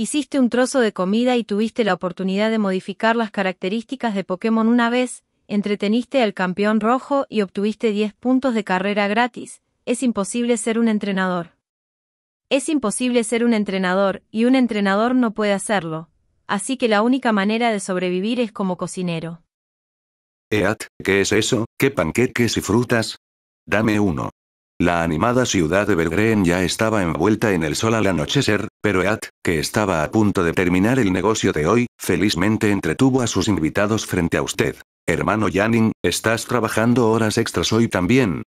Hiciste un trozo de comida y tuviste la oportunidad de modificar las características de Pokémon una vez, entreteniste al campeón rojo y obtuviste 10 puntos de carrera gratis. Es imposible ser un entrenador. Es imposible ser un entrenador, y un entrenador no puede hacerlo. Así que la única manera de sobrevivir es como cocinero. Eat, ¿qué es eso? ¿Qué panqueques y frutas? Dame uno. La animada ciudad de Belgreen ya estaba envuelta en el sol al anochecer, pero Eat, que estaba a punto de terminar el negocio de hoy, felizmente entretuvo a sus invitados frente a usted. Hermano Janin, estás trabajando horas extras hoy también.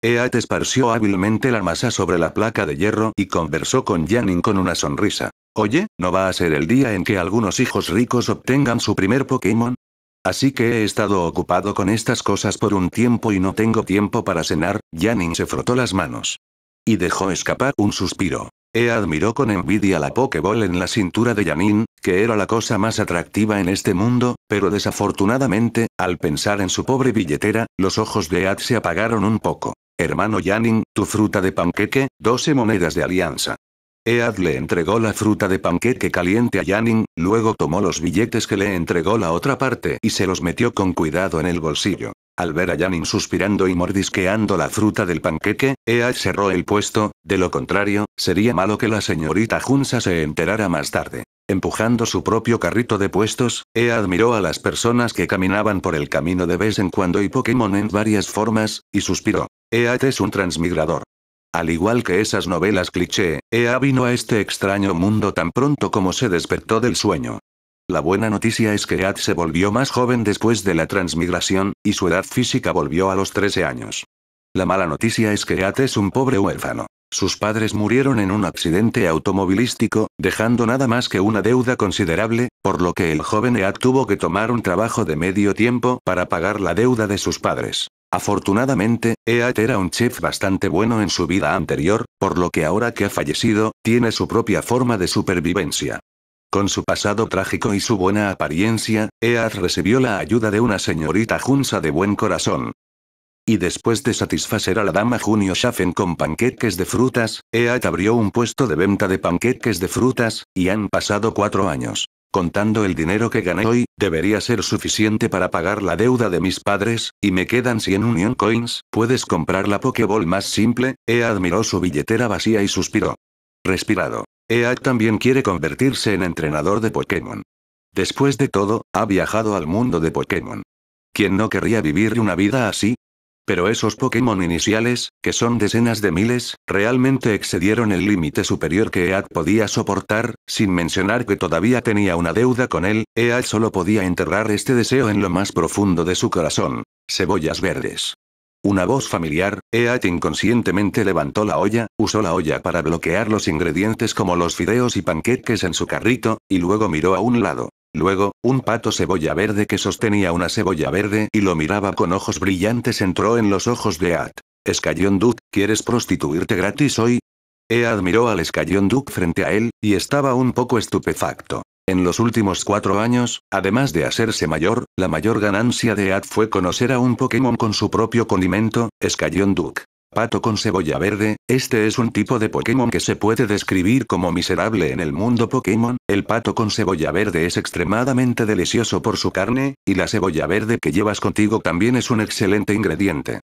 Eat esparció hábilmente la masa sobre la placa de hierro y conversó con Janin con una sonrisa. Oye, ¿no va a ser el día en que algunos hijos ricos obtengan su primer Pokémon? Así que he estado ocupado con estas cosas por un tiempo y no tengo tiempo para cenar, Janin se frotó las manos. Y dejó escapar un suspiro. E admiró con envidia la pokeball en la cintura de Janin, que era la cosa más atractiva en este mundo, pero desafortunadamente, al pensar en su pobre billetera, los ojos de Ead se apagaron un poco. Hermano Janin, tu fruta de panqueque, 12 monedas de alianza. Ead le entregó la fruta de panqueque caliente a Janin, luego tomó los billetes que le entregó la otra parte y se los metió con cuidado en el bolsillo. Al ver a Janin suspirando y mordisqueando la fruta del panqueque, Ead cerró el puesto, de lo contrario, sería malo que la señorita Junsa se enterara más tarde. Empujando su propio carrito de puestos, Ead miró a las personas que caminaban por el camino de vez en cuando y Pokémon en varias formas, y suspiró. Ead es un transmigrador. Al igual que esas novelas cliché, Ea vino a este extraño mundo tan pronto como se despertó del sueño. La buena noticia es que Eat se volvió más joven después de la transmigración, y su edad física volvió a los 13 años. La mala noticia es que Ead es un pobre huérfano. Sus padres murieron en un accidente automovilístico, dejando nada más que una deuda considerable, por lo que el joven Ead tuvo que tomar un trabajo de medio tiempo para pagar la deuda de sus padres. Afortunadamente, Eat era un chef bastante bueno en su vida anterior, por lo que ahora que ha fallecido, tiene su propia forma de supervivencia. Con su pasado trágico y su buena apariencia, Eat recibió la ayuda de una señorita Junsa de buen corazón. Y después de satisfacer a la dama Junio Schaffen con panqueques de frutas, Eat abrió un puesto de venta de panqueques de frutas, y han pasado cuatro años. Contando el dinero que gané hoy, debería ser suficiente para pagar la deuda de mis padres, y me quedan 100 Union Coins, puedes comprar la Pokéball más simple, Ea admiró su billetera vacía y suspiró. Respirado. Ea también quiere convertirse en entrenador de Pokémon. Después de todo, ha viajado al mundo de Pokémon. ¿Quién no querría vivir una vida así? Pero esos Pokémon iniciales, que son decenas de miles, realmente excedieron el límite superior que EAD podía soportar, sin mencionar que todavía tenía una deuda con él, EAD solo podía enterrar este deseo en lo más profundo de su corazón. Cebollas verdes. Una voz familiar, Eat inconscientemente levantó la olla, usó la olla para bloquear los ingredientes como los fideos y panqueques en su carrito, y luego miró a un lado. Luego, un pato cebolla verde que sostenía una cebolla verde y lo miraba con ojos brillantes entró en los ojos de Ad. Escayón Duke, ¿quieres prostituirte gratis hoy? E admiró al Escallón Duke frente a él, y estaba un poco estupefacto. En los últimos cuatro años, además de hacerse mayor, la mayor ganancia de Ad fue conocer a un Pokémon con su propio condimento, Escallón Duke. Pato con cebolla verde, este es un tipo de Pokémon que se puede describir como miserable en el mundo Pokémon, el pato con cebolla verde es extremadamente delicioso por su carne, y la cebolla verde que llevas contigo también es un excelente ingrediente.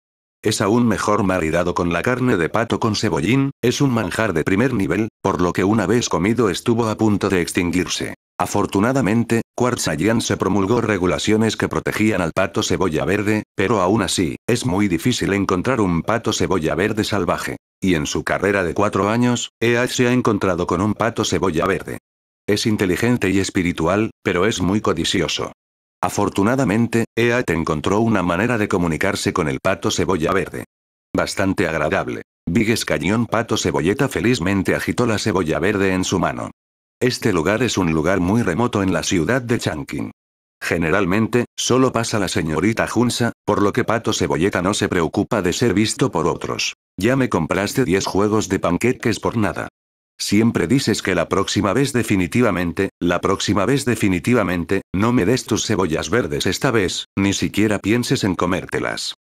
Es aún mejor maridado con la carne de pato con cebollín, es un manjar de primer nivel, por lo que una vez comido estuvo a punto de extinguirse. Afortunadamente, Quartzallan se promulgó regulaciones que protegían al pato cebolla verde, pero aún así, es muy difícil encontrar un pato cebolla verde salvaje. Y en su carrera de cuatro años, ea se ha encontrado con un pato cebolla verde. Es inteligente y espiritual, pero es muy codicioso. Afortunadamente, ea encontró una manera de comunicarse con el pato cebolla verde. Bastante agradable. Big Cañón Pato Cebolleta felizmente agitó la cebolla verde en su mano. Este lugar es un lugar muy remoto en la ciudad de Changqing. Generalmente, solo pasa la señorita Junsa, por lo que Pato Cebolleta no se preocupa de ser visto por otros. Ya me compraste 10 juegos de panqueques por nada. Siempre dices que la próxima vez definitivamente, la próxima vez definitivamente, no me des tus cebollas verdes esta vez, ni siquiera pienses en comértelas.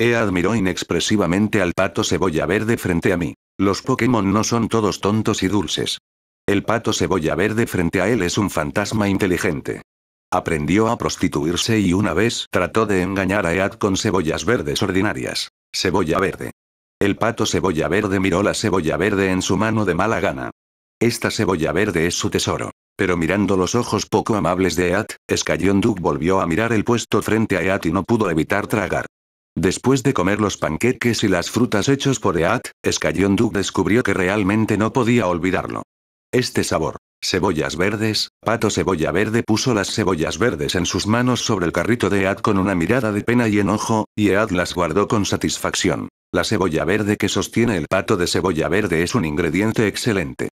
E admiró inexpresivamente al pato cebolla verde frente a mí. Los Pokémon no son todos tontos y dulces. El pato cebolla verde frente a él es un fantasma inteligente. Aprendió a prostituirse y una vez trató de engañar a Ead con cebollas verdes ordinarias. Cebolla verde. El pato cebolla verde miró la cebolla verde en su mano de mala gana. Esta cebolla verde es su tesoro. Pero mirando los ojos poco amables de Ead, Escayón Duke volvió a mirar el puesto frente a Ead y no pudo evitar tragar. Después de comer los panqueques y las frutas hechos por Ead, Escayón Duke descubrió que realmente no podía olvidarlo. Este sabor. Cebollas verdes, pato cebolla verde puso las cebollas verdes en sus manos sobre el carrito de Ead con una mirada de pena y enojo, y Ead las guardó con satisfacción. La cebolla verde que sostiene el pato de cebolla verde es un ingrediente excelente.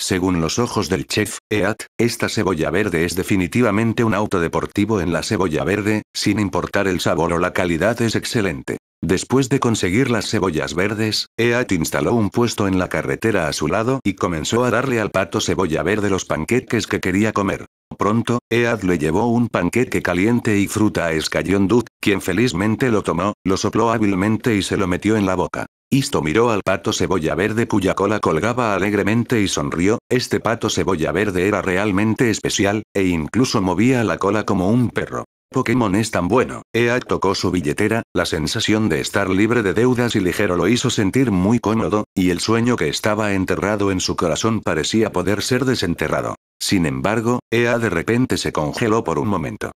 Según los ojos del chef, Ead, esta cebolla verde es definitivamente un auto deportivo en la cebolla verde, sin importar el sabor o la calidad es excelente. Después de conseguir las cebollas verdes, Eat instaló un puesto en la carretera a su lado y comenzó a darle al pato cebolla verde los panqueques que quería comer. Pronto, Ead le llevó un panqueque caliente y fruta a Scallion Dud, quien felizmente lo tomó, lo sopló hábilmente y se lo metió en la boca. Isto miró al pato cebolla verde cuya cola colgaba alegremente y sonrió, este pato cebolla verde era realmente especial, e incluso movía la cola como un perro. Pokémon es tan bueno. EA tocó su billetera, la sensación de estar libre de deudas y ligero lo hizo sentir muy cómodo, y el sueño que estaba enterrado en su corazón parecía poder ser desenterrado. Sin embargo, EA de repente se congeló por un momento.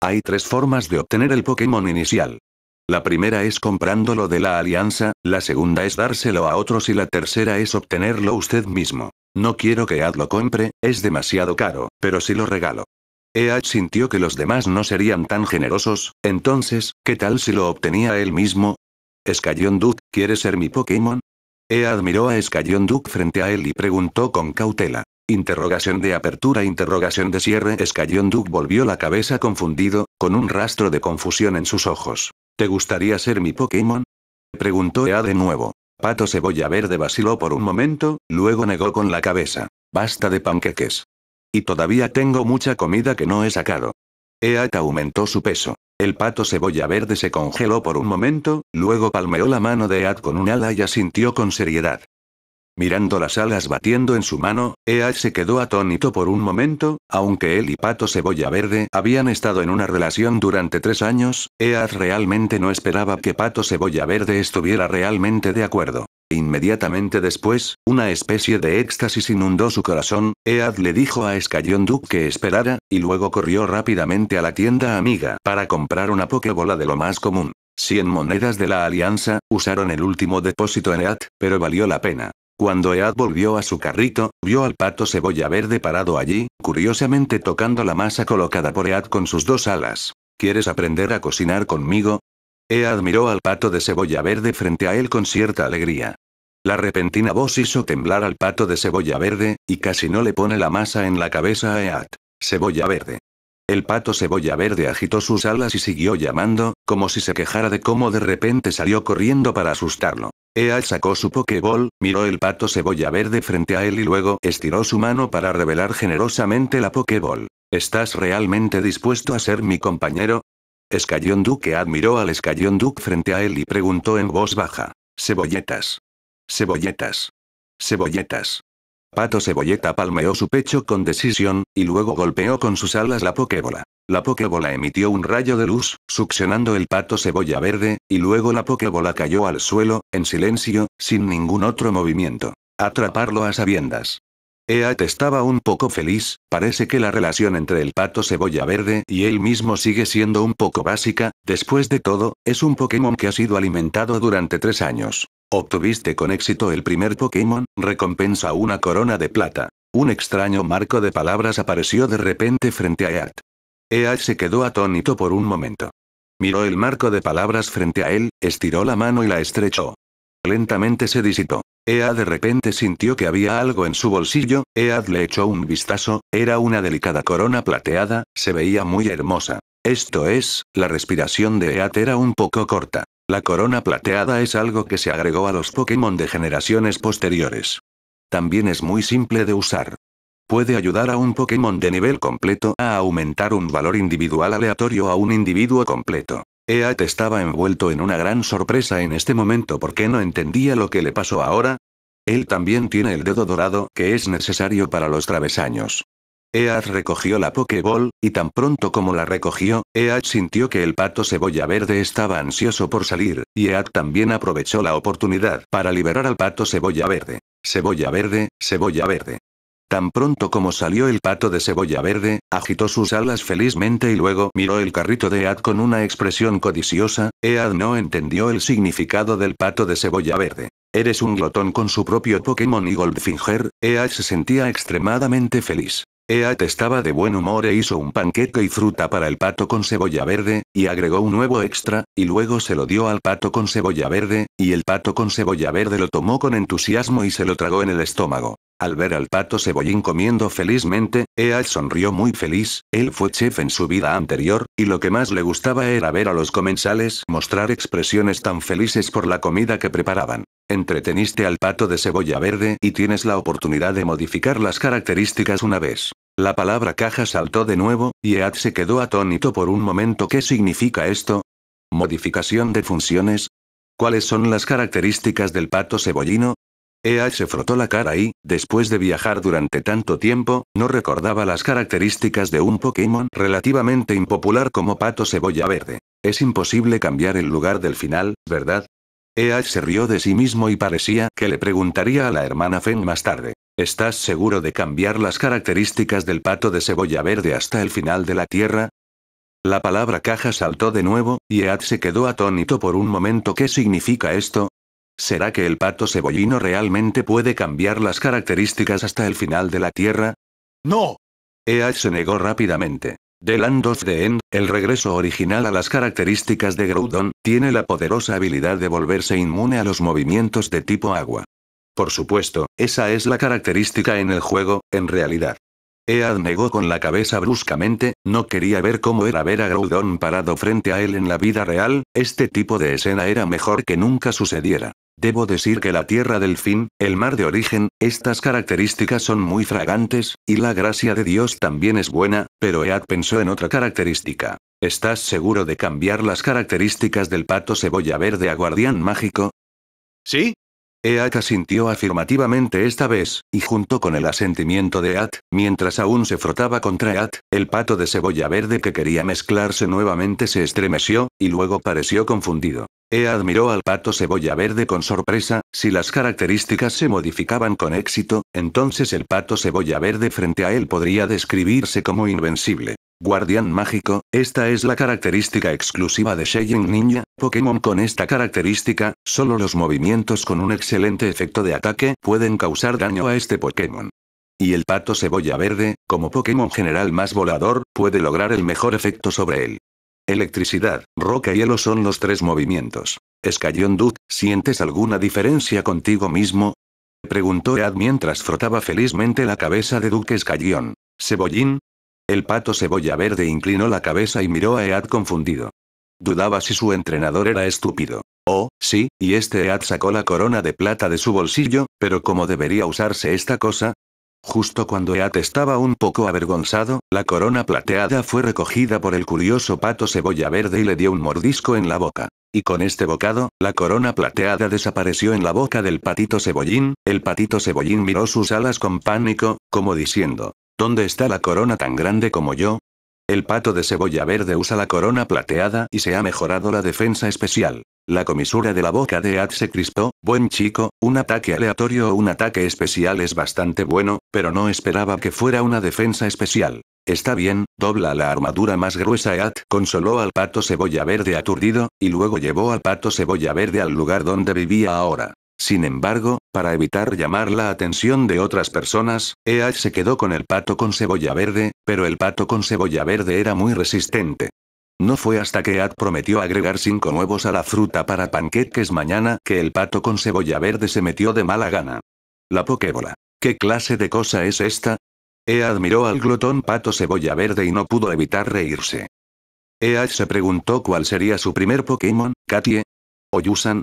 Hay tres formas de obtener el Pokémon inicial. La primera es comprándolo de la alianza, la segunda es dárselo a otros y la tercera es obtenerlo usted mismo. No quiero que Ad lo compre, es demasiado caro, pero si lo regalo. Ea sintió que los demás no serían tan generosos, entonces, ¿qué tal si lo obtenía él mismo? Escayón Duke, ¿quieres ser mi Pokémon? Ea admiró a Escayón Duke frente a él y preguntó con cautela. Interrogación de apertura, interrogación de cierre. Escayón Duke volvió la cabeza confundido, con un rastro de confusión en sus ojos. ¿Te gustaría ser mi Pokémon? Preguntó Ea de nuevo. Pato Cebolla Verde vaciló por un momento, luego negó con la cabeza. Basta de panqueques. Y todavía tengo mucha comida que no he sacado. Eat aumentó su peso. El pato cebolla verde se congeló por un momento, luego palmeó la mano de Eat con un ala y asintió con seriedad. Mirando las alas batiendo en su mano, Ead se quedó atónito por un momento, aunque él y Pato Cebolla Verde habían estado en una relación durante tres años, Ead realmente no esperaba que Pato Cebolla Verde estuviera realmente de acuerdo. Inmediatamente después, una especie de éxtasis inundó su corazón, Ead le dijo a Escayón que esperara, y luego corrió rápidamente a la tienda amiga para comprar una pokebola de lo más común. 100 monedas de la alianza, usaron el último depósito en Ead, pero valió la pena. Cuando Ead volvió a su carrito, vio al pato cebolla verde parado allí, curiosamente tocando la masa colocada por Ead con sus dos alas. ¿Quieres aprender a cocinar conmigo? Ead admiró al pato de cebolla verde frente a él con cierta alegría. La repentina voz hizo temblar al pato de cebolla verde, y casi no le pone la masa en la cabeza a Eat. Cebolla verde. El pato cebolla verde agitó sus alas y siguió llamando, como si se quejara de cómo de repente salió corriendo para asustarlo. Eat sacó su pokeball, miró el pato cebolla verde frente a él y luego estiró su mano para revelar generosamente la pokeball. ¿Estás realmente dispuesto a ser mi compañero? Escayón Duque admiró al Escallón Duque frente a él y preguntó en voz baja. Cebolletas. Cebolletas. Cebolletas. Pato Cebolleta palmeó su pecho con decisión, y luego golpeó con sus alas la Pokébola. La Pokébola emitió un rayo de luz, succionando el pato cebolla verde, y luego la Pokébola cayó al suelo, en silencio, sin ningún otro movimiento. Atraparlo a sabiendas. Eat estaba un poco feliz, parece que la relación entre el pato cebolla verde y él mismo sigue siendo un poco básica, después de todo, es un Pokémon que ha sido alimentado durante tres años. Obtuviste con éxito el primer Pokémon, recompensa una corona de plata. Un extraño marco de palabras apareció de repente frente a Eat. Eat se quedó atónito por un momento. Miró el marco de palabras frente a él, estiró la mano y la estrechó. Lentamente se disipó. Ead de repente sintió que había algo en su bolsillo, Ead le echó un vistazo, era una delicada corona plateada, se veía muy hermosa. Esto es, la respiración de Ead era un poco corta. La corona plateada es algo que se agregó a los Pokémon de generaciones posteriores. También es muy simple de usar. Puede ayudar a un Pokémon de nivel completo a aumentar un valor individual aleatorio a un individuo completo. Eat estaba envuelto en una gran sorpresa en este momento porque no entendía lo que le pasó ahora. Él también tiene el dedo dorado que es necesario para los travesaños. Ead recogió la Pokéball, y tan pronto como la recogió, Ead sintió que el pato cebolla verde estaba ansioso por salir, y Eat también aprovechó la oportunidad para liberar al pato cebolla verde. Cebolla verde, cebolla verde. Tan pronto como salió el pato de cebolla verde, agitó sus alas felizmente y luego miró el carrito de Ead con una expresión codiciosa, Ead no entendió el significado del pato de cebolla verde. Eres un glotón con su propio Pokémon y Goldfinger, Ead se sentía extremadamente feliz. Ead estaba de buen humor e hizo un panqueque y fruta para el pato con cebolla verde, y agregó un nuevo extra, y luego se lo dio al pato con cebolla verde, y el pato con cebolla verde lo tomó con entusiasmo y se lo tragó en el estómago. Al ver al pato cebollín comiendo felizmente, Ead sonrió muy feliz, él fue chef en su vida anterior, y lo que más le gustaba era ver a los comensales mostrar expresiones tan felices por la comida que preparaban. Entreteniste al pato de cebolla verde y tienes la oportunidad de modificar las características una vez. La palabra caja saltó de nuevo, y Ead se quedó atónito por un momento. ¿Qué significa esto? ¿Modificación de funciones? ¿Cuáles son las características del pato cebollino? EA se frotó la cara y, después de viajar durante tanto tiempo, no recordaba las características de un Pokémon relativamente impopular como Pato Cebolla Verde. Es imposible cambiar el lugar del final, ¿verdad? EA se rió de sí mismo y parecía que le preguntaría a la hermana Fen más tarde. ¿Estás seguro de cambiar las características del pato de cebolla verde hasta el final de la Tierra? La palabra caja saltó de nuevo, y Ead se quedó atónito por un momento. ¿Qué significa esto? ¿Será que el pato cebollino realmente puede cambiar las características hasta el final de la Tierra? ¡No! EA se negó rápidamente. The Land of the End, el regreso original a las características de Groudon, tiene la poderosa habilidad de volverse inmune a los movimientos de tipo agua. Por supuesto, esa es la característica en el juego, en realidad. Ead negó con la cabeza bruscamente, no quería ver cómo era ver a Groudon parado frente a él en la vida real, este tipo de escena era mejor que nunca sucediera. Debo decir que la tierra del fin, el mar de origen, estas características son muy fragantes, y la gracia de Dios también es buena, pero Ead pensó en otra característica. ¿Estás seguro de cambiar las características del pato cebolla verde a guardián mágico? Sí, ea asintió afirmativamente esta vez, y junto con el asentimiento de At, mientras aún se frotaba contra At, el pato de cebolla verde que quería mezclarse nuevamente se estremeció, y luego pareció confundido. Ea admiró al pato cebolla verde con sorpresa, si las características se modificaban con éxito, entonces el pato cebolla verde frente a él podría describirse como invencible. Guardián mágico, esta es la característica exclusiva de Sheying Ninja, Pokémon con esta característica, solo los movimientos con un excelente efecto de ataque pueden causar daño a este Pokémon. Y el pato cebolla verde, como Pokémon general más volador, puede lograr el mejor efecto sobre él. Electricidad, roca y hielo son los tres movimientos. Escayón Duke, ¿sientes alguna diferencia contigo mismo? Preguntó Ed mientras frotaba felizmente la cabeza de Duke Escayón. Cebollín, el pato cebolla verde inclinó la cabeza y miró a Ead confundido. Dudaba si su entrenador era estúpido. Oh, sí, y este Ead sacó la corona de plata de su bolsillo, pero ¿cómo debería usarse esta cosa? Justo cuando Ead estaba un poco avergonzado, la corona plateada fue recogida por el curioso pato cebolla verde y le dio un mordisco en la boca. Y con este bocado, la corona plateada desapareció en la boca del patito cebollín, el patito cebollín miró sus alas con pánico, como diciendo, ¿Dónde está la corona tan grande como yo? El pato de cebolla verde usa la corona plateada y se ha mejorado la defensa especial. La comisura de la boca de Ad se crispó, buen chico, un ataque aleatorio o un ataque especial es bastante bueno, pero no esperaba que fuera una defensa especial. Está bien, dobla la armadura más gruesa At consoló al pato cebolla verde aturdido, y luego llevó al pato cebolla verde al lugar donde vivía ahora. Sin embargo, para evitar llamar la atención de otras personas, Ead se quedó con el pato con cebolla verde, pero el pato con cebolla verde era muy resistente. No fue hasta que Ead prometió agregar cinco nuevos a la fruta para panqueques mañana que el pato con cebolla verde se metió de mala gana. La Pokébola. ¿Qué clase de cosa es esta? Ead admiró al glotón pato cebolla verde y no pudo evitar reírse. Ead se preguntó cuál sería su primer Pokémon, Katie. ¿Oyusan?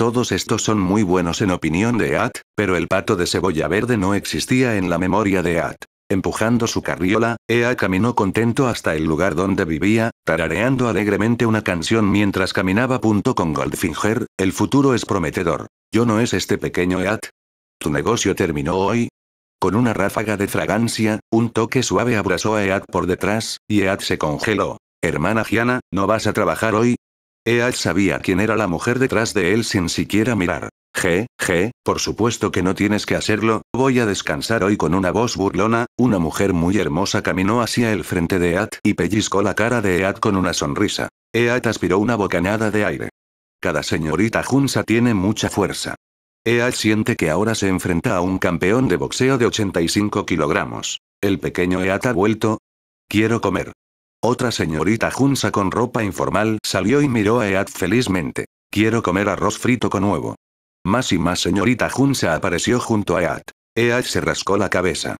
Todos estos son muy buenos en opinión de At, pero el pato de cebolla verde no existía en la memoria de At. Empujando su carriola, Ea caminó contento hasta el lugar donde vivía, tarareando alegremente una canción mientras caminaba. Punto con Goldfinger, el futuro es prometedor. Yo no es este pequeño Ead. Tu negocio terminó hoy. Con una ráfaga de fragancia, un toque suave abrazó a Eat por detrás, y Eat se congeló. Hermana Giana, ¿no vas a trabajar hoy? Ead sabía quién era la mujer detrás de él sin siquiera mirar. G, G, por supuesto que no tienes que hacerlo, voy a descansar hoy con una voz burlona, una mujer muy hermosa caminó hacia el frente de Ead y pellizcó la cara de Ead con una sonrisa. Ead aspiró una bocanada de aire. Cada señorita Junsa tiene mucha fuerza. Ead siente que ahora se enfrenta a un campeón de boxeo de 85 kilogramos. El pequeño Ead ha vuelto. Quiero comer. Otra señorita Junsa con ropa informal salió y miró a Ead felizmente. Quiero comer arroz frito con huevo. Más y más señorita Junsa apareció junto a Ead. Ead se rascó la cabeza.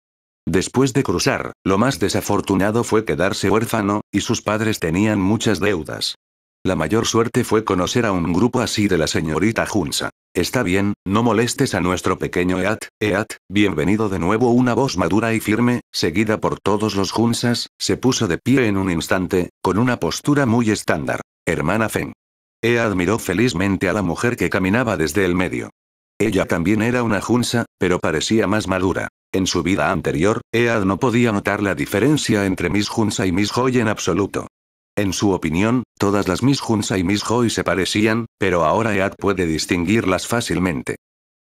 Después de cruzar, lo más desafortunado fue quedarse huérfano, y sus padres tenían muchas deudas. La mayor suerte fue conocer a un grupo así de la señorita Junsa. Está bien, no molestes a nuestro pequeño Ead. Ead, bienvenido de nuevo. Una voz madura y firme, seguida por todos los Junsas, se puso de pie en un instante, con una postura muy estándar. Hermana Feng. Ead miró felizmente a la mujer que caminaba desde el medio. Ella también era una Junsa, pero parecía más madura. En su vida anterior, Ead no podía notar la diferencia entre Miss Junsa y Miss Joy en absoluto. En su opinión, Todas las Miss Junsa y Miss Joy se parecían, pero ahora EAD puede distinguirlas fácilmente.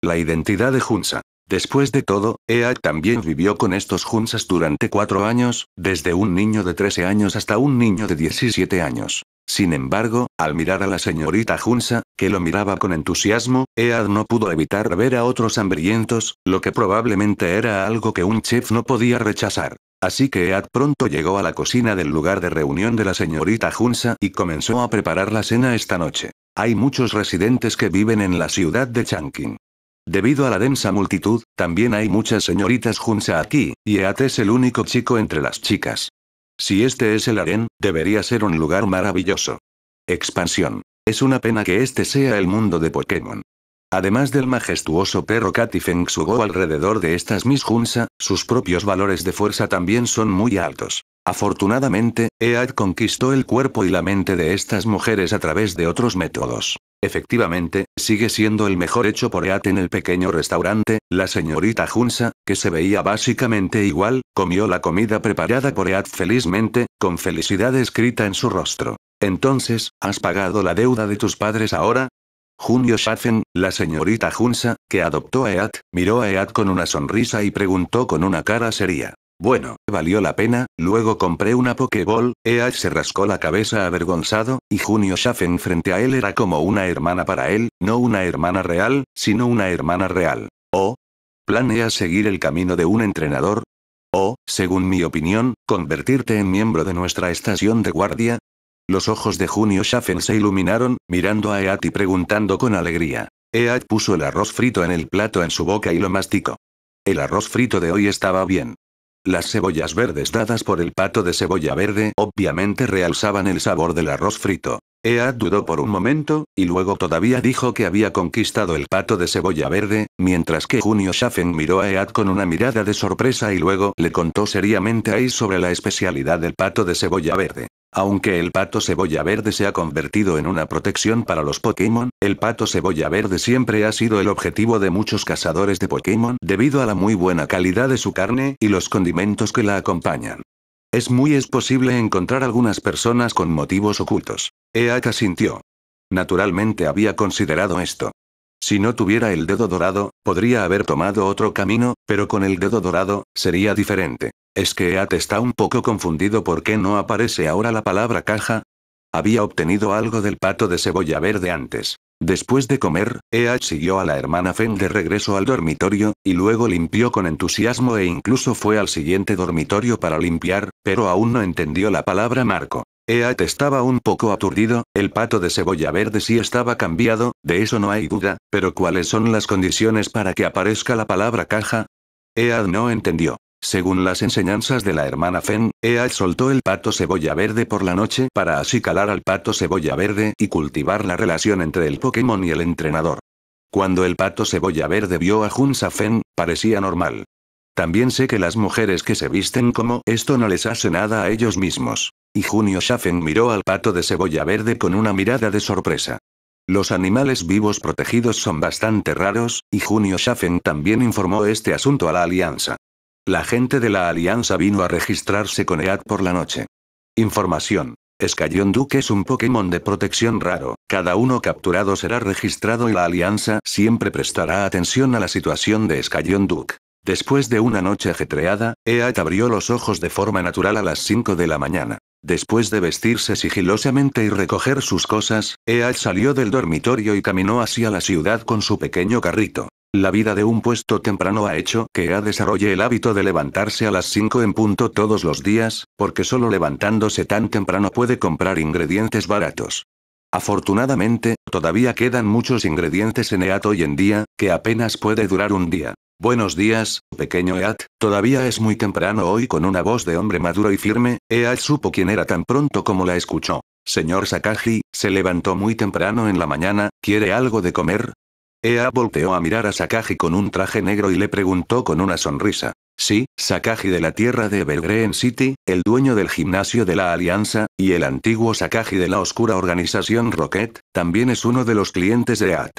La identidad de Junsa. Después de todo, EAD también vivió con estos Junsas durante cuatro años, desde un niño de 13 años hasta un niño de 17 años. Sin embargo, al mirar a la señorita Junsa, que lo miraba con entusiasmo, Ead no pudo evitar ver a otros hambrientos, lo que probablemente era algo que un chef no podía rechazar. Así que Ead pronto llegó a la cocina del lugar de reunión de la señorita Junsa y comenzó a preparar la cena esta noche. Hay muchos residentes que viven en la ciudad de Changqing. Debido a la densa multitud, también hay muchas señoritas Junsa aquí, y Ead es el único chico entre las chicas. Si este es el harén, debería ser un lugar maravilloso. Expansión. Es una pena que este sea el mundo de Pokémon. Además del majestuoso perro Catifeng Sugo alrededor de estas Miss Junsa, sus propios valores de fuerza también son muy altos. Afortunadamente, Ead conquistó el cuerpo y la mente de estas mujeres a través de otros métodos. Efectivamente, sigue siendo el mejor hecho por EAT en el pequeño restaurante, la señorita Junsa, que se veía básicamente igual, comió la comida preparada por EAT felizmente, con felicidad escrita en su rostro. Entonces, ¿has pagado la deuda de tus padres ahora? Junio Schaffen, la señorita Junsa, que adoptó a EAT, miró a EAT con una sonrisa y preguntó con una cara seria. Bueno, valió la pena, luego compré una pokeball, Eat se rascó la cabeza avergonzado, y Junio Schaffen frente a él era como una hermana para él, no una hermana real, sino una hermana real. ¿O? ¿Planeas seguir el camino de un entrenador? ¿O, según mi opinión, convertirte en miembro de nuestra estación de guardia? Los ojos de Junio Shafen se iluminaron, mirando a Eat y preguntando con alegría. Eat puso el arroz frito en el plato en su boca y lo masticó. El arroz frito de hoy estaba bien. Las cebollas verdes dadas por el pato de cebolla verde obviamente realzaban el sabor del arroz frito. Ead dudó por un momento, y luego todavía dijo que había conquistado el pato de cebolla verde, mientras que Junio Schaffen miró a Ead con una mirada de sorpresa y luego le contó seriamente a ahí sobre la especialidad del pato de cebolla verde. Aunque el pato cebolla verde se ha convertido en una protección para los Pokémon, el pato cebolla verde siempre ha sido el objetivo de muchos cazadores de Pokémon debido a la muy buena calidad de su carne y los condimentos que la acompañan. Es muy es posible encontrar algunas personas con motivos ocultos. Eaka sintió. Naturalmente había considerado esto. Si no tuviera el dedo dorado, podría haber tomado otro camino, pero con el dedo dorado, sería diferente. Es que Eat está un poco confundido porque no aparece ahora la palabra caja. Había obtenido algo del pato de cebolla verde antes. Después de comer, Eat siguió a la hermana Fen de regreso al dormitorio, y luego limpió con entusiasmo e incluso fue al siguiente dormitorio para limpiar, pero aún no entendió la palabra Marco. Eat estaba un poco aturdido, el pato de cebolla verde sí estaba cambiado, de eso no hay duda, pero ¿cuáles son las condiciones para que aparezca la palabra caja? Ead no entendió. Según las enseñanzas de la hermana Fen, Ea soltó el pato cebolla verde por la noche para así calar al pato cebolla verde y cultivar la relación entre el Pokémon y el entrenador. Cuando el pato cebolla verde vio a Junsa Fen, parecía normal. También sé que las mujeres que se visten como esto no les hace nada a ellos mismos. Y Junio Shafen miró al pato de cebolla verde con una mirada de sorpresa. Los animales vivos protegidos son bastante raros, y Junio Shafen también informó este asunto a la alianza. La gente de la Alianza vino a registrarse con EAD por la noche. Información. Escayón Duke es un Pokémon de protección raro, cada uno capturado será registrado y la Alianza siempre prestará atención a la situación de Escayón Duke. Después de una noche ajetreada, EAT abrió los ojos de forma natural a las 5 de la mañana. Después de vestirse sigilosamente y recoger sus cosas, EAT salió del dormitorio y caminó hacia la ciudad con su pequeño carrito. La vida de un puesto temprano ha hecho que A desarrolle el hábito de levantarse a las 5 en punto todos los días, porque solo levantándose tan temprano puede comprar ingredientes baratos. Afortunadamente, todavía quedan muchos ingredientes en EAT hoy en día, que apenas puede durar un día. Buenos días, pequeño EAT, todavía es muy temprano hoy con una voz de hombre maduro y firme, EAT supo quién era tan pronto como la escuchó. Señor Sakaji, se levantó muy temprano en la mañana, ¿quiere algo de comer? Ea volteó a mirar a Sakaji con un traje negro y le preguntó con una sonrisa. Sí, Sakaji de la tierra de Evergreen City, el dueño del gimnasio de la Alianza, y el antiguo Sakaji de la oscura organización Rocket, también es uno de los clientes de AT.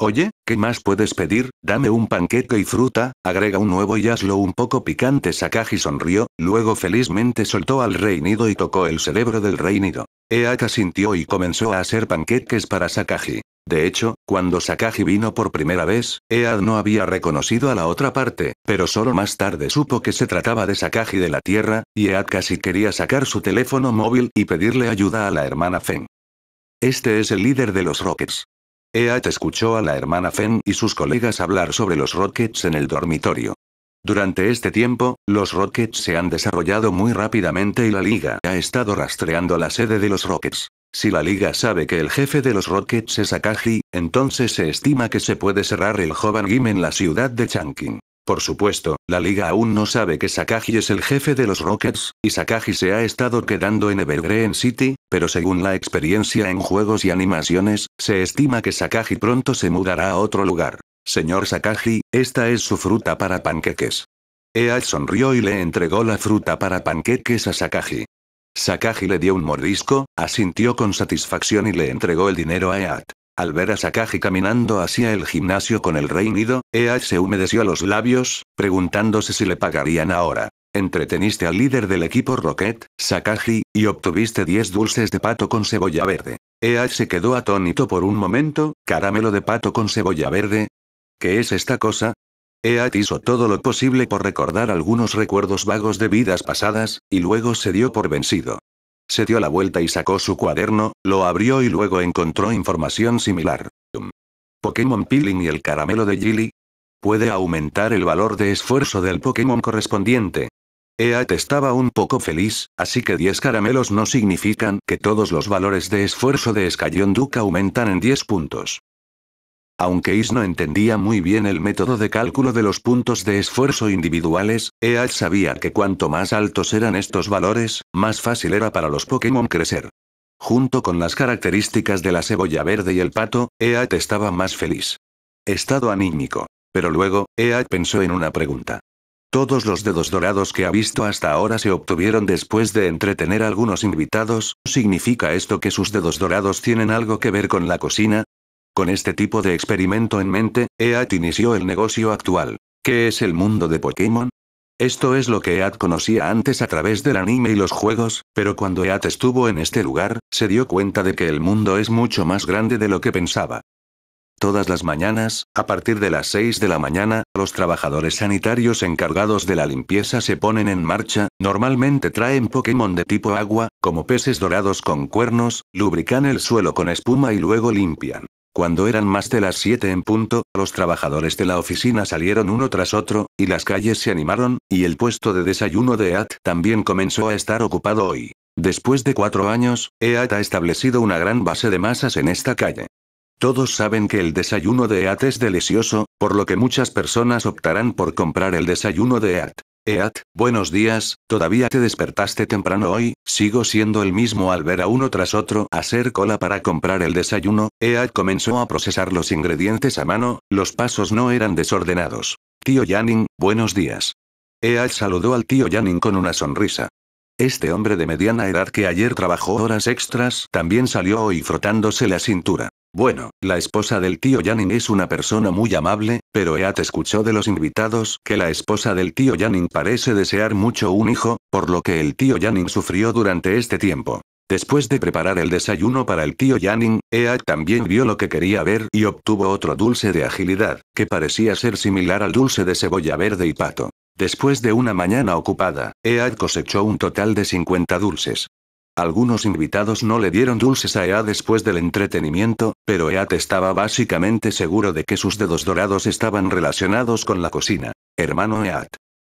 Oye, ¿qué más puedes pedir? Dame un panqueque y fruta, agrega un nuevo y hazlo un poco picante. Sakaji sonrió, luego felizmente soltó al rey nido y tocó el cerebro del rey nido. Eaka sintió y comenzó a hacer panqueques para Sakaji de hecho, cuando Sakaji vino por primera vez, Ead no había reconocido a la otra parte, pero solo más tarde supo que se trataba de Sakaji de la Tierra, y Ead casi quería sacar su teléfono móvil y pedirle ayuda a la hermana Fen. Este es el líder de los Rockets. Ead escuchó a la hermana Fen y sus colegas hablar sobre los Rockets en el dormitorio. Durante este tiempo, los Rockets se han desarrollado muy rápidamente y la liga ha estado rastreando la sede de los Rockets. Si la liga sabe que el jefe de los Rockets es Akagi, entonces se estima que se puede cerrar el joven Gim en la ciudad de Chankin. Por supuesto, la liga aún no sabe que Sakaji es el jefe de los Rockets, y Sakaji se ha estado quedando en Evergreen City, pero según la experiencia en juegos y animaciones, se estima que Sakaji pronto se mudará a otro lugar. Señor Sakaji, esta es su fruta para panqueques. Ea sonrió y le entregó la fruta para panqueques a Sakaji. Sakaji le dio un mordisco, asintió con satisfacción y le entregó el dinero a Eat. Al ver a Sakaji caminando hacia el gimnasio con el rey nido, Eat se humedeció los labios, preguntándose si le pagarían ahora. Entreteniste al líder del equipo Rocket, Sakaji, y obtuviste 10 dulces de pato con cebolla verde. Eat se quedó atónito por un momento, caramelo de pato con cebolla verde. ¿Qué es esta cosa? Eat hizo todo lo posible por recordar algunos recuerdos vagos de vidas pasadas, y luego se dio por vencido. Se dio la vuelta y sacó su cuaderno, lo abrió y luego encontró información similar. Pokémon Peeling y el caramelo de Gilly. Puede aumentar el valor de esfuerzo del Pokémon correspondiente. Eat estaba un poco feliz, así que 10 caramelos no significan que todos los valores de esfuerzo de Escayón Duke aumentan en 10 puntos. Aunque Is no entendía muy bien el método de cálculo de los puntos de esfuerzo individuales, EAD sabía que cuanto más altos eran estos valores, más fácil era para los Pokémon crecer. Junto con las características de la cebolla verde y el pato, EAD estaba más feliz. Estado anímico. Pero luego, EAD pensó en una pregunta. Todos los dedos dorados que ha visto hasta ahora se obtuvieron después de entretener a algunos invitados, ¿significa esto que sus dedos dorados tienen algo que ver con la cocina? Con este tipo de experimento en mente, EAT inició el negocio actual. ¿Qué es el mundo de Pokémon? Esto es lo que EAT conocía antes a través del anime y los juegos, pero cuando EAT estuvo en este lugar, se dio cuenta de que el mundo es mucho más grande de lo que pensaba. Todas las mañanas, a partir de las 6 de la mañana, los trabajadores sanitarios encargados de la limpieza se ponen en marcha, normalmente traen Pokémon de tipo agua, como peces dorados con cuernos, lubrican el suelo con espuma y luego limpian. Cuando eran más de las 7 en punto, los trabajadores de la oficina salieron uno tras otro, y las calles se animaron, y el puesto de desayuno de EAT también comenzó a estar ocupado hoy. Después de cuatro años, EAT ha establecido una gran base de masas en esta calle. Todos saben que el desayuno de EAT es delicioso, por lo que muchas personas optarán por comprar el desayuno de EAT. Eat, buenos días, todavía te despertaste temprano hoy, sigo siendo el mismo al ver a uno tras otro hacer cola para comprar el desayuno, Eat comenzó a procesar los ingredientes a mano, los pasos no eran desordenados. Tío Yanin, buenos días. Eat saludó al tío Yanin con una sonrisa. Este hombre de mediana edad que ayer trabajó horas extras también salió hoy frotándose la cintura. Bueno, la esposa del tío Yanin es una persona muy amable, pero Eat escuchó de los invitados que la esposa del tío Yanin parece desear mucho un hijo, por lo que el tío Yanin sufrió durante este tiempo. Después de preparar el desayuno para el tío Yanin, Eat también vio lo que quería ver y obtuvo otro dulce de agilidad, que parecía ser similar al dulce de cebolla verde y pato. Después de una mañana ocupada, Eat cosechó un total de 50 dulces. Algunos invitados no le dieron dulces a Ea después del entretenimiento, pero Ead estaba básicamente seguro de que sus dedos dorados estaban relacionados con la cocina. Hermano Ead.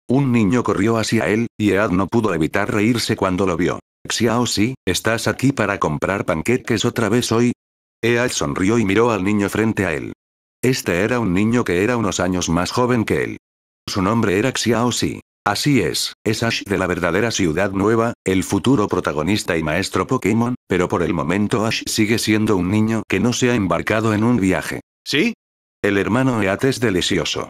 Un niño corrió hacia él, y Ead no pudo evitar reírse cuando lo vio. Xiao Si, ¿estás aquí para comprar panqueques otra vez hoy? Ead sonrió y miró al niño frente a él. Este era un niño que era unos años más joven que él. Su nombre era Xiao Si. Así es, es Ash de la verdadera ciudad nueva, el futuro protagonista y maestro Pokémon, pero por el momento Ash sigue siendo un niño que no se ha embarcado en un viaje. ¿Sí? El hermano Ead es delicioso.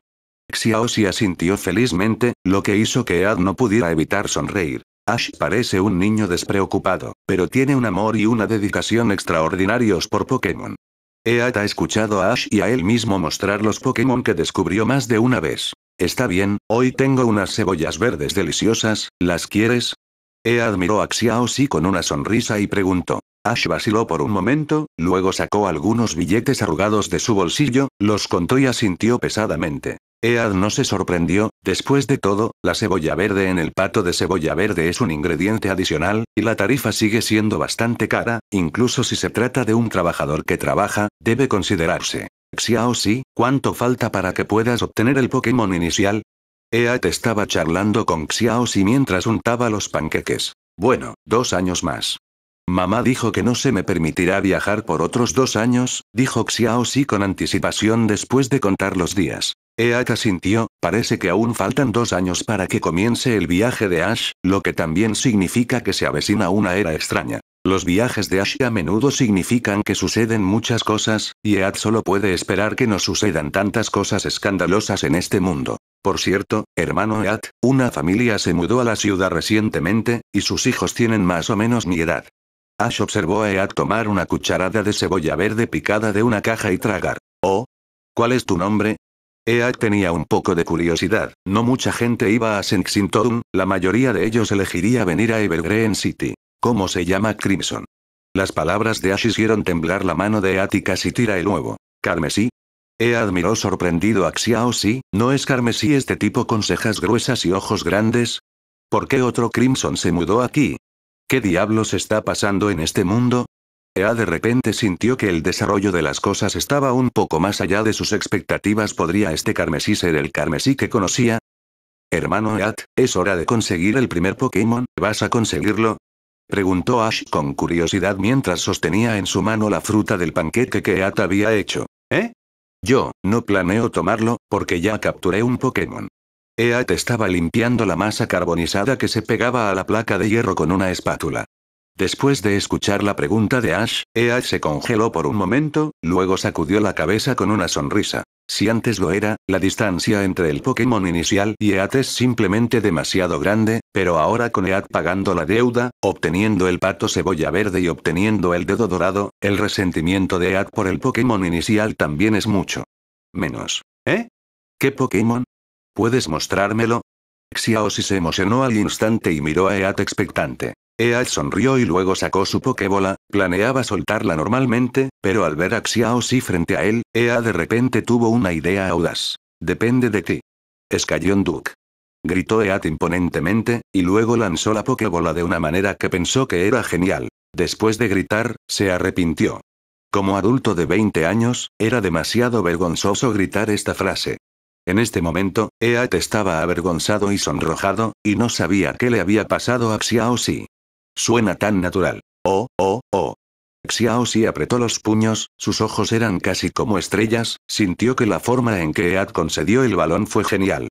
Xiaosia sintió felizmente, lo que hizo que Ead no pudiera evitar sonreír. Ash parece un niño despreocupado, pero tiene un amor y una dedicación extraordinarios por Pokémon. Ead ha escuchado a Ash y a él mismo mostrar los Pokémon que descubrió más de una vez. Está bien, hoy tengo unas cebollas verdes deliciosas, ¿las quieres? E admiró a Xiao Si con una sonrisa y preguntó. Ash vaciló por un momento, luego sacó algunos billetes arrugados de su bolsillo, los contó y asintió pesadamente. Ead no se sorprendió, después de todo, la cebolla verde en el pato de cebolla verde es un ingrediente adicional, y la tarifa sigue siendo bastante cara, incluso si se trata de un trabajador que trabaja, debe considerarse. Xiao Si, ¿cuánto falta para que puedas obtener el Pokémon inicial? EAD estaba charlando con Xiao Si mientras untaba los panqueques. Bueno, dos años más. Mamá dijo que no se me permitirá viajar por otros dos años, dijo Xiao Si con anticipación después de contar los días. Eaka sintió, parece que aún faltan dos años para que comience el viaje de Ash, lo que también significa que se avecina una era extraña. Los viajes de Ash a menudo significan que suceden muchas cosas, y Ead solo puede esperar que no sucedan tantas cosas escandalosas en este mundo. Por cierto, hermano Ead, una familia se mudó a la ciudad recientemente, y sus hijos tienen más o menos mi edad. Ash observó a Ead tomar una cucharada de cebolla verde picada de una caja y tragar. Oh. ¿Cuál es tu nombre? Ea tenía un poco de curiosidad, no mucha gente iba a Sinxintown, la mayoría de ellos elegiría venir a Evergreen City. ¿Cómo se llama Crimson? Las palabras de Ash hicieron temblar la mano de Eat y tira el huevo. ¿Carmesí? Ea admiró sorprendido a Xiao Si, ¿no es carmesí este tipo con cejas gruesas y ojos grandes? ¿Por qué otro Crimson se mudó aquí? ¿Qué diablos está pasando en este mundo? Ea de repente sintió que el desarrollo de las cosas estaba un poco más allá de sus expectativas. ¿Podría este carmesí ser el carmesí que conocía? Hermano Eat, es hora de conseguir el primer Pokémon, ¿vas a conseguirlo? Preguntó Ash con curiosidad mientras sostenía en su mano la fruta del panquete que Eat había hecho. ¿Eh? Yo, no planeo tomarlo, porque ya capturé un Pokémon. Eat estaba limpiando la masa carbonizada que se pegaba a la placa de hierro con una espátula. Después de escuchar la pregunta de Ash, Eat se congeló por un momento, luego sacudió la cabeza con una sonrisa. Si antes lo era, la distancia entre el Pokémon inicial y EAT es simplemente demasiado grande, pero ahora con EAT pagando la deuda, obteniendo el pato cebolla verde y obteniendo el dedo dorado, el resentimiento de EAT por el Pokémon inicial también es mucho. Menos. ¿Eh? ¿Qué Pokémon? ¿Puedes mostrármelo? Xiaosi se emocionó al instante y miró a EAT expectante. Eat sonrió y luego sacó su pokebola, planeaba soltarla normalmente, pero al ver a si frente a él, Ea de repente tuvo una idea audaz. Depende de ti. Escayón Duke. Gritó Eat imponentemente, y luego lanzó la pokebola de una manera que pensó que era genial. Después de gritar, se arrepintió. Como adulto de 20 años, era demasiado vergonzoso gritar esta frase. En este momento, Eat estaba avergonzado y sonrojado, y no sabía qué le había pasado a si. Suena tan natural. Oh, oh, oh. Xiao Si apretó los puños, sus ojos eran casi como estrellas, sintió que la forma en que Ead concedió el balón fue genial.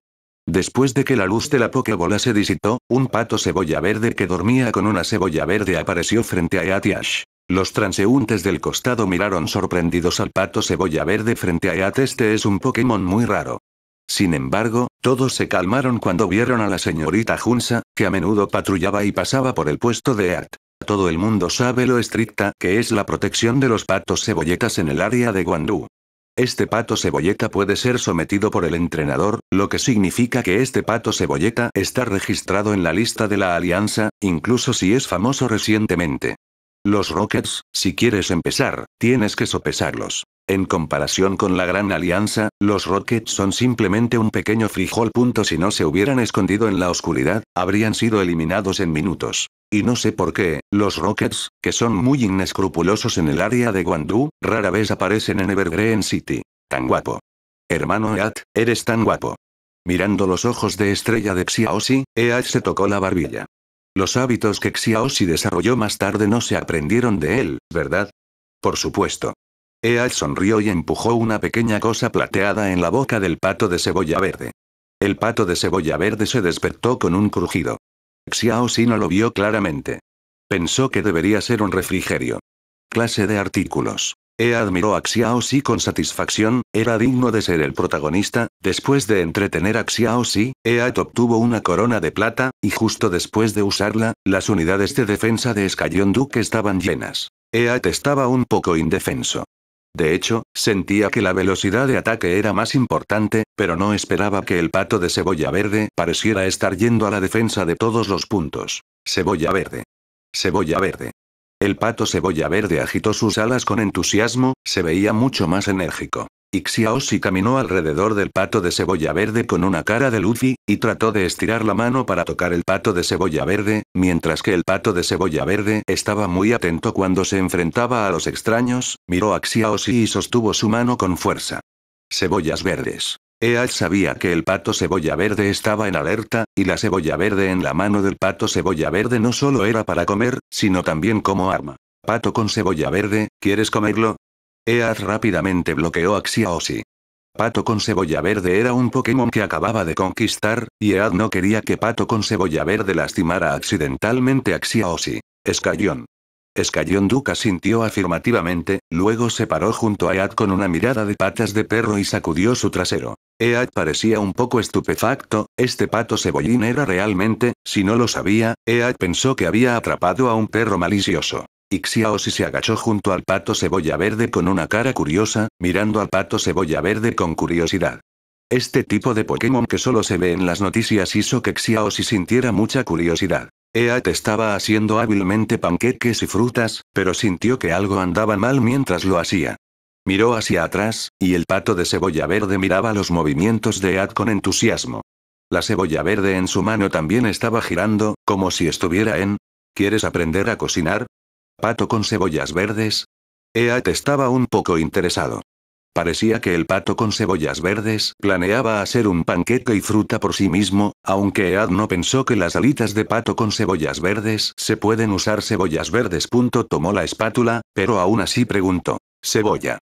Después de que la luz de la pokebola se disitó, un pato cebolla verde que dormía con una cebolla verde apareció frente a Ead y Ash. Los transeúntes del costado miraron sorprendidos al pato cebolla verde frente a Eat. Este es un Pokémon muy raro. Sin embargo, todos se calmaron cuando vieron a la señorita Junsa, que a menudo patrullaba y pasaba por el puesto de Art. Todo el mundo sabe lo estricta que es la protección de los patos cebolletas en el área de Guandú. Este pato cebolleta puede ser sometido por el entrenador, lo que significa que este pato cebolleta está registrado en la lista de la alianza, incluso si es famoso recientemente. Los Rockets, si quieres empezar, tienes que sopesarlos. En comparación con la Gran Alianza, los Rockets son simplemente un pequeño frijol. Si no se hubieran escondido en la oscuridad, habrían sido eliminados en minutos. Y no sé por qué, los Rockets, que son muy inescrupulosos en el área de guandu rara vez aparecen en Evergreen City. Tan guapo. Hermano Eat, eres tan guapo. Mirando los ojos de estrella de Xiaosi, Eat se tocó la barbilla. Los hábitos que Xiaosi desarrolló más tarde no se aprendieron de él, ¿verdad? Por supuesto. Ea sonrió y empujó una pequeña cosa plateada en la boca del pato de cebolla verde. El pato de cebolla verde se despertó con un crujido. Xiao no lo vio claramente. Pensó que debería ser un refrigerio. Clase de artículos. Ea admiró a Xiao Xi con satisfacción, era digno de ser el protagonista, después de entretener a Xiao Xi, Eat obtuvo una corona de plata, y justo después de usarla, las unidades de defensa de Escayón Duke estaban llenas. Eat estaba un poco indefenso. De hecho, sentía que la velocidad de ataque era más importante, pero no esperaba que el pato de cebolla verde pareciera estar yendo a la defensa de todos los puntos. Cebolla verde. Cebolla verde. El pato cebolla verde agitó sus alas con entusiasmo, se veía mucho más enérgico. Ixiaosi caminó alrededor del pato de cebolla verde con una cara de Luffy, y trató de estirar la mano para tocar el pato de cebolla verde, mientras que el pato de cebolla verde estaba muy atento cuando se enfrentaba a los extraños, miró a Xiaosi y sostuvo su mano con fuerza. Cebollas verdes. Eal sabía que el pato cebolla verde estaba en alerta, y la cebolla verde en la mano del pato cebolla verde no solo era para comer, sino también como arma. Pato con cebolla verde, ¿quieres comerlo? Ead rápidamente bloqueó a Axiaosi. Pato con cebolla verde era un Pokémon que acababa de conquistar, y Ead no quería que Pato con cebolla verde lastimara accidentalmente a Xiaosi. Escayón. Escayón Duca sintió afirmativamente, luego se paró junto a Ead con una mirada de patas de perro y sacudió su trasero. Ead parecía un poco estupefacto, este pato cebollín era realmente, si no lo sabía, Ead pensó que había atrapado a un perro malicioso. Ixiaosi se agachó junto al pato cebolla verde con una cara curiosa, mirando al pato cebolla verde con curiosidad. Este tipo de Pokémon que solo se ve en las noticias hizo que Xiaosi sintiera mucha curiosidad. Eat estaba haciendo hábilmente panqueques y frutas, pero sintió que algo andaba mal mientras lo hacía. Miró hacia atrás, y el pato de cebolla verde miraba los movimientos de Eat con entusiasmo. La cebolla verde en su mano también estaba girando, como si estuviera en... ¿Quieres aprender a cocinar? pato con cebollas verdes? Eat estaba un poco interesado. Parecía que el pato con cebollas verdes planeaba hacer un panqueque y fruta por sí mismo, aunque Ead no pensó que las alitas de pato con cebollas verdes se pueden usar cebollas verdes. tomó la espátula, pero aún así preguntó. Cebolla.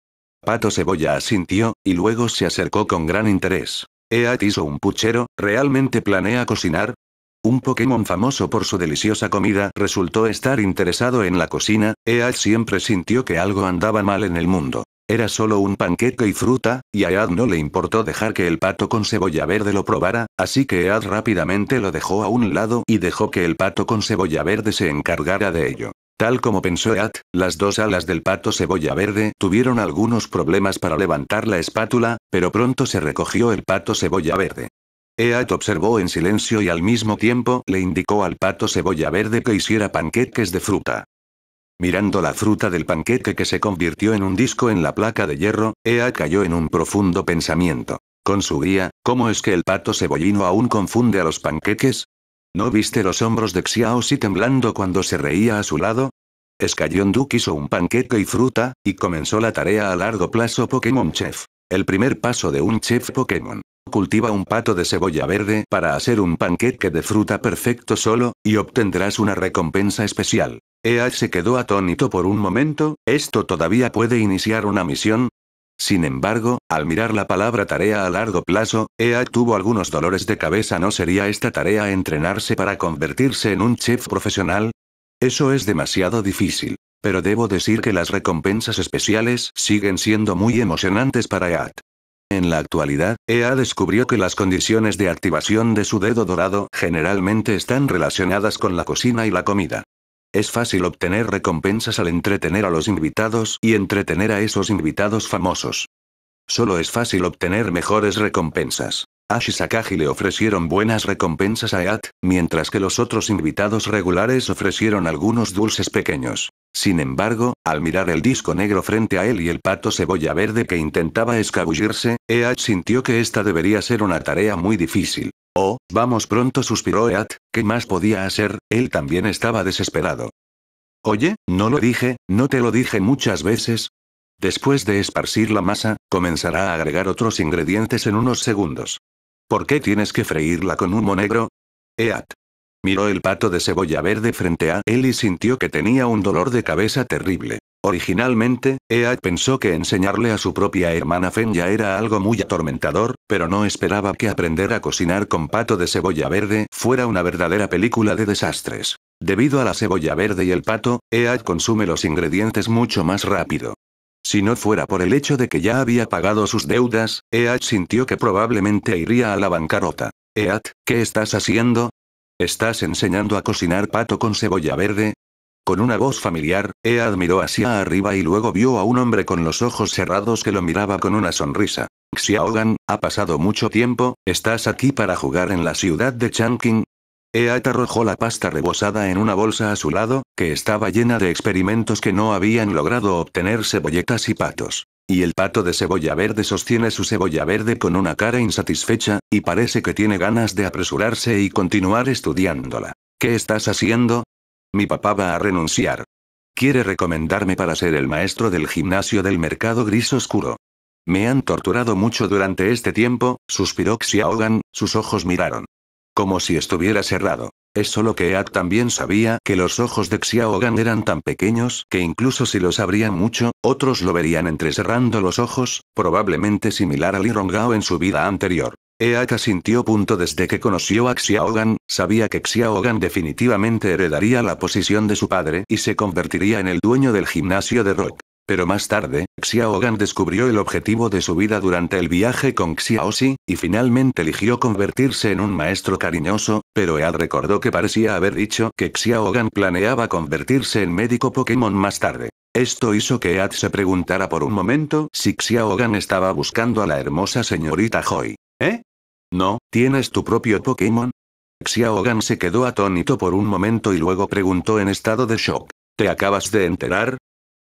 Pato cebolla asintió, y luego se acercó con gran interés. Eat hizo un puchero, ¿realmente planea cocinar? Un Pokémon famoso por su deliciosa comida resultó estar interesado en la cocina, Ead siempre sintió que algo andaba mal en el mundo. Era solo un panqueque y fruta, y a Ead no le importó dejar que el pato con cebolla verde lo probara, así que Ead rápidamente lo dejó a un lado y dejó que el pato con cebolla verde se encargara de ello. Tal como pensó Ead, las dos alas del pato cebolla verde tuvieron algunos problemas para levantar la espátula, pero pronto se recogió el pato cebolla verde. Ea observó en silencio y al mismo tiempo le indicó al pato cebolla verde que hiciera panqueques de fruta. Mirando la fruta del panqueque que se convirtió en un disco en la placa de hierro, Ea cayó en un profundo pensamiento. Con su guía, ¿cómo es que el pato cebollino aún confunde a los panqueques? ¿No viste los hombros de Xiaosi temblando cuando se reía a su lado? Escayón Duke hizo un panqueque y fruta, y comenzó la tarea a largo plazo Pokémon Chef. El primer paso de un chef Pokémon. Cultiva un pato de cebolla verde para hacer un panqueque de fruta perfecto solo, y obtendrás una recompensa especial. Ea se quedó atónito por un momento, ¿esto todavía puede iniciar una misión? Sin embargo, al mirar la palabra tarea a largo plazo, EA tuvo algunos dolores de cabeza. ¿No sería esta tarea entrenarse para convertirse en un chef profesional? Eso es demasiado difícil. Pero debo decir que las recompensas especiales siguen siendo muy emocionantes para EAT. En la actualidad, EA descubrió que las condiciones de activación de su dedo dorado generalmente están relacionadas con la cocina y la comida. Es fácil obtener recompensas al entretener a los invitados y entretener a esos invitados famosos. Solo es fácil obtener mejores recompensas. Ash y le ofrecieron buenas recompensas a e At, mientras que los otros invitados regulares ofrecieron algunos dulces pequeños. Sin embargo, al mirar el disco negro frente a él y el pato cebolla verde que intentaba escabullirse, Eat sintió que esta debería ser una tarea muy difícil. Oh, vamos pronto, suspiró Eat, ¿qué más podía hacer? Él también estaba desesperado. Oye, no lo dije, no te lo dije muchas veces. Después de esparcir la masa, comenzará a agregar otros ingredientes en unos segundos. ¿Por qué tienes que freírla con humo negro? Eat, Miró el pato de cebolla verde frente a él y sintió que tenía un dolor de cabeza terrible. Originalmente, Ea pensó que enseñarle a su propia hermana Fenya era algo muy atormentador, pero no esperaba que aprender a cocinar con pato de cebolla verde fuera una verdadera película de desastres. Debido a la cebolla verde y el pato, Ea consume los ingredientes mucho más rápido. Si no fuera por el hecho de que ya había pagado sus deudas, Ea sintió que probablemente iría a la bancarrota. Eat, ¿qué estás haciendo? ¿Estás enseñando a cocinar pato con cebolla verde? Con una voz familiar, Ea admiró hacia arriba y luego vio a un hombre con los ojos cerrados que lo miraba con una sonrisa. Xiaogan, ha pasado mucho tiempo, ¿estás aquí para jugar en la ciudad de Changqing? Ea arrojó la pasta rebosada en una bolsa a su lado, que estaba llena de experimentos que no habían logrado obtener cebolletas y patos. Y el pato de cebolla verde sostiene su cebolla verde con una cara insatisfecha, y parece que tiene ganas de apresurarse y continuar estudiándola. ¿Qué estás haciendo? Mi papá va a renunciar. Quiere recomendarme para ser el maestro del gimnasio del mercado gris oscuro. Me han torturado mucho durante este tiempo, suspiró ahogan, sus ojos miraron. Como si estuviera cerrado. Es solo que Eak también sabía que los ojos de Xiaogan eran tan pequeños que incluso si los abría mucho, otros lo verían entrecerrando los ojos, probablemente similar al Irongao en su vida anterior. Eak asintió. Punto desde que conoció a Xiaogan, sabía que Xiaogan definitivamente heredaría la posición de su padre y se convertiría en el dueño del gimnasio de Rock. Pero más tarde, Xiaogan descubrió el objetivo de su vida durante el viaje con Xiaosi, y finalmente eligió convertirse en un maestro cariñoso, pero Ead recordó que parecía haber dicho que Xiaogan planeaba convertirse en médico Pokémon más tarde. Esto hizo que Ead se preguntara por un momento si Xiaogan estaba buscando a la hermosa señorita Joy. ¿Eh? No, ¿tienes tu propio Pokémon? Xiaogan se quedó atónito por un momento y luego preguntó en estado de shock. ¿Te acabas de enterar?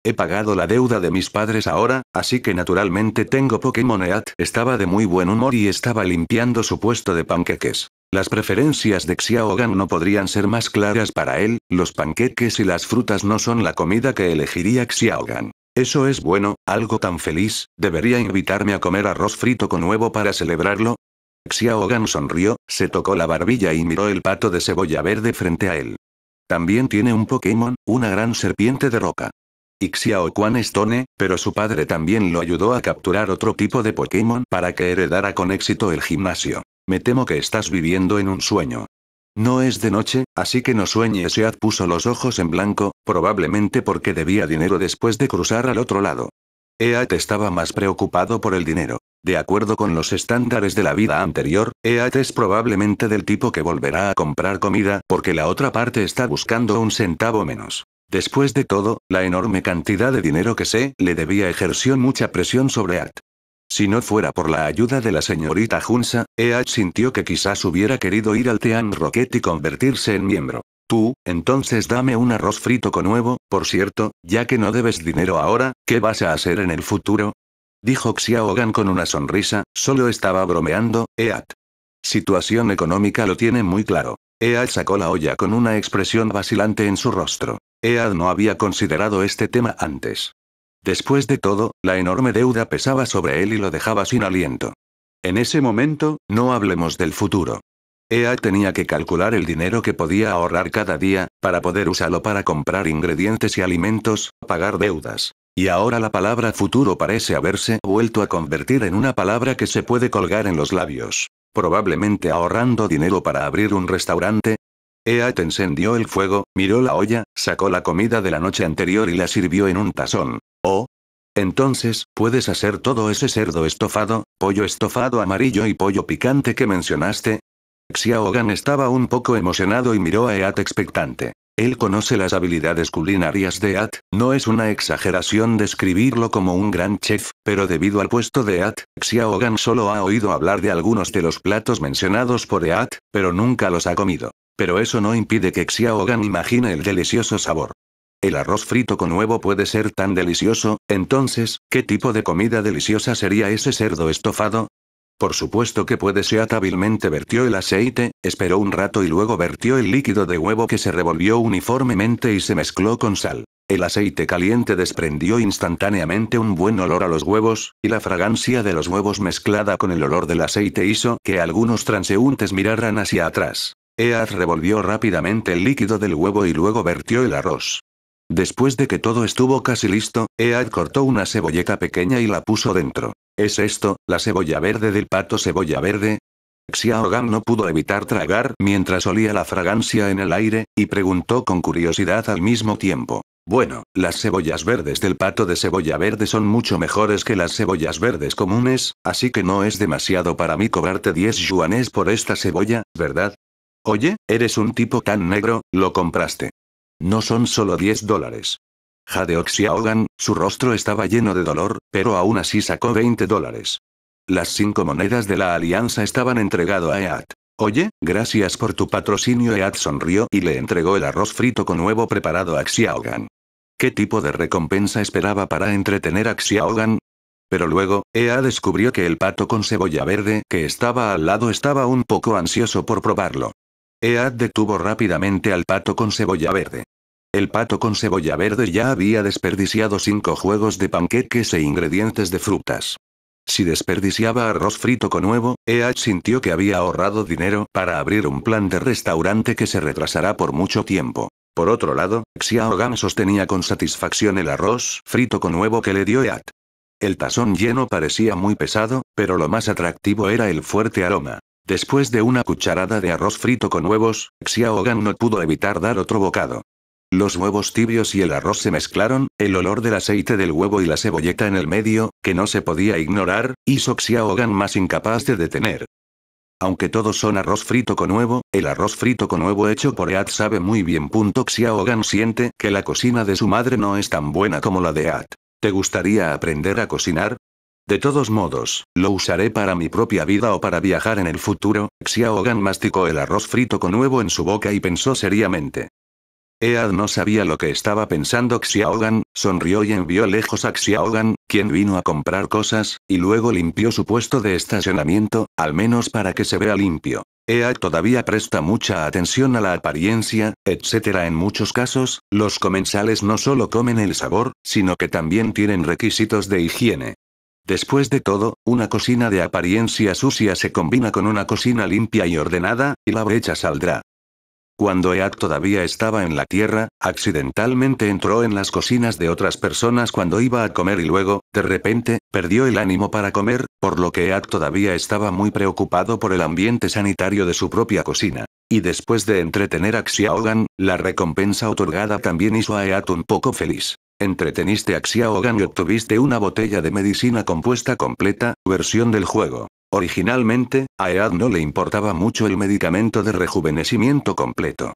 He pagado la deuda de mis padres ahora, así que naturalmente tengo Pokémon EAT. Estaba de muy buen humor y estaba limpiando su puesto de panqueques. Las preferencias de Xiaogan no podrían ser más claras para él, los panqueques y las frutas no son la comida que elegiría Xiaogan. Eso es bueno, algo tan feliz, debería invitarme a comer arroz frito con huevo para celebrarlo. Xiaogan sonrió, se tocó la barbilla y miró el pato de cebolla verde frente a él. También tiene un Pokémon, una gran serpiente de roca o Quan Stone, pero su padre también lo ayudó a capturar otro tipo de Pokémon para que heredara con éxito el gimnasio. Me temo que estás viviendo en un sueño. No es de noche, así que no sueñes. Seat puso los ojos en blanco, probablemente porque debía dinero después de cruzar al otro lado. EAT estaba más preocupado por el dinero. De acuerdo con los estándares de la vida anterior, EAT es probablemente del tipo que volverá a comprar comida porque la otra parte está buscando un centavo menos. Después de todo, la enorme cantidad de dinero que se le debía ejerció mucha presión sobre Eat. Si no fuera por la ayuda de la señorita Junsa, Eat sintió que quizás hubiera querido ir al Tean Rocket y convertirse en miembro. Tú, entonces dame un arroz frito con huevo, por cierto, ya que no debes dinero ahora, ¿qué vas a hacer en el futuro? Dijo Xiaogan con una sonrisa, solo estaba bromeando, Eat situación económica lo tiene muy claro. Ead sacó la olla con una expresión vacilante en su rostro. Ead no había considerado este tema antes. Después de todo, la enorme deuda pesaba sobre él y lo dejaba sin aliento. En ese momento, no hablemos del futuro. Ea tenía que calcular el dinero que podía ahorrar cada día, para poder usarlo para comprar ingredientes y alimentos, pagar deudas. Y ahora la palabra futuro parece haberse vuelto a convertir en una palabra que se puede colgar en los labios probablemente ahorrando dinero para abrir un restaurante. Eat encendió el fuego, miró la olla, sacó la comida de la noche anterior y la sirvió en un tazón. Oh. Entonces, puedes hacer todo ese cerdo estofado, pollo estofado amarillo y pollo picante que mencionaste. Xiaogan estaba un poco emocionado y miró a Eat expectante. Él conoce las habilidades culinarias de At, no es una exageración describirlo como un gran chef, pero debido al puesto de At, Xiaogan solo ha oído hablar de algunos de los platos mencionados por At, pero nunca los ha comido. Pero eso no impide que Xiaogan imagine el delicioso sabor. El arroz frito con huevo puede ser tan delicioso, entonces, ¿qué tipo de comida deliciosa sería ese cerdo estofado? Por supuesto que puede ser hábilmente vertió el aceite, esperó un rato y luego vertió el líquido de huevo que se revolvió uniformemente y se mezcló con sal. El aceite caliente desprendió instantáneamente un buen olor a los huevos, y la fragancia de los huevos mezclada con el olor del aceite hizo que algunos transeúntes miraran hacia atrás. Eaz revolvió rápidamente el líquido del huevo y luego vertió el arroz. Después de que todo estuvo casi listo, Ead cortó una cebolleta pequeña y la puso dentro. ¿Es esto, la cebolla verde del pato cebolla verde? Xiaogan no pudo evitar tragar mientras olía la fragancia en el aire, y preguntó con curiosidad al mismo tiempo. Bueno, las cebollas verdes del pato de cebolla verde son mucho mejores que las cebollas verdes comunes, así que no es demasiado para mí cobrarte 10 yuanes por esta cebolla, ¿verdad? Oye, eres un tipo tan negro, lo compraste. No son solo 10 dólares. Jade Oxiaogan, su rostro estaba lleno de dolor, pero aún así sacó 20 dólares. Las cinco monedas de la alianza estaban entregado a Ead. Oye, gracias por tu patrocinio. Ead sonrió y le entregó el arroz frito con huevo preparado a Xiaogan. ¿Qué tipo de recompensa esperaba para entretener a Xiaogan? Pero luego, Ea descubrió que el pato con cebolla verde que estaba al lado estaba un poco ansioso por probarlo. Ead detuvo rápidamente al pato con cebolla verde. El pato con cebolla verde ya había desperdiciado cinco juegos de panqueques e ingredientes de frutas. Si desperdiciaba arroz frito con huevo, Ead sintió que había ahorrado dinero para abrir un plan de restaurante que se retrasará por mucho tiempo. Por otro lado, Xiao sostenía con satisfacción el arroz frito con huevo que le dio Ead. El tazón lleno parecía muy pesado, pero lo más atractivo era el fuerte aroma. Después de una cucharada de arroz frito con huevos, Xiaogan no pudo evitar dar otro bocado. Los huevos tibios y el arroz se mezclaron, el olor del aceite del huevo y la cebolleta en el medio, que no se podía ignorar, hizo Xiaogan más incapaz de detener. Aunque todos son arroz frito con huevo, el arroz frito con huevo hecho por At sabe muy bien. Xiaogan siente que la cocina de su madre no es tan buena como la de At. ¿Te gustaría aprender a cocinar? De todos modos, lo usaré para mi propia vida o para viajar en el futuro. Xiaogan masticó el arroz frito con huevo en su boca y pensó seriamente. Ead no sabía lo que estaba pensando Xiaogan, sonrió y envió lejos a Xiaogan, quien vino a comprar cosas, y luego limpió su puesto de estacionamiento, al menos para que se vea limpio. Ead todavía presta mucha atención a la apariencia, etc. En muchos casos, los comensales no solo comen el sabor, sino que también tienen requisitos de higiene. Después de todo, una cocina de apariencia sucia se combina con una cocina limpia y ordenada, y la brecha saldrá. Cuando Eak todavía estaba en la tierra, accidentalmente entró en las cocinas de otras personas cuando iba a comer y luego, de repente, perdió el ánimo para comer, por lo que Eat todavía estaba muy preocupado por el ambiente sanitario de su propia cocina. Y después de entretener a Xiaogan, la recompensa otorgada también hizo a Eat un poco feliz. Entreteniste a Xiao y obtuviste una botella de medicina compuesta completa, versión del juego. Originalmente, a Ead no le importaba mucho el medicamento de rejuvenecimiento completo.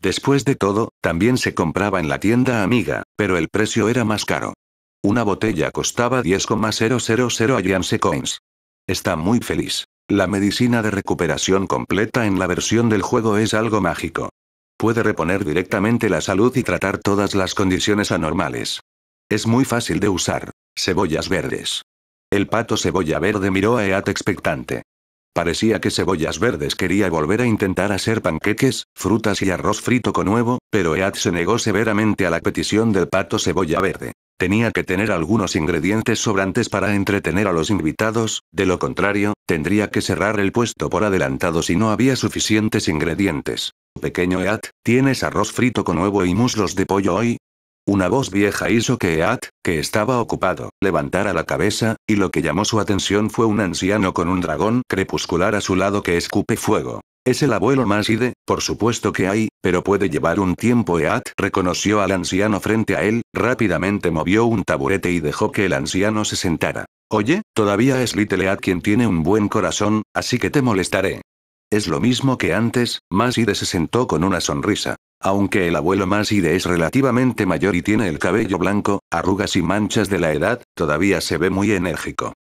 Después de todo, también se compraba en la tienda amiga, pero el precio era más caro. Una botella costaba 10,000 Janse Coins. Está muy feliz. La medicina de recuperación completa en la versión del juego es algo mágico. Puede reponer directamente la salud y tratar todas las condiciones anormales. Es muy fácil de usar. Cebollas verdes. El pato cebolla verde miró a Eat expectante. Parecía que Cebollas Verdes quería volver a intentar hacer panqueques, frutas y arroz frito con huevo, pero Eat se negó severamente a la petición del pato Cebolla Verde. Tenía que tener algunos ingredientes sobrantes para entretener a los invitados, de lo contrario, tendría que cerrar el puesto por adelantado si no había suficientes ingredientes. Pequeño Eat, ¿tienes arroz frito con huevo y muslos de pollo hoy? Una voz vieja hizo que Eat, que estaba ocupado, levantara la cabeza, y lo que llamó su atención fue un anciano con un dragón crepuscular a su lado que escupe fuego. Es el abuelo Maside, por supuesto que hay, pero puede llevar un tiempo. Eat reconoció al anciano frente a él, rápidamente movió un taburete y dejó que el anciano se sentara. Oye, todavía es Little Eat quien tiene un buen corazón, así que te molestaré. Es lo mismo que antes, Maside se sentó con una sonrisa. Aunque el abuelo Maside es relativamente mayor y tiene el cabello blanco, arrugas y manchas de la edad, todavía se ve muy enérgico.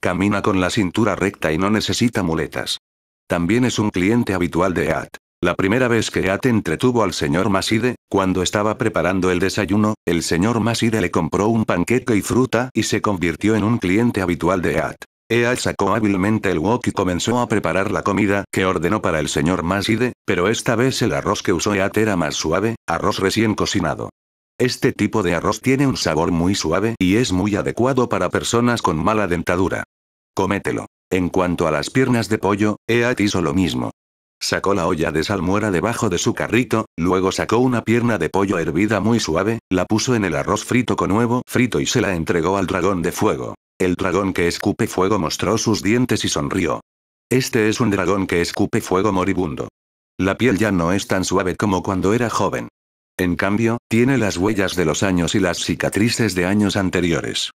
Camina con la cintura recta y no necesita muletas. También es un cliente habitual de At. La primera vez que At entretuvo al señor Maside, cuando estaba preparando el desayuno, el señor Maside le compró un panqueque y fruta y se convirtió en un cliente habitual de At. Ea sacó hábilmente el wok y comenzó a preparar la comida que ordenó para el señor Maside, pero esta vez el arroz que usó Eat era más suave, arroz recién cocinado. Este tipo de arroz tiene un sabor muy suave y es muy adecuado para personas con mala dentadura. Comételo. En cuanto a las piernas de pollo, Eat hizo lo mismo. Sacó la olla de salmuera debajo de su carrito, luego sacó una pierna de pollo hervida muy suave, la puso en el arroz frito con huevo frito y se la entregó al dragón de fuego. El dragón que escupe fuego mostró sus dientes y sonrió. Este es un dragón que escupe fuego moribundo. La piel ya no es tan suave como cuando era joven. En cambio, tiene las huellas de los años y las cicatrices de años anteriores.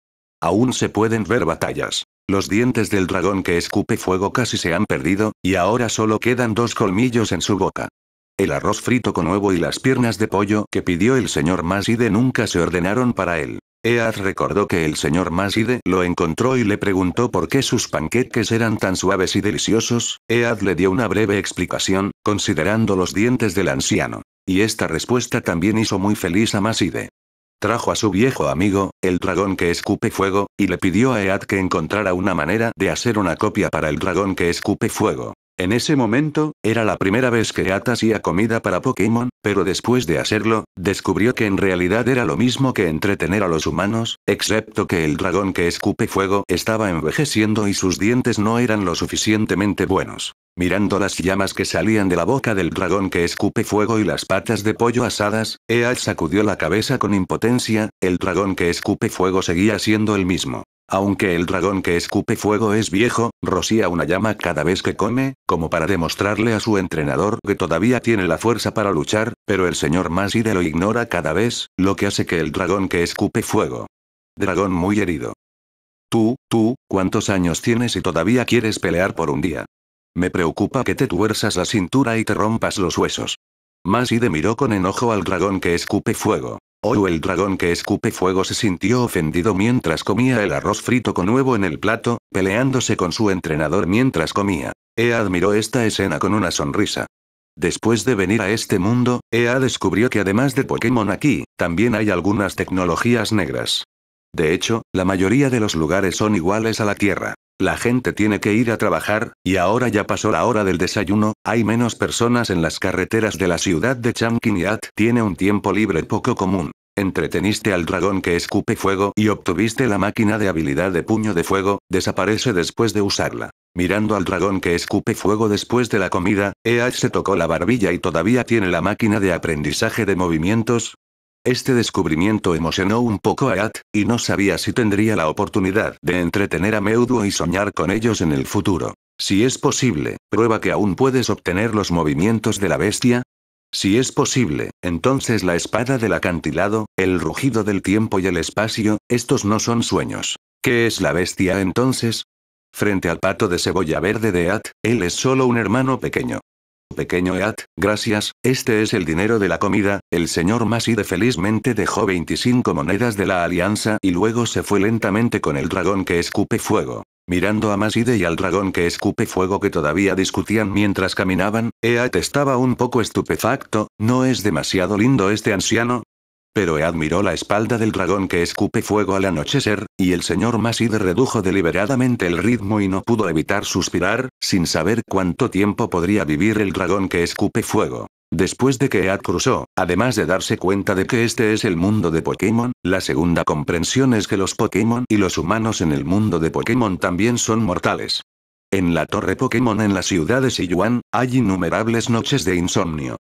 Aún se pueden ver batallas. Los dientes del dragón que escupe fuego casi se han perdido, y ahora solo quedan dos colmillos en su boca. El arroz frito con huevo y las piernas de pollo que pidió el señor Maside nunca se ordenaron para él. Ead recordó que el señor Maside lo encontró y le preguntó por qué sus panqueques eran tan suaves y deliciosos, Ead le dio una breve explicación, considerando los dientes del anciano. Y esta respuesta también hizo muy feliz a Maside. Trajo a su viejo amigo, el dragón que escupe fuego, y le pidió a Ead que encontrara una manera de hacer una copia para el dragón que escupe fuego. En ese momento, era la primera vez que At hacía comida para Pokémon, pero después de hacerlo, descubrió que en realidad era lo mismo que entretener a los humanos, excepto que el dragón que escupe fuego estaba envejeciendo y sus dientes no eran lo suficientemente buenos. Mirando las llamas que salían de la boca del dragón que escupe fuego y las patas de pollo asadas, Eat sacudió la cabeza con impotencia, el dragón que escupe fuego seguía siendo el mismo. Aunque el dragón que escupe fuego es viejo, rocía una llama cada vez que come, como para demostrarle a su entrenador que todavía tiene la fuerza para luchar, pero el señor Maside lo ignora cada vez, lo que hace que el dragón que escupe fuego. Dragón muy herido. Tú, tú, ¿cuántos años tienes y todavía quieres pelear por un día? Me preocupa que te tuerzas la cintura y te rompas los huesos. Maside miró con enojo al dragón que escupe fuego. Oh, el dragón que escupe fuego se sintió ofendido mientras comía el arroz frito con huevo en el plato, peleándose con su entrenador mientras comía. Ea admiró esta escena con una sonrisa. Después de venir a este mundo, EA descubrió que además de Pokémon aquí, también hay algunas tecnologías negras. De hecho, la mayoría de los lugares son iguales a la Tierra. La gente tiene que ir a trabajar, y ahora ya pasó la hora del desayuno, hay menos personas en las carreteras de la ciudad de Chamkinyat. Tiene un tiempo libre poco común. Entreteniste al dragón que escupe fuego y obtuviste la máquina de habilidad de puño de fuego, desaparece después de usarla. Mirando al dragón que escupe fuego después de la comida, EH se tocó la barbilla y todavía tiene la máquina de aprendizaje de movimientos, este descubrimiento emocionó un poco a At, y no sabía si tendría la oportunidad de entretener a Meudo y soñar con ellos en el futuro. Si es posible, prueba que aún puedes obtener los movimientos de la bestia. Si es posible, entonces la espada del acantilado, el rugido del tiempo y el espacio, estos no son sueños. ¿Qué es la bestia entonces? Frente al pato de cebolla verde de At, él es solo un hermano pequeño pequeño Eat, gracias, este es el dinero de la comida, el señor Maside felizmente dejó 25 monedas de la alianza y luego se fue lentamente con el dragón que escupe fuego. Mirando a Maside y al dragón que escupe fuego que todavía discutían mientras caminaban, Eat estaba un poco estupefacto, no es demasiado lindo este anciano, pero admiró la espalda del dragón que escupe fuego al anochecer, y el señor Maside redujo deliberadamente el ritmo y no pudo evitar suspirar, sin saber cuánto tiempo podría vivir el dragón que escupe fuego. Después de que Ead cruzó, además de darse cuenta de que este es el mundo de Pokémon, la segunda comprensión es que los Pokémon y los humanos en el mundo de Pokémon también son mortales. En la torre Pokémon en la ciudad de Sichuan, hay innumerables noches de insomnio.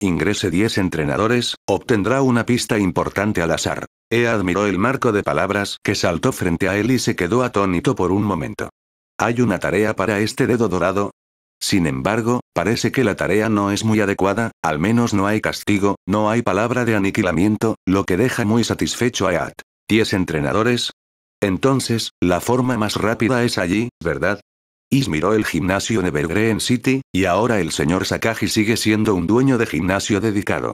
Ingrese 10 entrenadores, obtendrá una pista importante al azar. E admiró el marco de palabras que saltó frente a él y se quedó atónito por un momento. ¿Hay una tarea para este dedo dorado? Sin embargo, parece que la tarea no es muy adecuada, al menos no hay castigo, no hay palabra de aniquilamiento, lo que deja muy satisfecho a Ead. ¿10 entrenadores? Entonces, la forma más rápida es allí, ¿verdad? Ismiró miró el gimnasio en City, y ahora el señor Sakaji sigue siendo un dueño de gimnasio dedicado.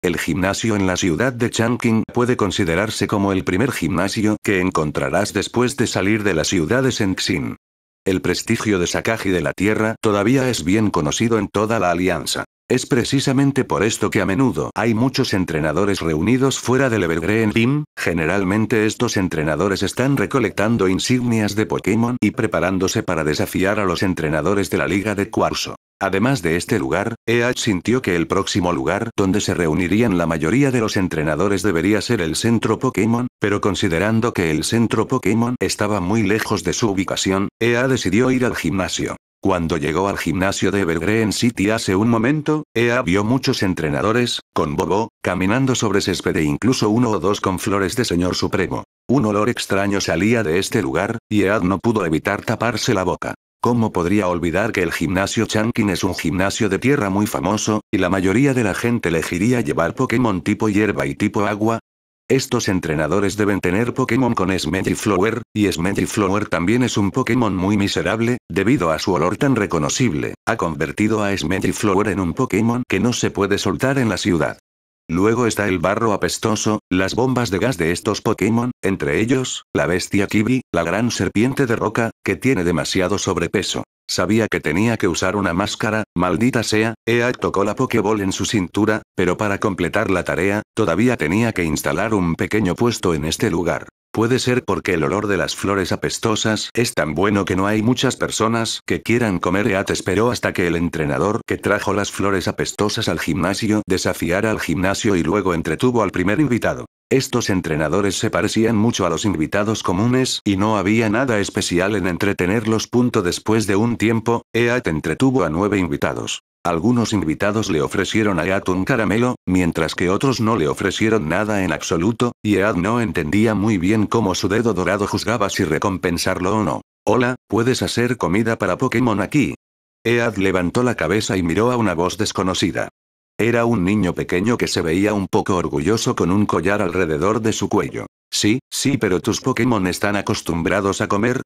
El gimnasio en la ciudad de Changqing puede considerarse como el primer gimnasio que encontrarás después de salir de la ciudad de Senxin. El prestigio de Sakaji de la Tierra todavía es bien conocido en toda la alianza. Es precisamente por esto que a menudo hay muchos entrenadores reunidos fuera del Evergreen Team, generalmente estos entrenadores están recolectando insignias de Pokémon y preparándose para desafiar a los entrenadores de la Liga de Cuarzo. Además de este lugar, EA sintió que el próximo lugar donde se reunirían la mayoría de los entrenadores debería ser el centro Pokémon, pero considerando que el centro Pokémon estaba muy lejos de su ubicación, EA decidió ir al gimnasio. Cuando llegó al gimnasio de Evergreen City hace un momento, Ea vio muchos entrenadores, con Bobo, caminando sobre césped e incluso uno o dos con flores de señor supremo. Un olor extraño salía de este lugar, y Ead no pudo evitar taparse la boca. ¿Cómo podría olvidar que el gimnasio Chankin es un gimnasio de tierra muy famoso, y la mayoría de la gente elegiría llevar Pokémon tipo hierba y tipo agua, estos entrenadores deben tener Pokémon con Flower, y Flower también es un Pokémon muy miserable, debido a su olor tan reconocible, ha convertido a Flower en un Pokémon que no se puede soltar en la ciudad. Luego está el barro apestoso, las bombas de gas de estos Pokémon, entre ellos, la bestia Kibi, la gran serpiente de roca, que tiene demasiado sobrepeso. Sabía que tenía que usar una máscara, maldita sea, Eak tocó la Pokéball en su cintura, pero para completar la tarea, todavía tenía que instalar un pequeño puesto en este lugar. Puede ser porque el olor de las flores apestosas es tan bueno que no hay muchas personas que quieran comer. Eat esperó hasta que el entrenador que trajo las flores apestosas al gimnasio desafiara al gimnasio y luego entretuvo al primer invitado. Estos entrenadores se parecían mucho a los invitados comunes y no había nada especial en entretenerlos. Punto después de un tiempo, EAT entretuvo a nueve invitados. Algunos invitados le ofrecieron a Ead un caramelo, mientras que otros no le ofrecieron nada en absoluto, y Ead no entendía muy bien cómo su dedo dorado juzgaba si recompensarlo o no. Hola, ¿puedes hacer comida para Pokémon aquí? Ead levantó la cabeza y miró a una voz desconocida. Era un niño pequeño que se veía un poco orgulloso con un collar alrededor de su cuello. Sí, sí, pero tus Pokémon están acostumbrados a comer,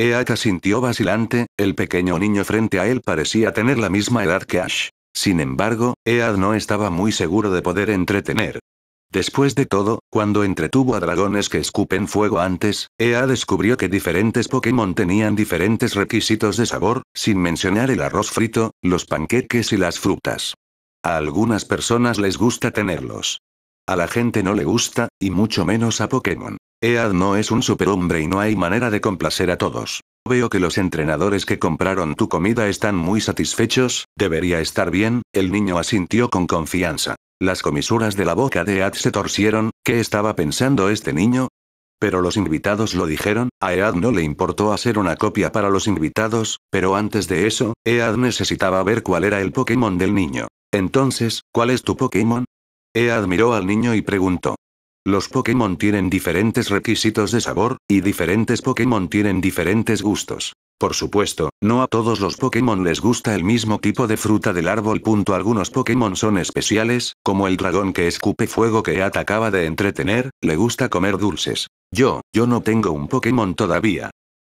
Eaka sintió vacilante, el pequeño niño frente a él parecía tener la misma edad que Ash. Sin embargo, Ead no estaba muy seguro de poder entretener. Después de todo, cuando entretuvo a dragones que escupen fuego antes, Ea descubrió que diferentes Pokémon tenían diferentes requisitos de sabor, sin mencionar el arroz frito, los panqueques y las frutas. A algunas personas les gusta tenerlos. A la gente no le gusta, y mucho menos a Pokémon. Ead no es un superhombre y no hay manera de complacer a todos. Veo que los entrenadores que compraron tu comida están muy satisfechos, debería estar bien, el niño asintió con confianza. Las comisuras de la boca de Ead se torcieron, ¿qué estaba pensando este niño? Pero los invitados lo dijeron, a Ead no le importó hacer una copia para los invitados, pero antes de eso, Ead necesitaba ver cuál era el Pokémon del niño. Entonces, ¿cuál es tu Pokémon? E admiró al niño y preguntó. Los Pokémon tienen diferentes requisitos de sabor, y diferentes Pokémon tienen diferentes gustos. Por supuesto, no a todos los Pokémon les gusta el mismo tipo de fruta del árbol. Algunos Pokémon son especiales, como el dragón que escupe fuego que acaba de entretener, le gusta comer dulces. Yo, yo no tengo un Pokémon todavía.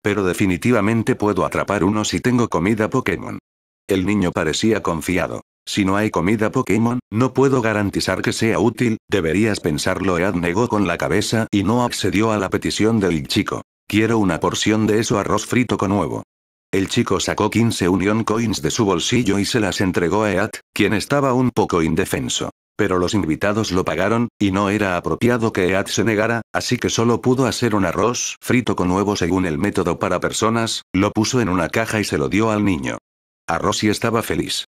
Pero definitivamente puedo atrapar uno si tengo comida Pokémon. El niño parecía confiado. Si no hay comida Pokémon, no puedo garantizar que sea útil, deberías pensarlo. Ead negó con la cabeza y no accedió a la petición del chico. Quiero una porción de eso arroz frito con huevo. El chico sacó 15 Union Coins de su bolsillo y se las entregó a Ead, quien estaba un poco indefenso. Pero los invitados lo pagaron, y no era apropiado que Ead se negara, así que solo pudo hacer un arroz frito con huevo según el método para personas, lo puso en una caja y se lo dio al niño. Arroz y estaba feliz.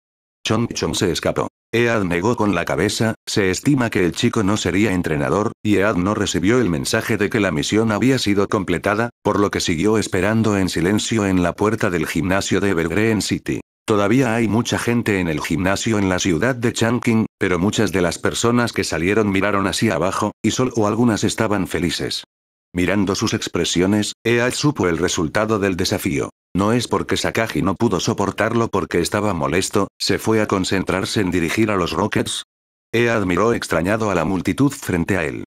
Chong Chong se escapó. Ead negó con la cabeza, se estima que el chico no sería entrenador, y Ead no recibió el mensaje de que la misión había sido completada, por lo que siguió esperando en silencio en la puerta del gimnasio de Evergreen City. Todavía hay mucha gente en el gimnasio en la ciudad de Changqing, pero muchas de las personas que salieron miraron hacia abajo, y solo algunas estaban felices. Mirando sus expresiones, Ead supo el resultado del desafío. No es porque Sakaji no pudo soportarlo porque estaba molesto, se fue a concentrarse en dirigir a los Rockets. Ead miró extrañado a la multitud frente a él.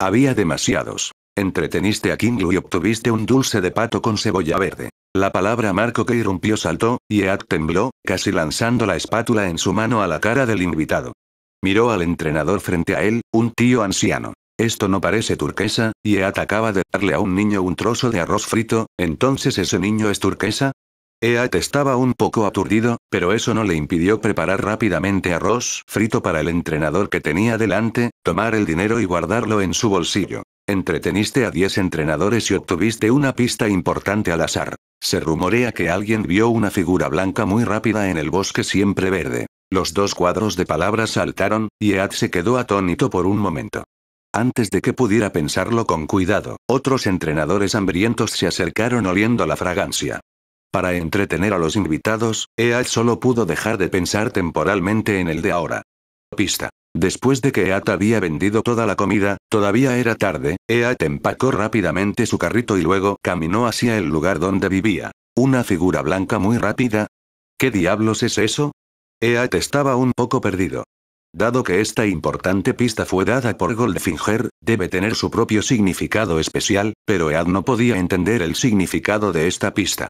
Había demasiados. Entreteniste a Kinglu y obtuviste un dulce de pato con cebolla verde. La palabra Marco que irrumpió saltó, y Ead tembló, casi lanzando la espátula en su mano a la cara del invitado. Miró al entrenador frente a él, un tío anciano. Esto no parece turquesa, y Eat acaba de darle a un niño un trozo de arroz frito, entonces ese niño es turquesa. Eat estaba un poco aturdido, pero eso no le impidió preparar rápidamente arroz frito para el entrenador que tenía delante, tomar el dinero y guardarlo en su bolsillo. Entreteniste a 10 entrenadores y obtuviste una pista importante al azar. Se rumorea que alguien vio una figura blanca muy rápida en el bosque siempre verde. Los dos cuadros de palabras saltaron, y Ead se quedó atónito por un momento. Antes de que pudiera pensarlo con cuidado, otros entrenadores hambrientos se acercaron oliendo la fragancia. Para entretener a los invitados, Eat solo pudo dejar de pensar temporalmente en el de ahora. Pista. Después de que Eat había vendido toda la comida, todavía era tarde, Eat empacó rápidamente su carrito y luego caminó hacia el lugar donde vivía. Una figura blanca muy rápida. ¿Qué diablos es eso? Eat estaba un poco perdido. Dado que esta importante pista fue dada por Goldfinger, debe tener su propio significado especial, pero Ead no podía entender el significado de esta pista.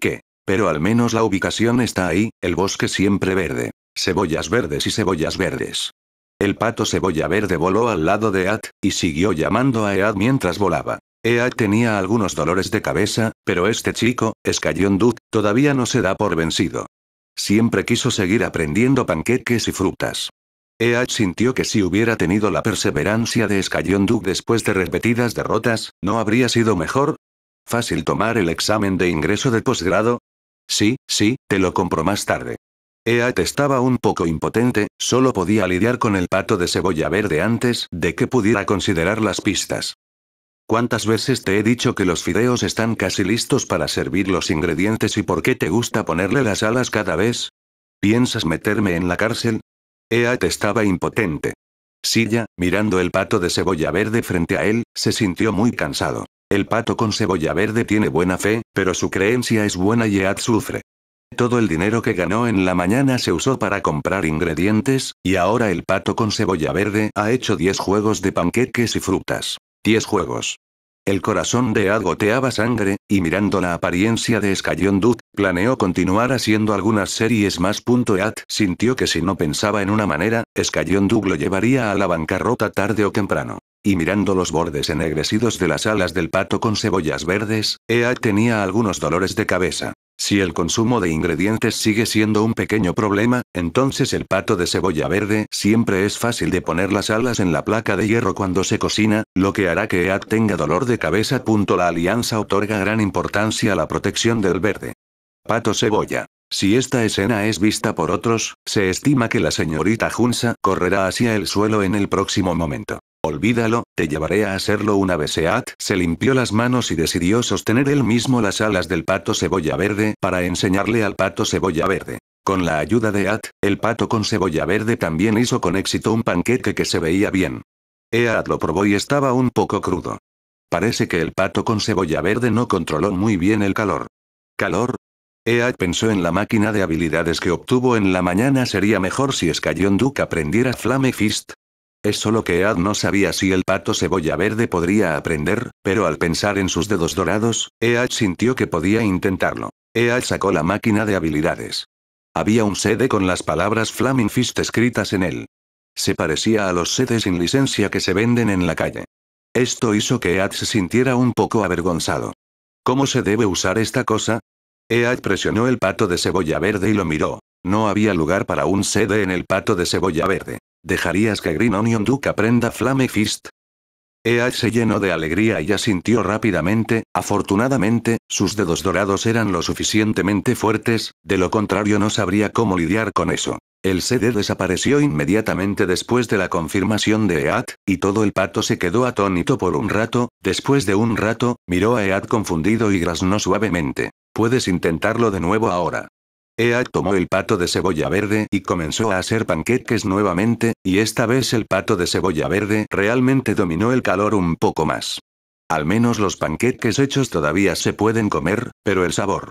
¿Qué? Pero al menos la ubicación está ahí, el bosque siempre verde. Cebollas verdes y cebollas verdes. El pato cebolla verde voló al lado de Ead, y siguió llamando a Ead mientras volaba. Ead tenía algunos dolores de cabeza, pero este chico, Escayón Dut, todavía no se da por vencido. Siempre quiso seguir aprendiendo panqueques y frutas. Eat sintió que si hubiera tenido la perseverancia de Escayón Duke después de repetidas derrotas, ¿no habría sido mejor? ¿Fácil tomar el examen de ingreso de posgrado? Sí, sí, te lo compro más tarde. Eat estaba un poco impotente, solo podía lidiar con el pato de cebolla verde antes de que pudiera considerar las pistas. ¿Cuántas veces te he dicho que los fideos están casi listos para servir los ingredientes y por qué te gusta ponerle las alas cada vez? ¿Piensas meterme en la cárcel? Eat estaba impotente. Silla, mirando el pato de cebolla verde frente a él, se sintió muy cansado. El pato con cebolla verde tiene buena fe, pero su creencia es buena y Eat sufre. Todo el dinero que ganó en la mañana se usó para comprar ingredientes, y ahora el pato con cebolla verde ha hecho 10 juegos de panqueques y frutas. 10 juegos. El corazón de Ad goteaba sangre, y mirando la apariencia de Escayón Dud, planeó continuar haciendo algunas series más. Ad sintió que si no pensaba en una manera, Escayón lo llevaría a la bancarrota tarde o temprano. Y mirando los bordes ennegrecidos de las alas del pato con cebollas verdes, Ead tenía algunos dolores de cabeza. Si el consumo de ingredientes sigue siendo un pequeño problema, entonces el pato de cebolla verde siempre es fácil de poner las alas en la placa de hierro cuando se cocina, lo que hará que EAT tenga dolor de cabeza. La alianza otorga gran importancia a la protección del verde. Pato cebolla. Si esta escena es vista por otros, se estima que la señorita Junsa correrá hacia el suelo en el próximo momento. Olvídalo, te llevaré a hacerlo una vez. Ead se limpió las manos y decidió sostener él mismo las alas del pato cebolla verde para enseñarle al pato cebolla verde. Con la ayuda de At, el pato con cebolla verde también hizo con éxito un panquete que se veía bien. Eat lo probó y estaba un poco crudo. Parece que el pato con cebolla verde no controló muy bien el calor. ¿Calor? Eat pensó en la máquina de habilidades que obtuvo en la mañana sería mejor si Skyon Duke aprendiera Flame Fist, es solo que Ed no sabía si el pato cebolla verde podría aprender, pero al pensar en sus dedos dorados, Ed sintió que podía intentarlo. Ed sacó la máquina de habilidades. Había un CD con las palabras Flaming Fist escritas en él. Se parecía a los CDs sin licencia que se venden en la calle. Esto hizo que Ead se sintiera un poco avergonzado. ¿Cómo se debe usar esta cosa? Ead presionó el pato de cebolla verde y lo miró. No había lugar para un CD en el pato de cebolla verde. ¿Dejarías que Green Onion Duke aprenda Flame Fist? EA se llenó de alegría y asintió rápidamente, afortunadamente, sus dedos dorados eran lo suficientemente fuertes, de lo contrario no sabría cómo lidiar con eso. El CD desapareció inmediatamente después de la confirmación de EAT, y todo el pato se quedó atónito por un rato, después de un rato, miró a EAT confundido y graznó suavemente. Puedes intentarlo de nuevo ahora. Ea tomó el pato de cebolla verde y comenzó a hacer panqueques nuevamente, y esta vez el pato de cebolla verde realmente dominó el calor un poco más. Al menos los panqueques hechos todavía se pueden comer, pero el sabor.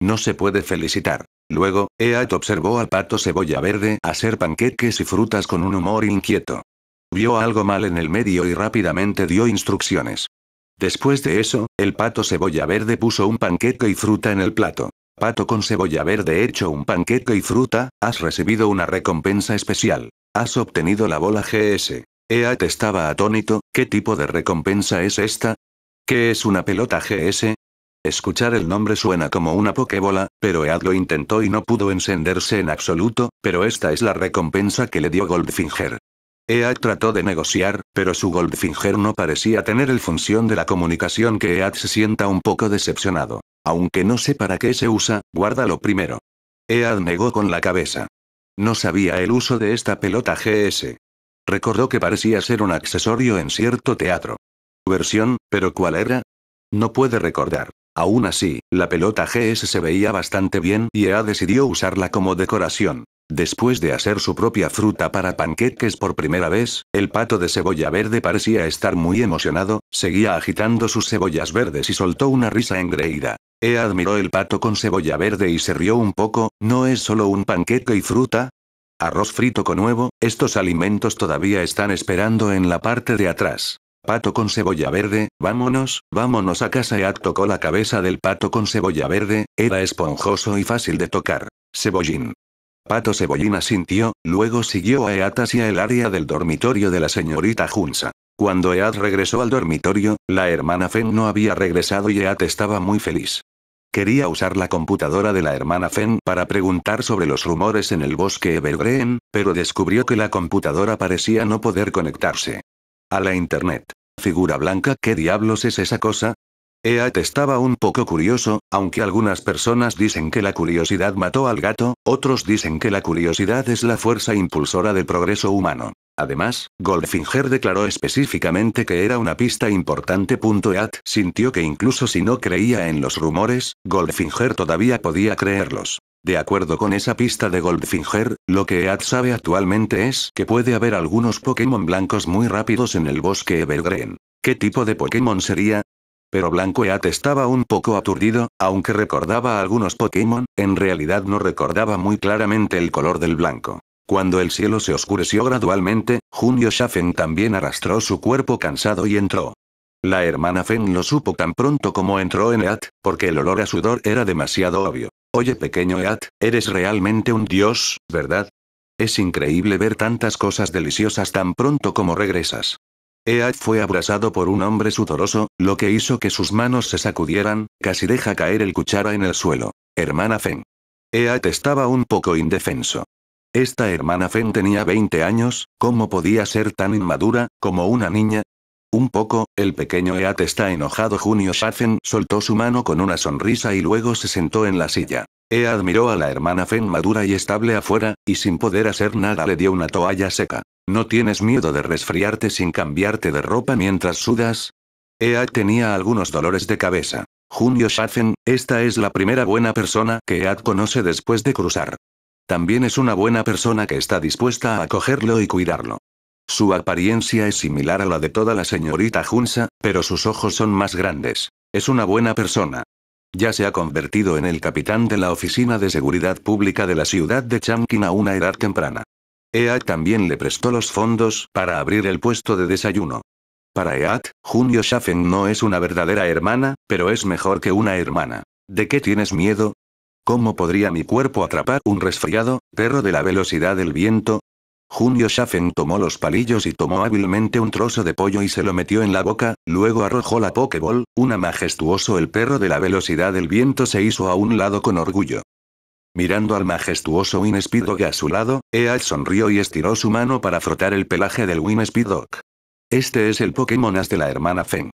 No se puede felicitar. Luego, Eat observó al pato cebolla verde hacer panqueques y frutas con un humor inquieto. Vio algo mal en el medio y rápidamente dio instrucciones. Después de eso, el pato cebolla verde puso un panqueque y fruta en el plato pato con cebolla verde hecho un panqueque y fruta, has recibido una recompensa especial. Has obtenido la bola GS. Eat estaba atónito, ¿qué tipo de recompensa es esta? ¿Qué es una pelota GS? Escuchar el nombre suena como una pokebola, pero Ead lo intentó y no pudo encenderse en absoluto, pero esta es la recompensa que le dio Goldfinger. Ead trató de negociar, pero su Goldfinger no parecía tener el función de la comunicación que Ead se sienta un poco decepcionado. Aunque no sé para qué se usa, guárdalo primero. Ead negó con la cabeza. No sabía el uso de esta pelota GS. Recordó que parecía ser un accesorio en cierto teatro. Versión, pero ¿cuál era? No puede recordar. Aún así, la pelota GS se veía bastante bien y Ea decidió usarla como decoración. Después de hacer su propia fruta para panqueques por primera vez, el pato de cebolla verde parecía estar muy emocionado, seguía agitando sus cebollas verdes y soltó una risa engreída. E admiró el pato con cebolla verde y se rió un poco, ¿no es solo un panqueque y fruta? Arroz frito con huevo, estos alimentos todavía están esperando en la parte de atrás. Pato con cebolla verde, vámonos, vámonos a casa. Eat tocó la cabeza del pato con cebolla verde, era esponjoso y fácil de tocar. Cebollín. Pato Cebollina sintió, luego siguió a Eat hacia el área del dormitorio de la señorita Junsa. Cuando Eat regresó al dormitorio, la hermana Fen no había regresado y Eat estaba muy feliz. Quería usar la computadora de la hermana Fen para preguntar sobre los rumores en el bosque Evergreen, pero descubrió que la computadora parecía no poder conectarse. A la internet. Figura blanca, ¿qué diablos es esa cosa? Eat estaba un poco curioso, aunque algunas personas dicen que la curiosidad mató al gato, otros dicen que la curiosidad es la fuerza impulsora del progreso humano. Además, Goldfinger declaró específicamente que era una pista importante. Eat sintió que incluso si no creía en los rumores, Goldfinger todavía podía creerlos. De acuerdo con esa pista de Goldfinger, lo que Eat sabe actualmente es que puede haber algunos Pokémon blancos muy rápidos en el bosque Evergreen. ¿Qué tipo de Pokémon sería? Pero Blanco Eat estaba un poco aturdido, aunque recordaba a algunos Pokémon, en realidad no recordaba muy claramente el color del blanco. Cuando el cielo se oscureció gradualmente, Junio Shafen también arrastró su cuerpo cansado y entró. La hermana Fen lo supo tan pronto como entró en Eat, porque el olor a sudor era demasiado obvio. Oye pequeño Eat, eres realmente un dios, ¿verdad? Es increíble ver tantas cosas deliciosas tan pronto como regresas. Ead fue abrazado por un hombre sudoroso, lo que hizo que sus manos se sacudieran, casi deja caer el cuchara en el suelo. Hermana Fen. Ead estaba un poco indefenso. Esta hermana Fen tenía 20 años, ¿cómo podía ser tan inmadura, como una niña? Un poco, el pequeño Eat está enojado. Junio Schaffen soltó su mano con una sonrisa y luego se sentó en la silla. Ead miró a la hermana Fen madura y estable afuera, y sin poder hacer nada le dio una toalla seca. ¿No tienes miedo de resfriarte sin cambiarte de ropa mientras sudas? Ead tenía algunos dolores de cabeza. Junio Schaffen, esta es la primera buena persona que Ead conoce después de cruzar. También es una buena persona que está dispuesta a acogerlo y cuidarlo. Su apariencia es similar a la de toda la señorita Junsa, pero sus ojos son más grandes. Es una buena persona. Ya se ha convertido en el capitán de la Oficina de Seguridad Pública de la ciudad de Changqing a una edad temprana. EAT también le prestó los fondos para abrir el puesto de desayuno. Para EAT, Junio Schaffen no es una verdadera hermana, pero es mejor que una hermana. ¿De qué tienes miedo? ¿Cómo podría mi cuerpo atrapar un resfriado, perro de la velocidad del viento? Junio Schaffen tomó los palillos y tomó hábilmente un trozo de pollo y se lo metió en la boca, luego arrojó la pokeball, una majestuoso el perro de la velocidad del viento se hizo a un lado con orgullo. Mirando al majestuoso Dog a su lado, Ead sonrió y estiró su mano para frotar el pelaje del Dog. Este es el Pokémon As de la hermana Feng.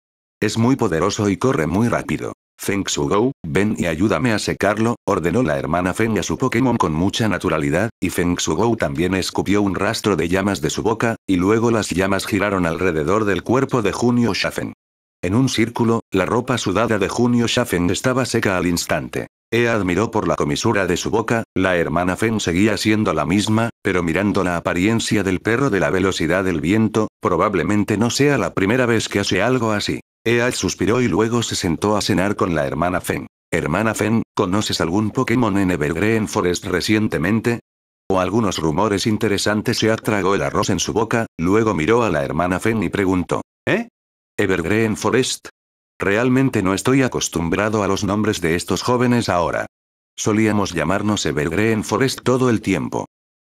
Es muy poderoso y corre muy rápido. Feng Gou, ven y ayúdame a secarlo, ordenó la hermana Feng a su Pokémon con mucha naturalidad, y Feng también escupió un rastro de llamas de su boca, y luego las llamas giraron alrededor del cuerpo de Junio Shafen. En un círculo, la ropa sudada de Junio Shafen estaba seca al instante. Ea admiró por la comisura de su boca, la hermana Fen seguía siendo la misma, pero mirando la apariencia del perro de la velocidad del viento, probablemente no sea la primera vez que hace algo así. Ea suspiró y luego se sentó a cenar con la hermana Fen. Hermana Fen, ¿conoces algún Pokémon en Evergreen Forest recientemente? O algunos rumores interesantes se tragó el arroz en su boca, luego miró a la hermana Fen y preguntó. ¿Eh? ¿Evergreen Forest? Realmente no estoy acostumbrado a los nombres de estos jóvenes ahora. Solíamos llamarnos Evergreen Forest todo el tiempo.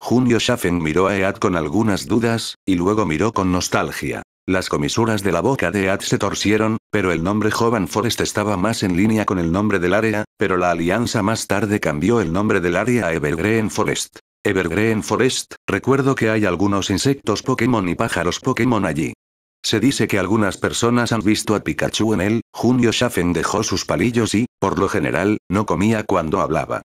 Junio Schaffen miró a Ead con algunas dudas, y luego miró con nostalgia. Las comisuras de la boca de Ead se torcieron, pero el nombre Jovan Forest estaba más en línea con el nombre del área, pero la alianza más tarde cambió el nombre del área a Evergreen Forest. Evergreen Forest, recuerdo que hay algunos insectos Pokémon y pájaros Pokémon allí. Se dice que algunas personas han visto a Pikachu en él, Junio Schaffen dejó sus palillos y, por lo general, no comía cuando hablaba.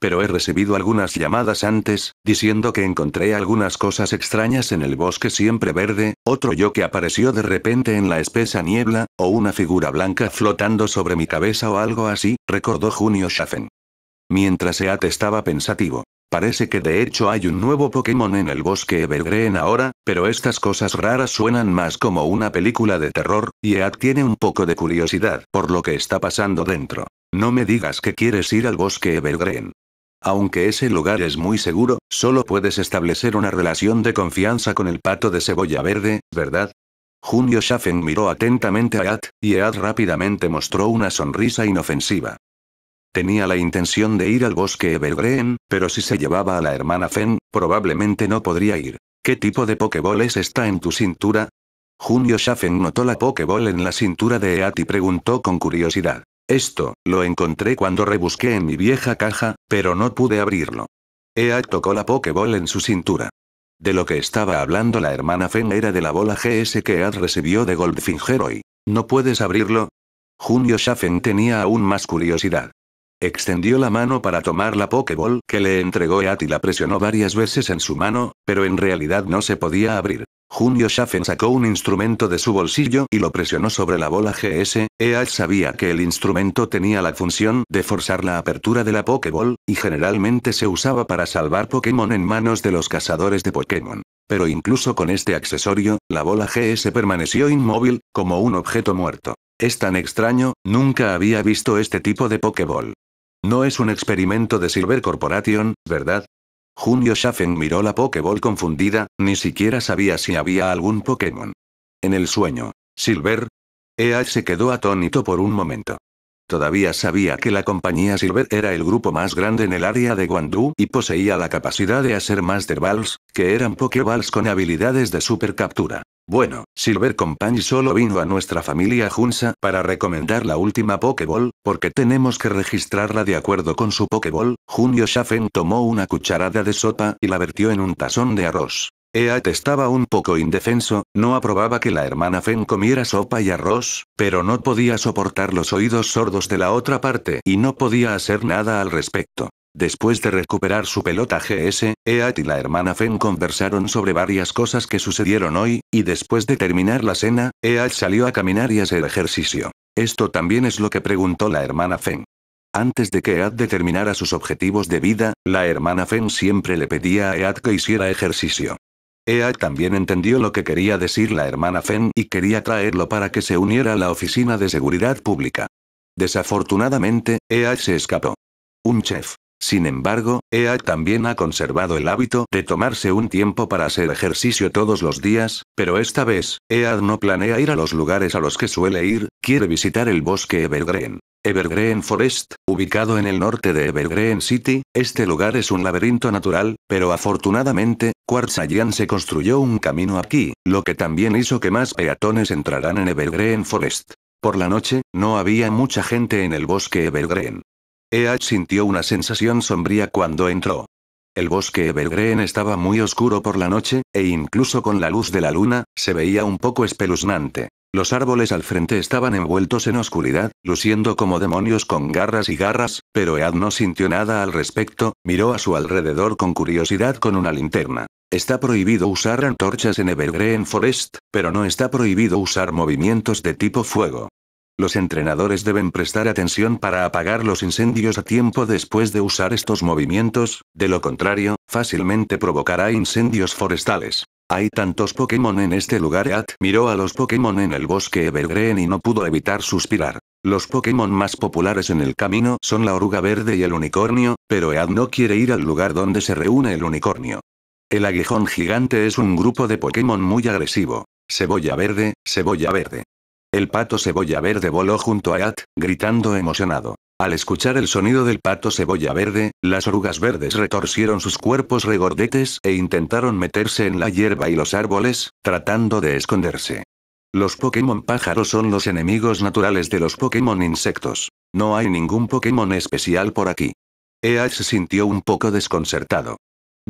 Pero he recibido algunas llamadas antes, diciendo que encontré algunas cosas extrañas en el bosque siempre verde, otro yo que apareció de repente en la espesa niebla, o una figura blanca flotando sobre mi cabeza o algo así, recordó Junio Schaffen. Mientras Eat estaba pensativo. Parece que de hecho hay un nuevo Pokémon en el bosque Evergreen ahora, pero estas cosas raras suenan más como una película de terror, y Ead tiene un poco de curiosidad por lo que está pasando dentro. No me digas que quieres ir al bosque Evergreen. Aunque ese lugar es muy seguro, solo puedes establecer una relación de confianza con el pato de cebolla verde, ¿verdad? Junio Schaffen miró atentamente a Ead, y Ead rápidamente mostró una sonrisa inofensiva. Tenía la intención de ir al bosque Evergreen, pero si se llevaba a la hermana Fen, probablemente no podría ir. ¿Qué tipo de Pokéboles está en tu cintura? Junio Shafen notó la Pokéball en la cintura de Ead y preguntó con curiosidad. Esto, lo encontré cuando rebusqué en mi vieja caja, pero no pude abrirlo. Ead tocó la pokeball en su cintura. De lo que estaba hablando la hermana Fen era de la bola GS que Ead recibió de Goldfinger hoy. ¿No puedes abrirlo? Junio Shafen tenía aún más curiosidad. Extendió la mano para tomar la Pokéball que le entregó Eat y la presionó varias veces en su mano, pero en realidad no se podía abrir. Junio Shafen sacó un instrumento de su bolsillo y lo presionó sobre la bola GS. Eat sabía que el instrumento tenía la función de forzar la apertura de la Pokéball, y generalmente se usaba para salvar Pokémon en manos de los cazadores de Pokémon. Pero incluso con este accesorio, la bola GS permaneció inmóvil, como un objeto muerto. Es tan extraño, nunca había visto este tipo de Pokéball. No es un experimento de Silver Corporation, ¿verdad? Junio Schaffen miró la Pokéball confundida, ni siquiera sabía si había algún Pokémon. En el sueño. Silver. EA se quedó atónito por un momento. Todavía sabía que la compañía Silver era el grupo más grande en el área de Guandu y poseía la capacidad de hacer Master Balls, que eran Pokéballs con habilidades de supercaptura. Bueno, Silver Company solo vino a nuestra familia Junsa para recomendar la última Pokéball, porque tenemos que registrarla de acuerdo con su Pokéball. Junio Shafen tomó una cucharada de sopa y la vertió en un tazón de arroz. Eat estaba un poco indefenso, no aprobaba que la hermana Fen comiera sopa y arroz, pero no podía soportar los oídos sordos de la otra parte y no podía hacer nada al respecto. Después de recuperar su pelota GS, Eat y la hermana Fen conversaron sobre varias cosas que sucedieron hoy, y después de terminar la cena, Eat salió a caminar y hacer ejercicio. Esto también es lo que preguntó la hermana Fen. Antes de que Ead determinara sus objetivos de vida, la hermana Fen siempre le pedía a Ead que hiciera ejercicio. Ead también entendió lo que quería decir la hermana Fen y quería traerlo para que se uniera a la Oficina de Seguridad Pública. Desafortunadamente, Ead se escapó. Un chef sin embargo, EA también ha conservado el hábito de tomarse un tiempo para hacer ejercicio todos los días, pero esta vez, Ead no planea ir a los lugares a los que suele ir, quiere visitar el bosque Evergreen. Evergreen Forest, ubicado en el norte de Evergreen City, este lugar es un laberinto natural, pero afortunadamente, Quartzayan se construyó un camino aquí, lo que también hizo que más peatones entraran en Evergreen Forest. Por la noche, no había mucha gente en el bosque Evergreen. Ead sintió una sensación sombría cuando entró. El bosque Evergreen estaba muy oscuro por la noche, e incluso con la luz de la luna, se veía un poco espeluznante. Los árboles al frente estaban envueltos en oscuridad, luciendo como demonios con garras y garras, pero Ead no sintió nada al respecto, miró a su alrededor con curiosidad con una linterna. Está prohibido usar antorchas en Evergreen Forest, pero no está prohibido usar movimientos de tipo fuego. Los entrenadores deben prestar atención para apagar los incendios a tiempo después de usar estos movimientos, de lo contrario, fácilmente provocará incendios forestales. Hay tantos Pokémon en este lugar. Ead miró a los Pokémon en el bosque Evergreen y no pudo evitar suspirar. Los Pokémon más populares en el camino son la oruga verde y el unicornio, pero Ead no quiere ir al lugar donde se reúne el unicornio. El aguijón gigante es un grupo de Pokémon muy agresivo. Cebolla verde, cebolla verde. El pato cebolla verde voló junto a At, gritando emocionado. Al escuchar el sonido del pato cebolla verde, las orugas verdes retorcieron sus cuerpos regordetes e intentaron meterse en la hierba y los árboles, tratando de esconderse. Los Pokémon pájaros son los enemigos naturales de los Pokémon insectos. No hay ningún Pokémon especial por aquí. at se sintió un poco desconcertado.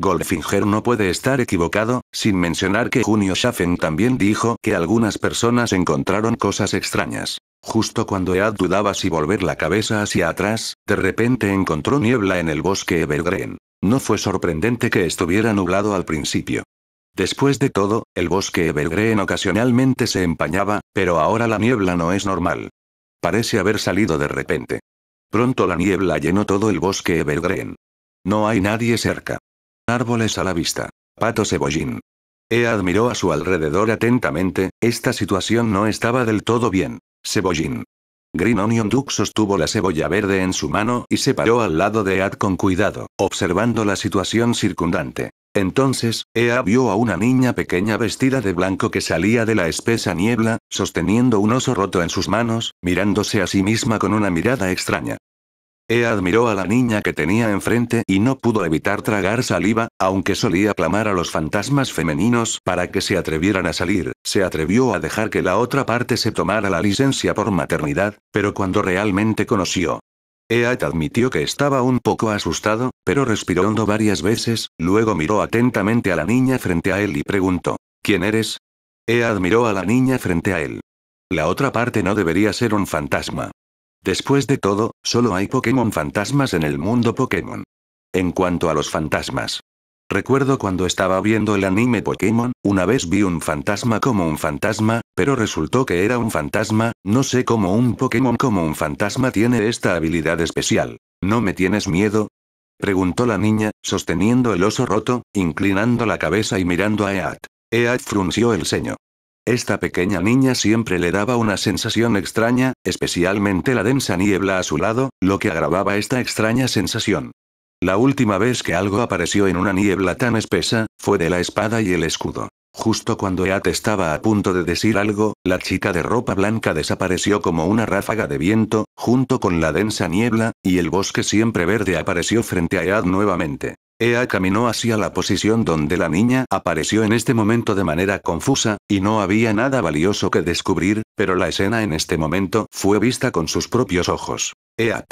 Goldfinger no puede estar equivocado, sin mencionar que Junio Schaffen también dijo que algunas personas encontraron cosas extrañas. Justo cuando Ead dudaba si volver la cabeza hacia atrás, de repente encontró niebla en el bosque Evergreen. No fue sorprendente que estuviera nublado al principio. Después de todo, el bosque Evergreen ocasionalmente se empañaba, pero ahora la niebla no es normal. Parece haber salido de repente. Pronto la niebla llenó todo el bosque Evergreen. No hay nadie cerca. Árboles a la vista. Pato cebollín. Ea admiró a su alrededor atentamente, esta situación no estaba del todo bien. Cebollín. Green Onion Duck sostuvo la cebolla verde en su mano y se paró al lado de Ea con cuidado, observando la situación circundante. Entonces, Ea vio a una niña pequeña vestida de blanco que salía de la espesa niebla, sosteniendo un oso roto en sus manos, mirándose a sí misma con una mirada extraña. Ea admiró a la niña que tenía enfrente y no pudo evitar tragar saliva, aunque solía clamar a los fantasmas femeninos para que se atrevieran a salir, se atrevió a dejar que la otra parte se tomara la licencia por maternidad, pero cuando realmente conoció. Ea admitió que estaba un poco asustado, pero respiró hondo varias veces, luego miró atentamente a la niña frente a él y preguntó, ¿quién eres? Ea admiró a la niña frente a él. La otra parte no debería ser un fantasma. Después de todo, solo hay Pokémon fantasmas en el mundo Pokémon. En cuanto a los fantasmas. Recuerdo cuando estaba viendo el anime Pokémon, una vez vi un fantasma como un fantasma, pero resultó que era un fantasma, no sé cómo un Pokémon como un fantasma tiene esta habilidad especial. ¿No me tienes miedo? Preguntó la niña, sosteniendo el oso roto, inclinando la cabeza y mirando a Eat. Eat frunció el ceño. Esta pequeña niña siempre le daba una sensación extraña, especialmente la densa niebla a su lado, lo que agravaba esta extraña sensación. La última vez que algo apareció en una niebla tan espesa, fue de la espada y el escudo. Justo cuando Ead estaba a punto de decir algo, la chica de ropa blanca desapareció como una ráfaga de viento, junto con la densa niebla, y el bosque siempre verde apareció frente a Ead nuevamente. Ea caminó hacia la posición donde la niña apareció en este momento de manera confusa, y no había nada valioso que descubrir, pero la escena en este momento fue vista con sus propios ojos. Eat.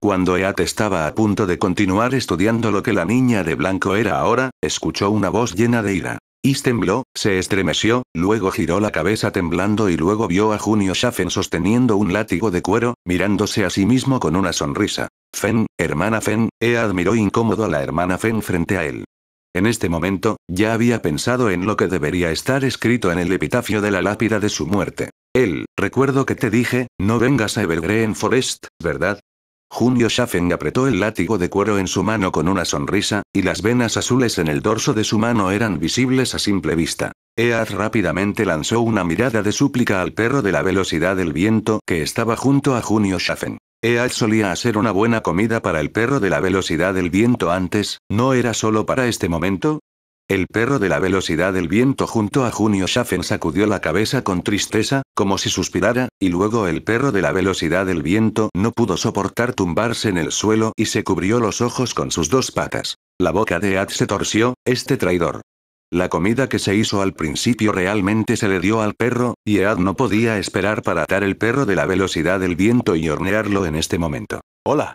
Cuando Eat estaba a punto de continuar estudiando lo que la niña de blanco era ahora, escuchó una voz llena de ira. Is tembló, se estremeció, luego giró la cabeza temblando y luego vio a Junio Schaffen sosteniendo un látigo de cuero, mirándose a sí mismo con una sonrisa. Fen, hermana Fen, e admiró incómodo a la hermana Fen frente a él. En este momento, ya había pensado en lo que debería estar escrito en el epitafio de la lápida de su muerte. Él, recuerdo que te dije, no vengas a Evergreen Forest, ¿verdad? Junio Schaffen apretó el látigo de cuero en su mano con una sonrisa, y las venas azules en el dorso de su mano eran visibles a simple vista. Ead rápidamente lanzó una mirada de súplica al perro de la velocidad del viento que estaba junto a Junio Schaffen. ¿Ead solía hacer una buena comida para el perro de la velocidad del viento antes, ¿no era solo para este momento? El perro de la velocidad del viento junto a Junio Schaffen sacudió la cabeza con tristeza, como si suspirara, y luego el perro de la velocidad del viento no pudo soportar tumbarse en el suelo y se cubrió los ojos con sus dos patas. La boca de Ead se torció, este traidor. La comida que se hizo al principio realmente se le dio al perro, y Ead no podía esperar para atar el perro de la velocidad del viento y hornearlo en este momento. Hola.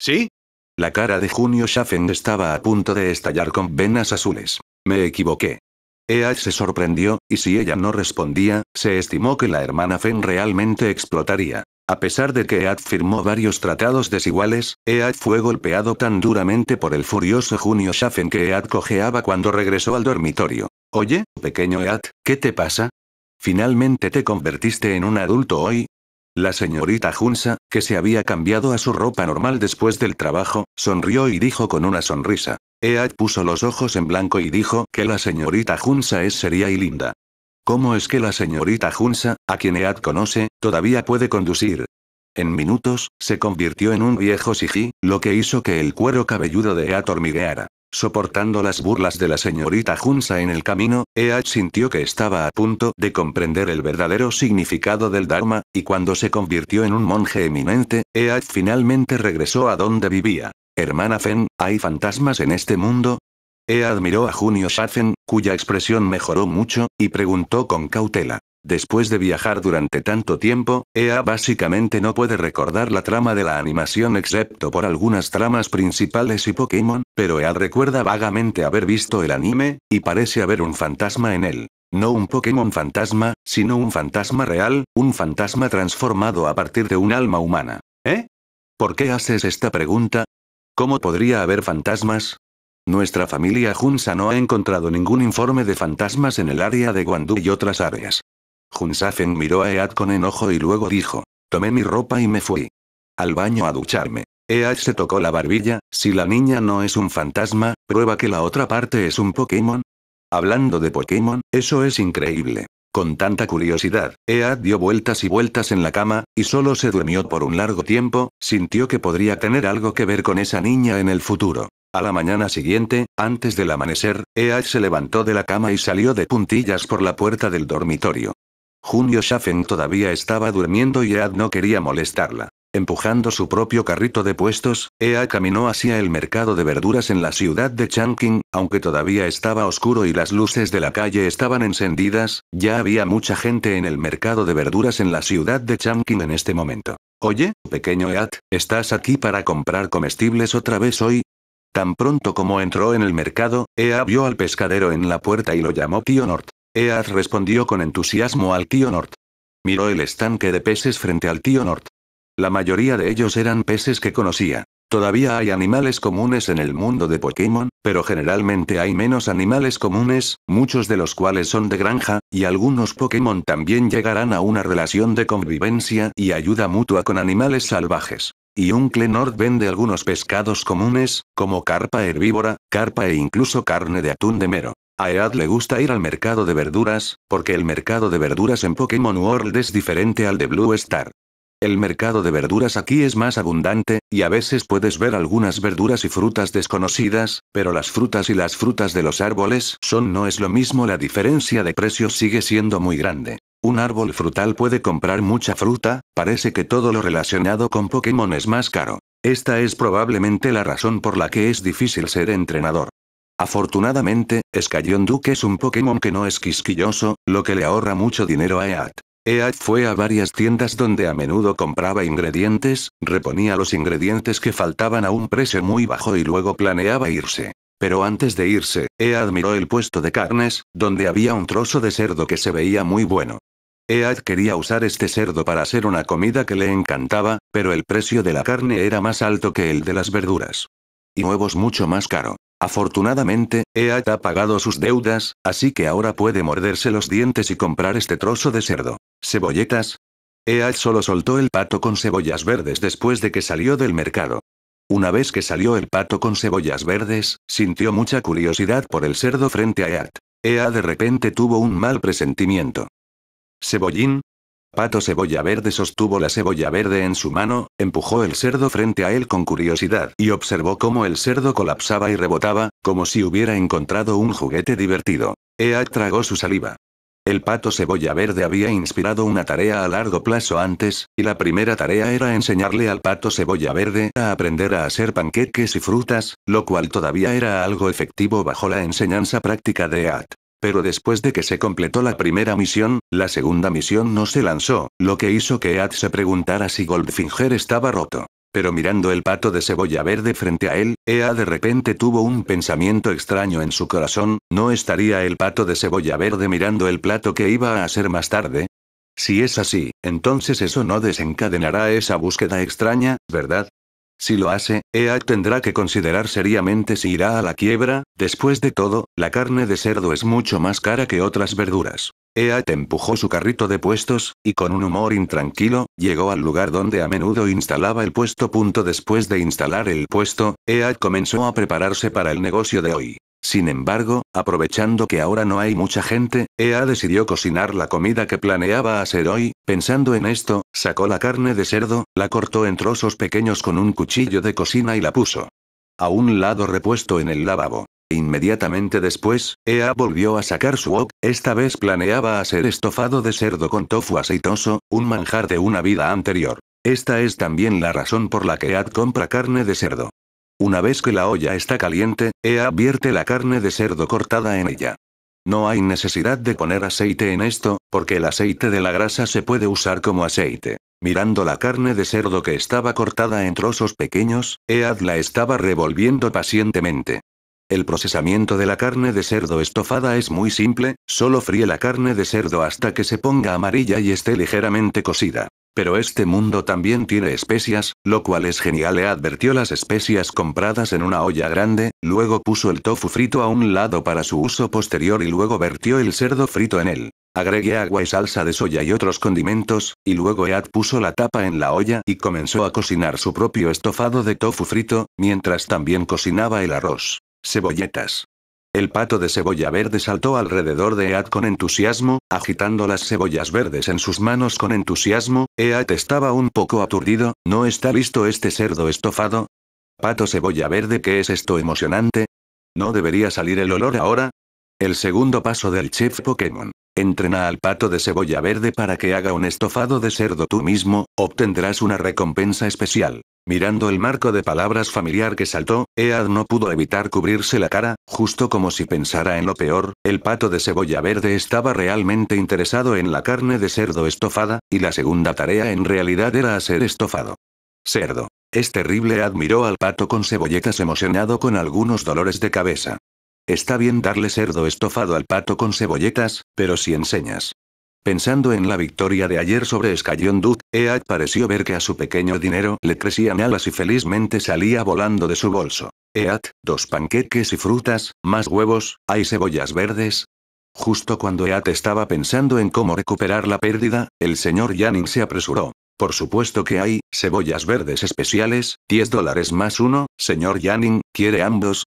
¿Sí? La cara de Junio Schaffen estaba a punto de estallar con venas azules. Me equivoqué. Ead se sorprendió, y si ella no respondía, se estimó que la hermana Fen realmente explotaría. A pesar de que Ead firmó varios tratados desiguales, Ead fue golpeado tan duramente por el furioso Junio Schaffen que Ead cojeaba cuando regresó al dormitorio. Oye, pequeño Ead, ¿qué te pasa? ¿Finalmente te convertiste en un adulto hoy? La señorita Junsa, que se había cambiado a su ropa normal después del trabajo, sonrió y dijo con una sonrisa. Ead puso los ojos en blanco y dijo que la señorita Junsa es seria y linda. ¿Cómo es que la señorita Junsa, a quien Ead conoce, todavía puede conducir? En minutos, se convirtió en un viejo Siji, lo que hizo que el cuero cabelludo de Ead hormigueara. Soportando las burlas de la señorita Junsa en el camino, Ead sintió que estaba a punto de comprender el verdadero significado del Dharma, y cuando se convirtió en un monje eminente, Ead finalmente regresó a donde vivía. Hermana Fen, hay fantasmas en este mundo, Ea admiró a Junio Schaffen, cuya expresión mejoró mucho, y preguntó con cautela. Después de viajar durante tanto tiempo, Ea básicamente no puede recordar la trama de la animación excepto por algunas tramas principales y Pokémon, pero Ea recuerda vagamente haber visto el anime, y parece haber un fantasma en él. No un Pokémon fantasma, sino un fantasma real, un fantasma transformado a partir de un alma humana. ¿Eh? ¿Por qué haces esta pregunta? ¿Cómo podría haber fantasmas? Nuestra familia Junsa no ha encontrado ningún informe de fantasmas en el área de Guandú y otras áreas. Junsafen miró a Ead con enojo y luego dijo, tomé mi ropa y me fui. Al baño a ducharme. Ead se tocó la barbilla, si la niña no es un fantasma, prueba que la otra parte es un Pokémon. Hablando de Pokémon, eso es increíble. Con tanta curiosidad, Ead dio vueltas y vueltas en la cama, y solo se durmió por un largo tiempo, sintió que podría tener algo que ver con esa niña en el futuro. A la mañana siguiente, antes del amanecer, Ea se levantó de la cama y salió de puntillas por la puerta del dormitorio. Junio Schaffen todavía estaba durmiendo y Ead no quería molestarla. Empujando su propio carrito de puestos, Ea caminó hacia el mercado de verduras en la ciudad de Changqing, aunque todavía estaba oscuro y las luces de la calle estaban encendidas, ya había mucha gente en el mercado de verduras en la ciudad de Changqing en este momento. Oye, pequeño Ead, ¿estás aquí para comprar comestibles otra vez hoy? Tan pronto como entró en el mercado, Ea vio al pescadero en la puerta y lo llamó tío Nord. Ea respondió con entusiasmo al tío Nord. Miró el estanque de peces frente al tío Nord. La mayoría de ellos eran peces que conocía. Todavía hay animales comunes en el mundo de Pokémon, pero generalmente hay menos animales comunes, muchos de los cuales son de granja, y algunos Pokémon también llegarán a una relación de convivencia y ayuda mutua con animales salvajes. Y Nord vende algunos pescados comunes, como carpa herbívora, carpa e incluso carne de atún de mero. A Ead le gusta ir al mercado de verduras, porque el mercado de verduras en Pokémon World es diferente al de Blue Star. El mercado de verduras aquí es más abundante, y a veces puedes ver algunas verduras y frutas desconocidas, pero las frutas y las frutas de los árboles son no es lo mismo la diferencia de precios sigue siendo muy grande. Un árbol frutal puede comprar mucha fruta, parece que todo lo relacionado con Pokémon es más caro. Esta es probablemente la razón por la que es difícil ser entrenador. Afortunadamente, Scallion Duke es un Pokémon que no es quisquilloso, lo que le ahorra mucho dinero a EAT. EAT fue a varias tiendas donde a menudo compraba ingredientes, reponía los ingredientes que faltaban a un precio muy bajo y luego planeaba irse. Pero antes de irse, Ead miró el puesto de carnes, donde había un trozo de cerdo que se veía muy bueno. Ead quería usar este cerdo para hacer una comida que le encantaba, pero el precio de la carne era más alto que el de las verduras. Y huevos mucho más caro. Afortunadamente, Ead ha pagado sus deudas, así que ahora puede morderse los dientes y comprar este trozo de cerdo. ¿Cebolletas? Ead solo soltó el pato con cebollas verdes después de que salió del mercado. Una vez que salió el pato con cebollas verdes, sintió mucha curiosidad por el cerdo frente a Ead. Ead de repente tuvo un mal presentimiento. Cebollín. Pato Cebolla Verde sostuvo la cebolla verde en su mano, empujó el cerdo frente a él con curiosidad y observó cómo el cerdo colapsaba y rebotaba, como si hubiera encontrado un juguete divertido. Ea tragó su saliva. El pato cebolla verde había inspirado una tarea a largo plazo antes, y la primera tarea era enseñarle al pato cebolla verde a aprender a hacer panqueques y frutas, lo cual todavía era algo efectivo bajo la enseñanza práctica de Eat. Pero después de que se completó la primera misión, la segunda misión no se lanzó, lo que hizo que Ead se preguntara si Goldfinger estaba roto. Pero mirando el pato de cebolla verde frente a él, Ea de repente tuvo un pensamiento extraño en su corazón, ¿no estaría el pato de cebolla verde mirando el plato que iba a hacer más tarde? Si es así, entonces eso no desencadenará esa búsqueda extraña, ¿verdad? Si lo hace, EA tendrá que considerar seriamente si irá a la quiebra, después de todo, la carne de cerdo es mucho más cara que otras verduras. EAD empujó su carrito de puestos, y con un humor intranquilo, llegó al lugar donde a menudo instalaba el puesto. Punto después de instalar el puesto, EA comenzó a prepararse para el negocio de hoy. Sin embargo, aprovechando que ahora no hay mucha gente, Ea decidió cocinar la comida que planeaba hacer hoy, pensando en esto, sacó la carne de cerdo, la cortó en trozos pequeños con un cuchillo de cocina y la puso a un lado repuesto en el lavabo. Inmediatamente después, Ea volvió a sacar su wok, esta vez planeaba hacer estofado de cerdo con tofu aceitoso, un manjar de una vida anterior. Esta es también la razón por la que Ea compra carne de cerdo. Una vez que la olla está caliente, Ea vierte la carne de cerdo cortada en ella. No hay necesidad de poner aceite en esto, porque el aceite de la grasa se puede usar como aceite. Mirando la carne de cerdo que estaba cortada en trozos pequeños, Ead la estaba revolviendo pacientemente. El procesamiento de la carne de cerdo estofada es muy simple, solo fríe la carne de cerdo hasta que se ponga amarilla y esté ligeramente cocida. Pero este mundo también tiene especias, lo cual es genial. Ead vertió las especias compradas en una olla grande, luego puso el tofu frito a un lado para su uso posterior y luego vertió el cerdo frito en él. Agregué agua y salsa de soya y otros condimentos, y luego Ead puso la tapa en la olla y comenzó a cocinar su propio estofado de tofu frito, mientras también cocinaba el arroz, cebolletas, el pato de cebolla verde saltó alrededor de Eat con entusiasmo, agitando las cebollas verdes en sus manos con entusiasmo. Eat estaba un poco aturdido, ¿no está listo este cerdo estofado? Pato cebolla verde, ¿qué es esto emocionante? ¿No debería salir el olor ahora? El segundo paso del chef Pokémon. Entrena al pato de cebolla verde para que haga un estofado de cerdo tú mismo, obtendrás una recompensa especial. Mirando el marco de palabras familiar que saltó, Ead no pudo evitar cubrirse la cara, justo como si pensara en lo peor, el pato de cebolla verde estaba realmente interesado en la carne de cerdo estofada, y la segunda tarea en realidad era hacer estofado. Cerdo. Es terrible, admiró al pato con cebolletas emocionado con algunos dolores de cabeza. Está bien darle cerdo estofado al pato con cebolletas, pero si enseñas. Pensando en la victoria de ayer sobre Escayón Dud, Eat pareció ver que a su pequeño dinero le crecían alas y felizmente salía volando de su bolso. Eat, dos panqueques y frutas, más huevos, hay cebollas verdes, Justo cuando Eat estaba pensando en cómo recuperar la pérdida, el señor Yanning se apresuró. Por supuesto que hay cebollas verdes especiales, 10 dólares más uno, señor Yanning, ¿quiere ambos?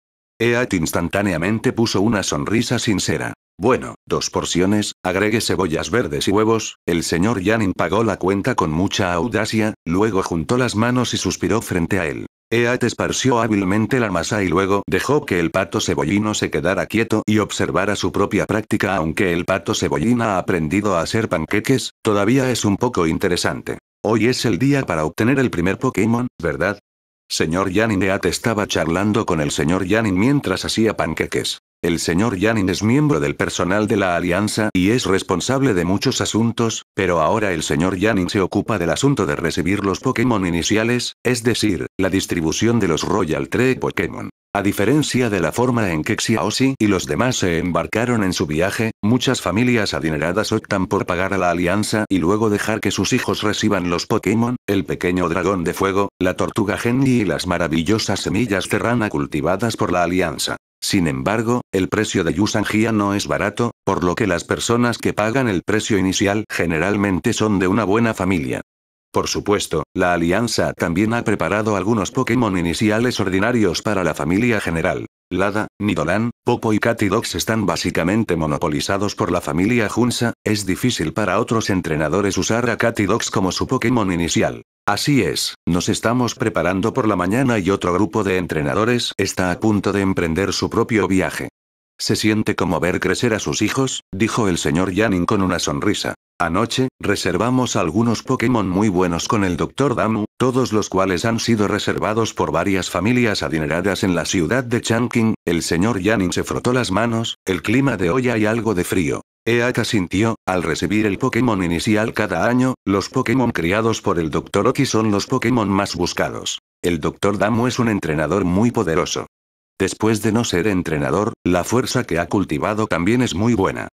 Eat instantáneamente puso una sonrisa sincera. Bueno, dos porciones, agregue cebollas verdes y huevos, el señor Yanin pagó la cuenta con mucha audacia, luego juntó las manos y suspiró frente a él. Eat esparció hábilmente la masa y luego dejó que el pato cebollino se quedara quieto y observara su propia práctica aunque el pato cebollino ha aprendido a hacer panqueques, todavía es un poco interesante. Hoy es el día para obtener el primer Pokémon, ¿verdad? Señor Janin Eat estaba charlando con el señor Yanin mientras hacía panqueques. El señor Janin es miembro del personal de la alianza y es responsable de muchos asuntos, pero ahora el señor Janin se ocupa del asunto de recibir los Pokémon iniciales, es decir, la distribución de los Royal 3 Pokémon. A diferencia de la forma en que Xiaoxi y los demás se embarcaron en su viaje, muchas familias adineradas optan por pagar a la alianza y luego dejar que sus hijos reciban los Pokémon, el pequeño dragón de fuego, la tortuga Genji y las maravillosas semillas terrana cultivadas por la alianza. Sin embargo, el precio de Yusangia no es barato, por lo que las personas que pagan el precio inicial generalmente son de una buena familia. Por supuesto, la Alianza también ha preparado algunos Pokémon iniciales ordinarios para la familia general. Lada, Nidolan, Popo y Catidox están básicamente monopolizados por la familia Junsa, es difícil para otros entrenadores usar a Catidox como su Pokémon inicial. Así es, nos estamos preparando por la mañana y otro grupo de entrenadores está a punto de emprender su propio viaje. Se siente como ver crecer a sus hijos, dijo el señor Yanin con una sonrisa. Anoche, reservamos algunos Pokémon muy buenos con el Dr. Damu, todos los cuales han sido reservados por varias familias adineradas en la ciudad de Changqing. El señor Yanin se frotó las manos, el clima de hoy hay algo de frío. Eaka sintió, al recibir el Pokémon inicial cada año, los Pokémon criados por el Dr. Oki son los Pokémon más buscados. El Dr. Damu es un entrenador muy poderoso. Después de no ser entrenador, la fuerza que ha cultivado también es muy buena.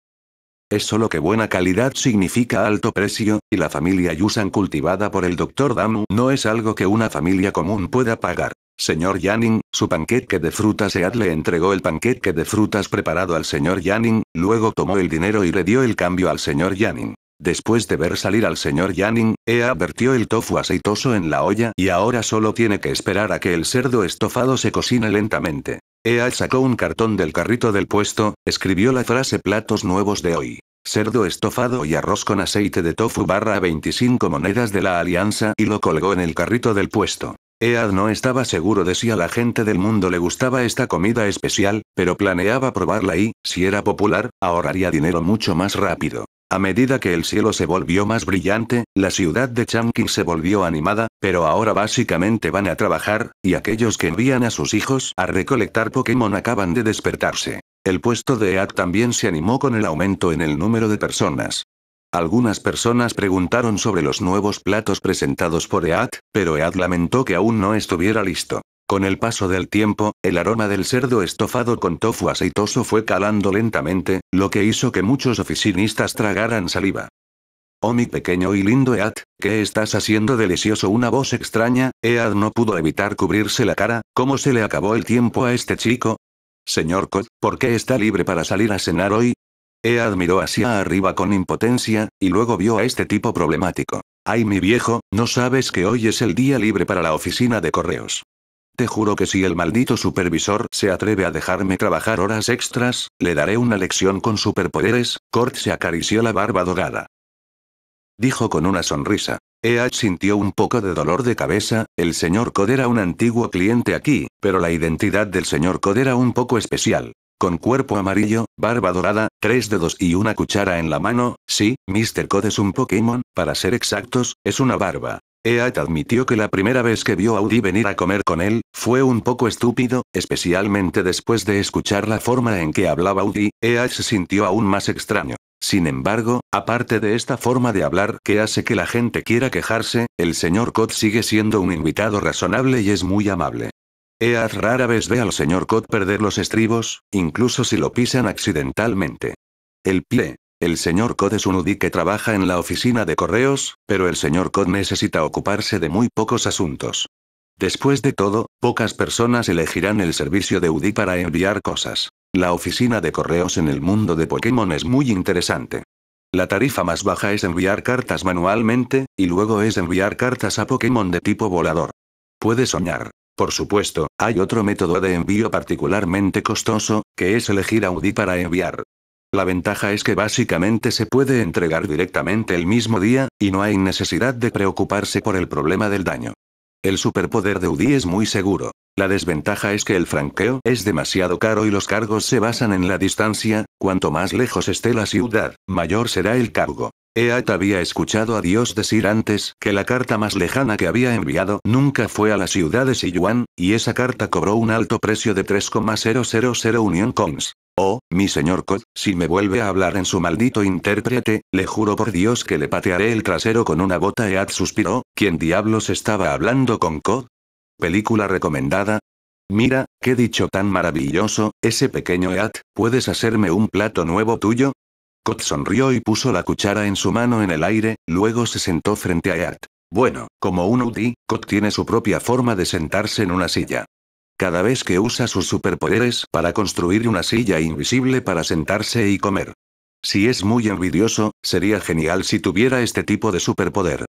Es solo que buena calidad significa alto precio, y la familia Yusan cultivada por el Dr. Damu no es algo que una familia común pueda pagar. Señor Yanning, su panquete de frutas EAD le entregó el panquete de frutas preparado al señor Yanning, luego tomó el dinero y le dio el cambio al señor Yanning. Después de ver salir al señor Yanning, Ea vertió el tofu aceitoso en la olla y ahora solo tiene que esperar a que el cerdo estofado se cocine lentamente. Ea sacó un cartón del carrito del puesto, escribió la frase platos nuevos de hoy. Cerdo estofado y arroz con aceite de tofu barra 25 monedas de la alianza y lo colgó en el carrito del puesto. Ead no estaba seguro de si a la gente del mundo le gustaba esta comida especial, pero planeaba probarla y, si era popular, ahorraría dinero mucho más rápido. A medida que el cielo se volvió más brillante, la ciudad de Changqi se volvió animada, pero ahora básicamente van a trabajar, y aquellos que envían a sus hijos a recolectar Pokémon acaban de despertarse. El puesto de EAD también se animó con el aumento en el número de personas. Algunas personas preguntaron sobre los nuevos platos presentados por EAD, pero EAD lamentó que aún no estuviera listo. Con el paso del tiempo, el aroma del cerdo estofado con tofu aceitoso fue calando lentamente, lo que hizo que muchos oficinistas tragaran saliva. Oh mi pequeño y lindo Ead, ¿qué estás haciendo delicioso? Una voz extraña, Ead no pudo evitar cubrirse la cara, ¿cómo se le acabó el tiempo a este chico? Señor Cod, ¿por qué está libre para salir a cenar hoy? Ead miró hacia arriba con impotencia, y luego vio a este tipo problemático. Ay mi viejo, no sabes que hoy es el día libre para la oficina de correos. Te juro que si el maldito supervisor se atreve a dejarme trabajar horas extras, le daré una lección con superpoderes, Cort se acarició la barba dorada. Dijo con una sonrisa. EH sintió un poco de dolor de cabeza, el señor Cod era un antiguo cliente aquí, pero la identidad del señor Cod era un poco especial. Con cuerpo amarillo, barba dorada, tres dedos y una cuchara en la mano, sí, Mr. Cod es un Pokémon, para ser exactos, es una barba. Ead admitió que la primera vez que vio a Udi venir a comer con él, fue un poco estúpido, especialmente después de escuchar la forma en que hablaba Udi, Ead se sintió aún más extraño. Sin embargo, aparte de esta forma de hablar que hace que la gente quiera quejarse, el señor Cott sigue siendo un invitado razonable y es muy amable. Ead rara vez ve al señor Cott perder los estribos, incluso si lo pisan accidentalmente. El pie, el señor Cod es un UDI que trabaja en la oficina de correos, pero el señor Cod necesita ocuparse de muy pocos asuntos. Después de todo, pocas personas elegirán el servicio de UDI para enviar cosas. La oficina de correos en el mundo de Pokémon es muy interesante. La tarifa más baja es enviar cartas manualmente, y luego es enviar cartas a Pokémon de tipo volador. Puede soñar. Por supuesto, hay otro método de envío particularmente costoso, que es elegir a UDI para enviar, la ventaja es que básicamente se puede entregar directamente el mismo día, y no hay necesidad de preocuparse por el problema del daño. El superpoder de UDI es muy seguro. La desventaja es que el franqueo es demasiado caro y los cargos se basan en la distancia, cuanto más lejos esté la ciudad, mayor será el cargo. Eat había escuchado a Dios decir antes que la carta más lejana que había enviado nunca fue a la ciudad de Siyuan, y esa carta cobró un alto precio de 3,000 Union Coins. Oh, mi señor Cod, si me vuelve a hablar en su maldito intérprete, le juro por Dios que le patearé el trasero con una bota. Ead suspiró, ¿quién diablos estaba hablando con Cod? Película recomendada. Mira, qué dicho tan maravilloso, ese pequeño Ead, ¿puedes hacerme un plato nuevo tuyo? Cod sonrió y puso la cuchara en su mano en el aire, luego se sentó frente a Ead. Bueno, como un UDI, Cod tiene su propia forma de sentarse en una silla. Cada vez que usa sus superpoderes para construir una silla invisible para sentarse y comer. Si es muy envidioso, sería genial si tuviera este tipo de superpoder.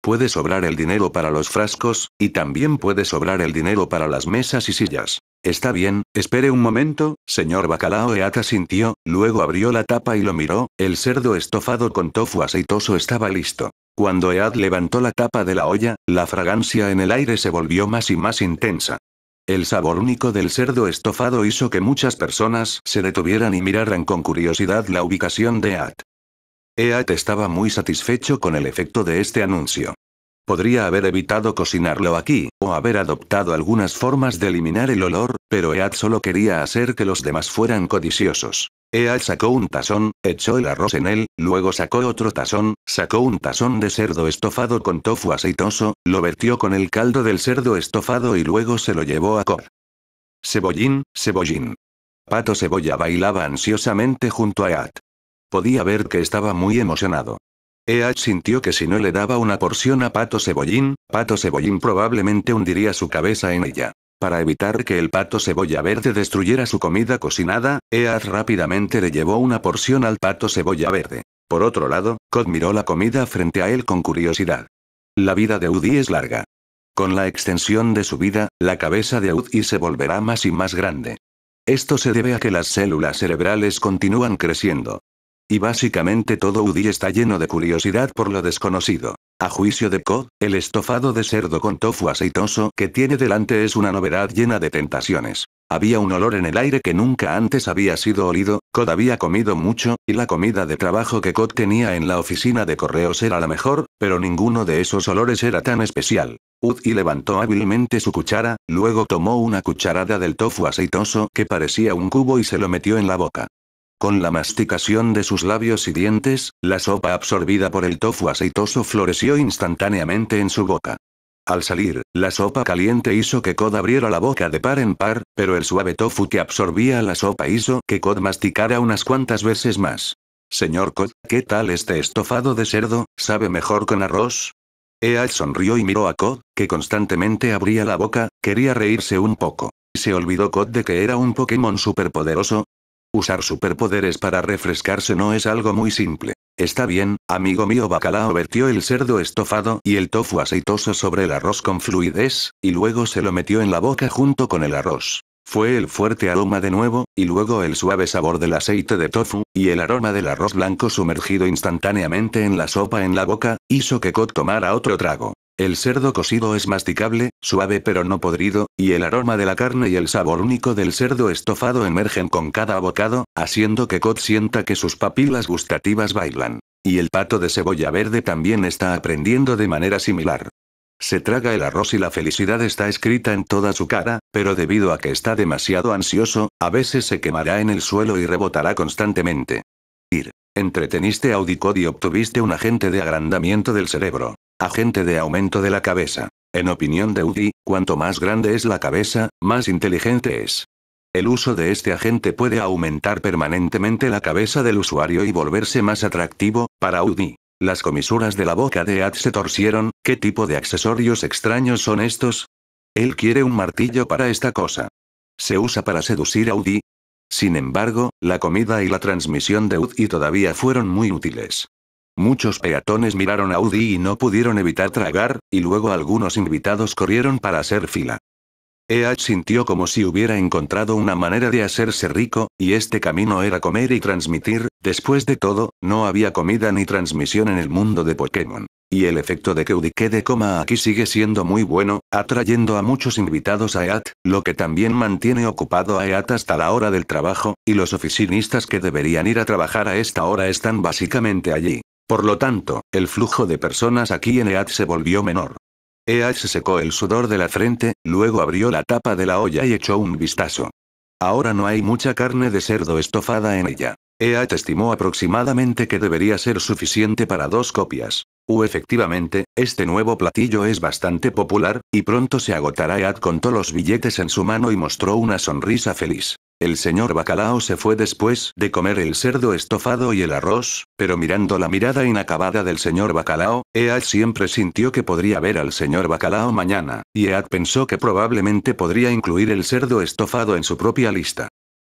Puede sobrar el dinero para los frascos, y también puede sobrar el dinero para las mesas y sillas. Está bien, espere un momento, señor Bacalao Ead sintió, luego abrió la tapa y lo miró, el cerdo estofado con tofu aceitoso estaba listo. Cuando Ead levantó la tapa de la olla, la fragancia en el aire se volvió más y más intensa. El sabor único del cerdo estofado hizo que muchas personas se detuvieran y miraran con curiosidad la ubicación de At. Eat estaba muy satisfecho con el efecto de este anuncio. Podría haber evitado cocinarlo aquí, o haber adoptado algunas formas de eliminar el olor, pero Eat solo quería hacer que los demás fueran codiciosos. Eat sacó un tazón, echó el arroz en él, luego sacó otro tazón, sacó un tazón de cerdo estofado con tofu aceitoso, lo vertió con el caldo del cerdo estofado y luego se lo llevó a Cor. Cebollín, cebollín. Pato Cebolla bailaba ansiosamente junto a Eat. Podía ver que estaba muy emocionado. Eat sintió que si no le daba una porción a Pato Cebollín, Pato Cebollín probablemente hundiría su cabeza en ella. Para evitar que el pato cebolla verde destruyera su comida cocinada, Eaz rápidamente le llevó una porción al pato cebolla verde. Por otro lado, Cod miró la comida frente a él con curiosidad. La vida de Udi es larga. Con la extensión de su vida, la cabeza de Udi se volverá más y más grande. Esto se debe a que las células cerebrales continúan creciendo. Y básicamente todo UDI está lleno de curiosidad por lo desconocido. A juicio de Cod, el estofado de cerdo con tofu aceitoso que tiene delante es una novedad llena de tentaciones. Había un olor en el aire que nunca antes había sido olido, Kod había comido mucho, y la comida de trabajo que Kod tenía en la oficina de correos era la mejor, pero ninguno de esos olores era tan especial. Udi levantó hábilmente su cuchara, luego tomó una cucharada del tofu aceitoso que parecía un cubo y se lo metió en la boca. Con la masticación de sus labios y dientes, la sopa absorbida por el tofu aceitoso floreció instantáneamente en su boca. Al salir, la sopa caliente hizo que Kod abriera la boca de par en par, pero el suave tofu que absorbía la sopa hizo que Kod masticara unas cuantas veces más. Señor Kod, ¿qué tal este estofado de cerdo? ¿Sabe mejor con arroz? Eal sonrió y miró a Kod, que constantemente abría la boca, quería reírse un poco. Se olvidó Kod de que era un Pokémon superpoderoso, Usar superpoderes para refrescarse no es algo muy simple. Está bien, amigo mío Bacalao vertió el cerdo estofado y el tofu aceitoso sobre el arroz con fluidez, y luego se lo metió en la boca junto con el arroz. Fue el fuerte aroma de nuevo, y luego el suave sabor del aceite de tofu, y el aroma del arroz blanco sumergido instantáneamente en la sopa en la boca, hizo que Kot tomara otro trago. El cerdo cocido es masticable, suave pero no podrido, y el aroma de la carne y el sabor único del cerdo estofado emergen con cada bocado, haciendo que Cod sienta que sus papilas gustativas bailan. Y el pato de cebolla verde también está aprendiendo de manera similar. Se traga el arroz y la felicidad está escrita en toda su cara, pero debido a que está demasiado ansioso, a veces se quemará en el suelo y rebotará constantemente. Ir. Entreteniste Audicod y obtuviste un agente de agrandamiento del cerebro. Agente de aumento de la cabeza. En opinión de Udi, cuanto más grande es la cabeza, más inteligente es. El uso de este agente puede aumentar permanentemente la cabeza del usuario y volverse más atractivo, para Udi. Las comisuras de la boca de Ad se torcieron, ¿qué tipo de accesorios extraños son estos? Él quiere un martillo para esta cosa. ¿Se usa para seducir a Udi? Sin embargo, la comida y la transmisión de Udi todavía fueron muy útiles. Muchos peatones miraron a Udi y no pudieron evitar tragar, y luego algunos invitados corrieron para hacer fila. EH sintió como si hubiera encontrado una manera de hacerse rico, y este camino era comer y transmitir, después de todo, no había comida ni transmisión en el mundo de Pokémon. Y el efecto de que Udi quede coma aquí sigue siendo muy bueno, atrayendo a muchos invitados a EAT, lo que también mantiene ocupado a EAT hasta la hora del trabajo, y los oficinistas que deberían ir a trabajar a esta hora están básicamente allí. Por lo tanto, el flujo de personas aquí en EAD se volvió menor. EAD se secó el sudor de la frente, luego abrió la tapa de la olla y echó un vistazo. Ahora no hay mucha carne de cerdo estofada en ella. EAD estimó aproximadamente que debería ser suficiente para dos copias. U efectivamente, este nuevo platillo es bastante popular, y pronto se agotará. EAD contó los billetes en su mano y mostró una sonrisa feliz. El señor Bacalao se fue después de comer el cerdo estofado y el arroz, pero mirando la mirada inacabada del señor Bacalao, Ead siempre sintió que podría ver al señor Bacalao mañana, y Ead pensó que probablemente podría incluir el cerdo estofado en su propia lista.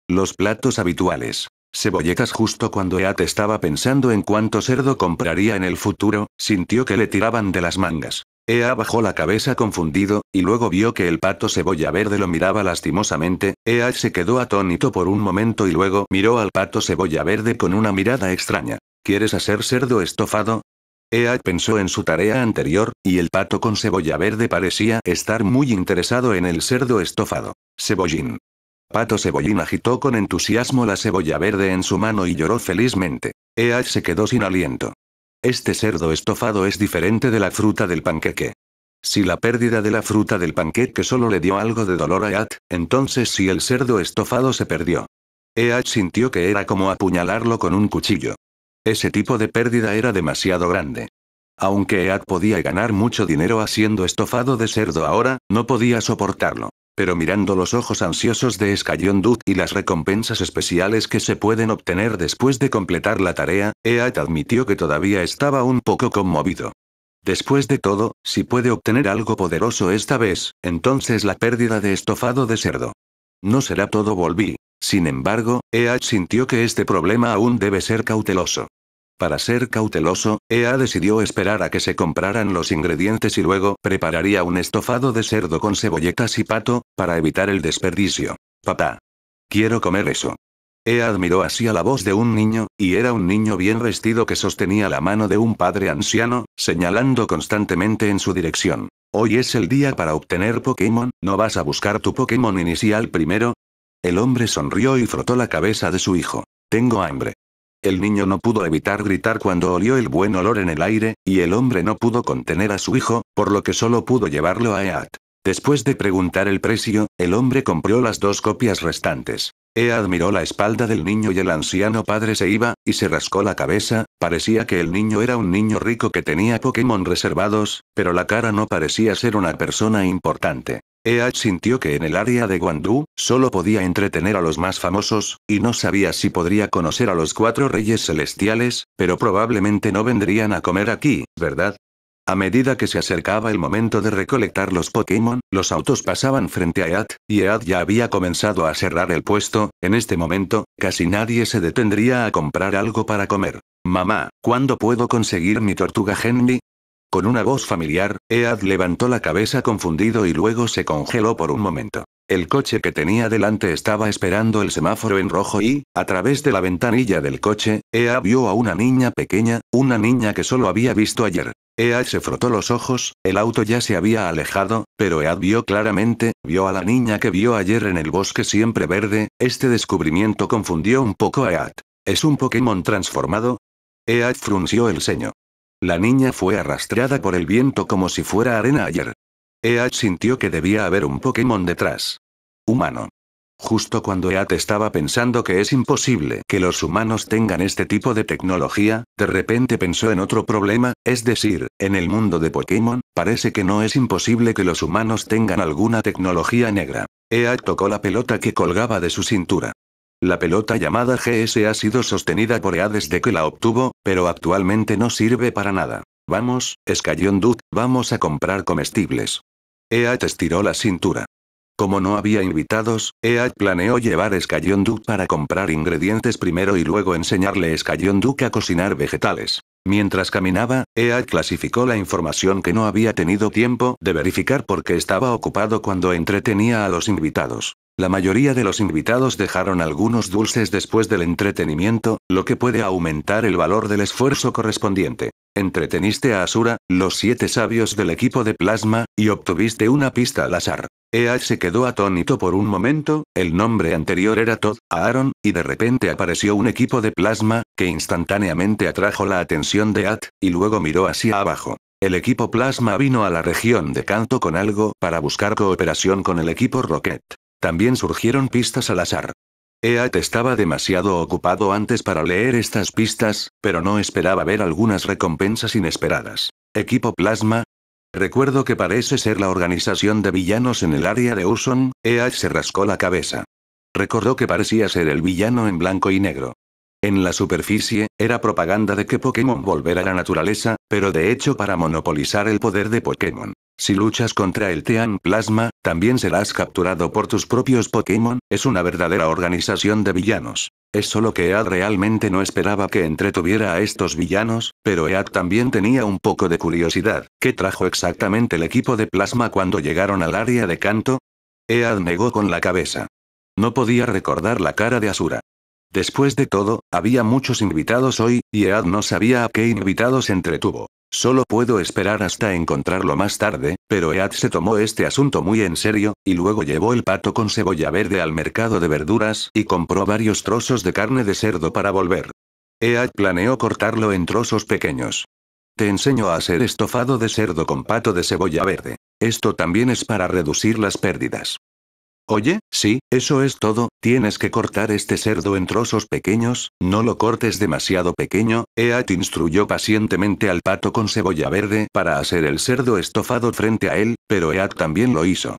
Los platos habituales. Cebolletas justo cuando Eat estaba pensando en cuánto cerdo compraría en el futuro, sintió que le tiraban de las mangas. Ea bajó la cabeza confundido, y luego vio que el pato cebolla verde lo miraba lastimosamente, Ea se quedó atónito por un momento y luego miró al pato cebolla verde con una mirada extraña. ¿Quieres hacer cerdo estofado? Ea pensó en su tarea anterior, y el pato con cebolla verde parecía estar muy interesado en el cerdo estofado. Cebollín. Pato Cebollín agitó con entusiasmo la cebolla verde en su mano y lloró felizmente. Ea se quedó sin aliento. Este cerdo estofado es diferente de la fruta del panqueque. Si la pérdida de la fruta del panqueque solo le dio algo de dolor a Ead, entonces si el cerdo estofado se perdió. Eat sintió que era como apuñalarlo con un cuchillo. Ese tipo de pérdida era demasiado grande. Aunque Eat podía ganar mucho dinero haciendo estofado de cerdo ahora, no podía soportarlo pero mirando los ojos ansiosos de Escayón y las recompensas especiales que se pueden obtener después de completar la tarea, Eat admitió que todavía estaba un poco conmovido. Después de todo, si puede obtener algo poderoso esta vez, entonces la pérdida de estofado de cerdo. No será todo volví. Sin embargo, Eat sintió que este problema aún debe ser cauteloso. Para ser cauteloso, Ea decidió esperar a que se compraran los ingredientes y luego prepararía un estofado de cerdo con cebolletas y pato, para evitar el desperdicio. Papá. Quiero comer eso. Ea admiró así a la voz de un niño, y era un niño bien vestido que sostenía la mano de un padre anciano, señalando constantemente en su dirección. Hoy es el día para obtener Pokémon, ¿no vas a buscar tu Pokémon inicial primero? El hombre sonrió y frotó la cabeza de su hijo. Tengo hambre. El niño no pudo evitar gritar cuando olió el buen olor en el aire, y el hombre no pudo contener a su hijo, por lo que solo pudo llevarlo a EAD. Después de preguntar el precio, el hombre compró las dos copias restantes. Ead miró la espalda del niño y el anciano padre se iba, y se rascó la cabeza, parecía que el niño era un niño rico que tenía Pokémon reservados, pero la cara no parecía ser una persona importante. Ead sintió que en el área de Guandu solo podía entretener a los más famosos, y no sabía si podría conocer a los cuatro reyes celestiales, pero probablemente no vendrían a comer aquí, ¿verdad? A medida que se acercaba el momento de recolectar los Pokémon, los autos pasaban frente a Ead, y Ead ya había comenzado a cerrar el puesto, en este momento, casi nadie se detendría a comprar algo para comer. Mamá, ¿cuándo puedo conseguir mi tortuga Henry? Con una voz familiar, Ead levantó la cabeza confundido y luego se congeló por un momento. El coche que tenía delante estaba esperando el semáforo en rojo y, a través de la ventanilla del coche, Ea vio a una niña pequeña, una niña que solo había visto ayer. Ead se frotó los ojos, el auto ya se había alejado, pero Ead vio claramente, vio a la niña que vio ayer en el bosque siempre verde, este descubrimiento confundió un poco a Ead. ¿Es un Pokémon transformado? Ead frunció el ceño. La niña fue arrastrada por el viento como si fuera arena ayer. Eat sintió que debía haber un Pokémon detrás. Humano. Justo cuando Eat estaba pensando que es imposible que los humanos tengan este tipo de tecnología, de repente pensó en otro problema, es decir, en el mundo de Pokémon, parece que no es imposible que los humanos tengan alguna tecnología negra. Eat tocó la pelota que colgaba de su cintura. La pelota llamada GS ha sido sostenida por EA desde que la obtuvo, pero actualmente no sirve para nada. Vamos, Scallion Duke, vamos a comprar comestibles. EA estiró la cintura. Como no había invitados, EA planeó llevar Scallion Duke para comprar ingredientes primero y luego enseñarle Scallion Duke a cocinar vegetales. Mientras caminaba, EA clasificó la información que no había tenido tiempo de verificar porque estaba ocupado cuando entretenía a los invitados. La mayoría de los invitados dejaron algunos dulces después del entretenimiento, lo que puede aumentar el valor del esfuerzo correspondiente. Entreteniste a Asura, los siete sabios del equipo de plasma, y obtuviste una pista al azar. Ea se quedó atónito por un momento, el nombre anterior era Todd, Aaron, y de repente apareció un equipo de plasma, que instantáneamente atrajo la atención de At, y luego miró hacia abajo. El equipo plasma vino a la región de Canto con algo para buscar cooperación con el equipo Rocket. También surgieron pistas al azar. Eat estaba demasiado ocupado antes para leer estas pistas, pero no esperaba ver algunas recompensas inesperadas. Equipo Plasma. Recuerdo que parece ser la organización de villanos en el área de Uson, Eat se rascó la cabeza. Recordó que parecía ser el villano en blanco y negro. En la superficie, era propaganda de que Pokémon volverá a la naturaleza, pero de hecho para monopolizar el poder de Pokémon. Si luchas contra el Team Plasma, también serás capturado por tus propios Pokémon, es una verdadera organización de villanos. Es solo que Ead realmente no esperaba que entretuviera a estos villanos, pero Ead también tenía un poco de curiosidad. ¿Qué trajo exactamente el equipo de Plasma cuando llegaron al área de canto? Ead negó con la cabeza. No podía recordar la cara de Asura. Después de todo, había muchos invitados hoy, y Ead no sabía a qué invitados entretuvo. Solo puedo esperar hasta encontrarlo más tarde, pero Ead se tomó este asunto muy en serio, y luego llevó el pato con cebolla verde al mercado de verduras y compró varios trozos de carne de cerdo para volver. Ead planeó cortarlo en trozos pequeños. Te enseño a hacer estofado de cerdo con pato de cebolla verde. Esto también es para reducir las pérdidas. Oye, sí, eso es todo, tienes que cortar este cerdo en trozos pequeños, no lo cortes demasiado pequeño, Eat instruyó pacientemente al pato con cebolla verde para hacer el cerdo estofado frente a él, pero Eat también lo hizo.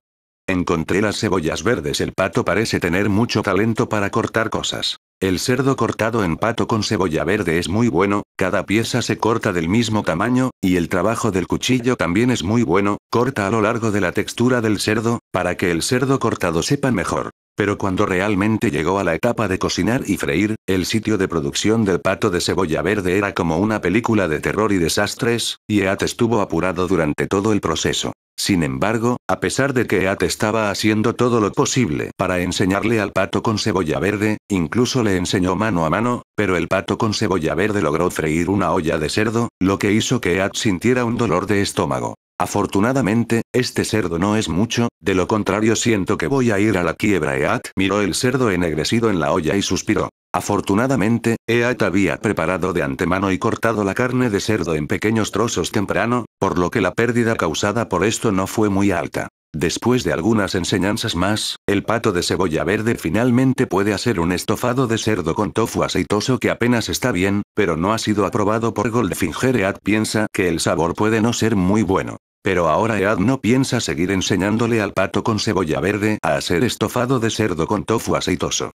Encontré las cebollas verdes. El pato parece tener mucho talento para cortar cosas. El cerdo cortado en pato con cebolla verde es muy bueno, cada pieza se corta del mismo tamaño, y el trabajo del cuchillo también es muy bueno, corta a lo largo de la textura del cerdo, para que el cerdo cortado sepa mejor. Pero cuando realmente llegó a la etapa de cocinar y freír, el sitio de producción del pato de cebolla verde era como una película de terror y desastres, y Eat estuvo apurado durante todo el proceso. Sin embargo, a pesar de que Eat estaba haciendo todo lo posible para enseñarle al pato con cebolla verde, incluso le enseñó mano a mano, pero el pato con cebolla verde logró freír una olla de cerdo, lo que hizo que Eat sintiera un dolor de estómago. Afortunadamente, este cerdo no es mucho, de lo contrario siento que voy a ir a la quiebra. Eat miró el cerdo ennegrecido en la olla y suspiró. Afortunadamente, Eat había preparado de antemano y cortado la carne de cerdo en pequeños trozos temprano, por lo que la pérdida causada por esto no fue muy alta. Después de algunas enseñanzas más, el pato de cebolla verde finalmente puede hacer un estofado de cerdo con tofu aceitoso que apenas está bien, pero no ha sido aprobado por Goldfinger. Eat piensa que el sabor puede no ser muy bueno. Pero ahora Ead no piensa seguir enseñándole al pato con cebolla verde a hacer estofado de cerdo con tofu aceitoso.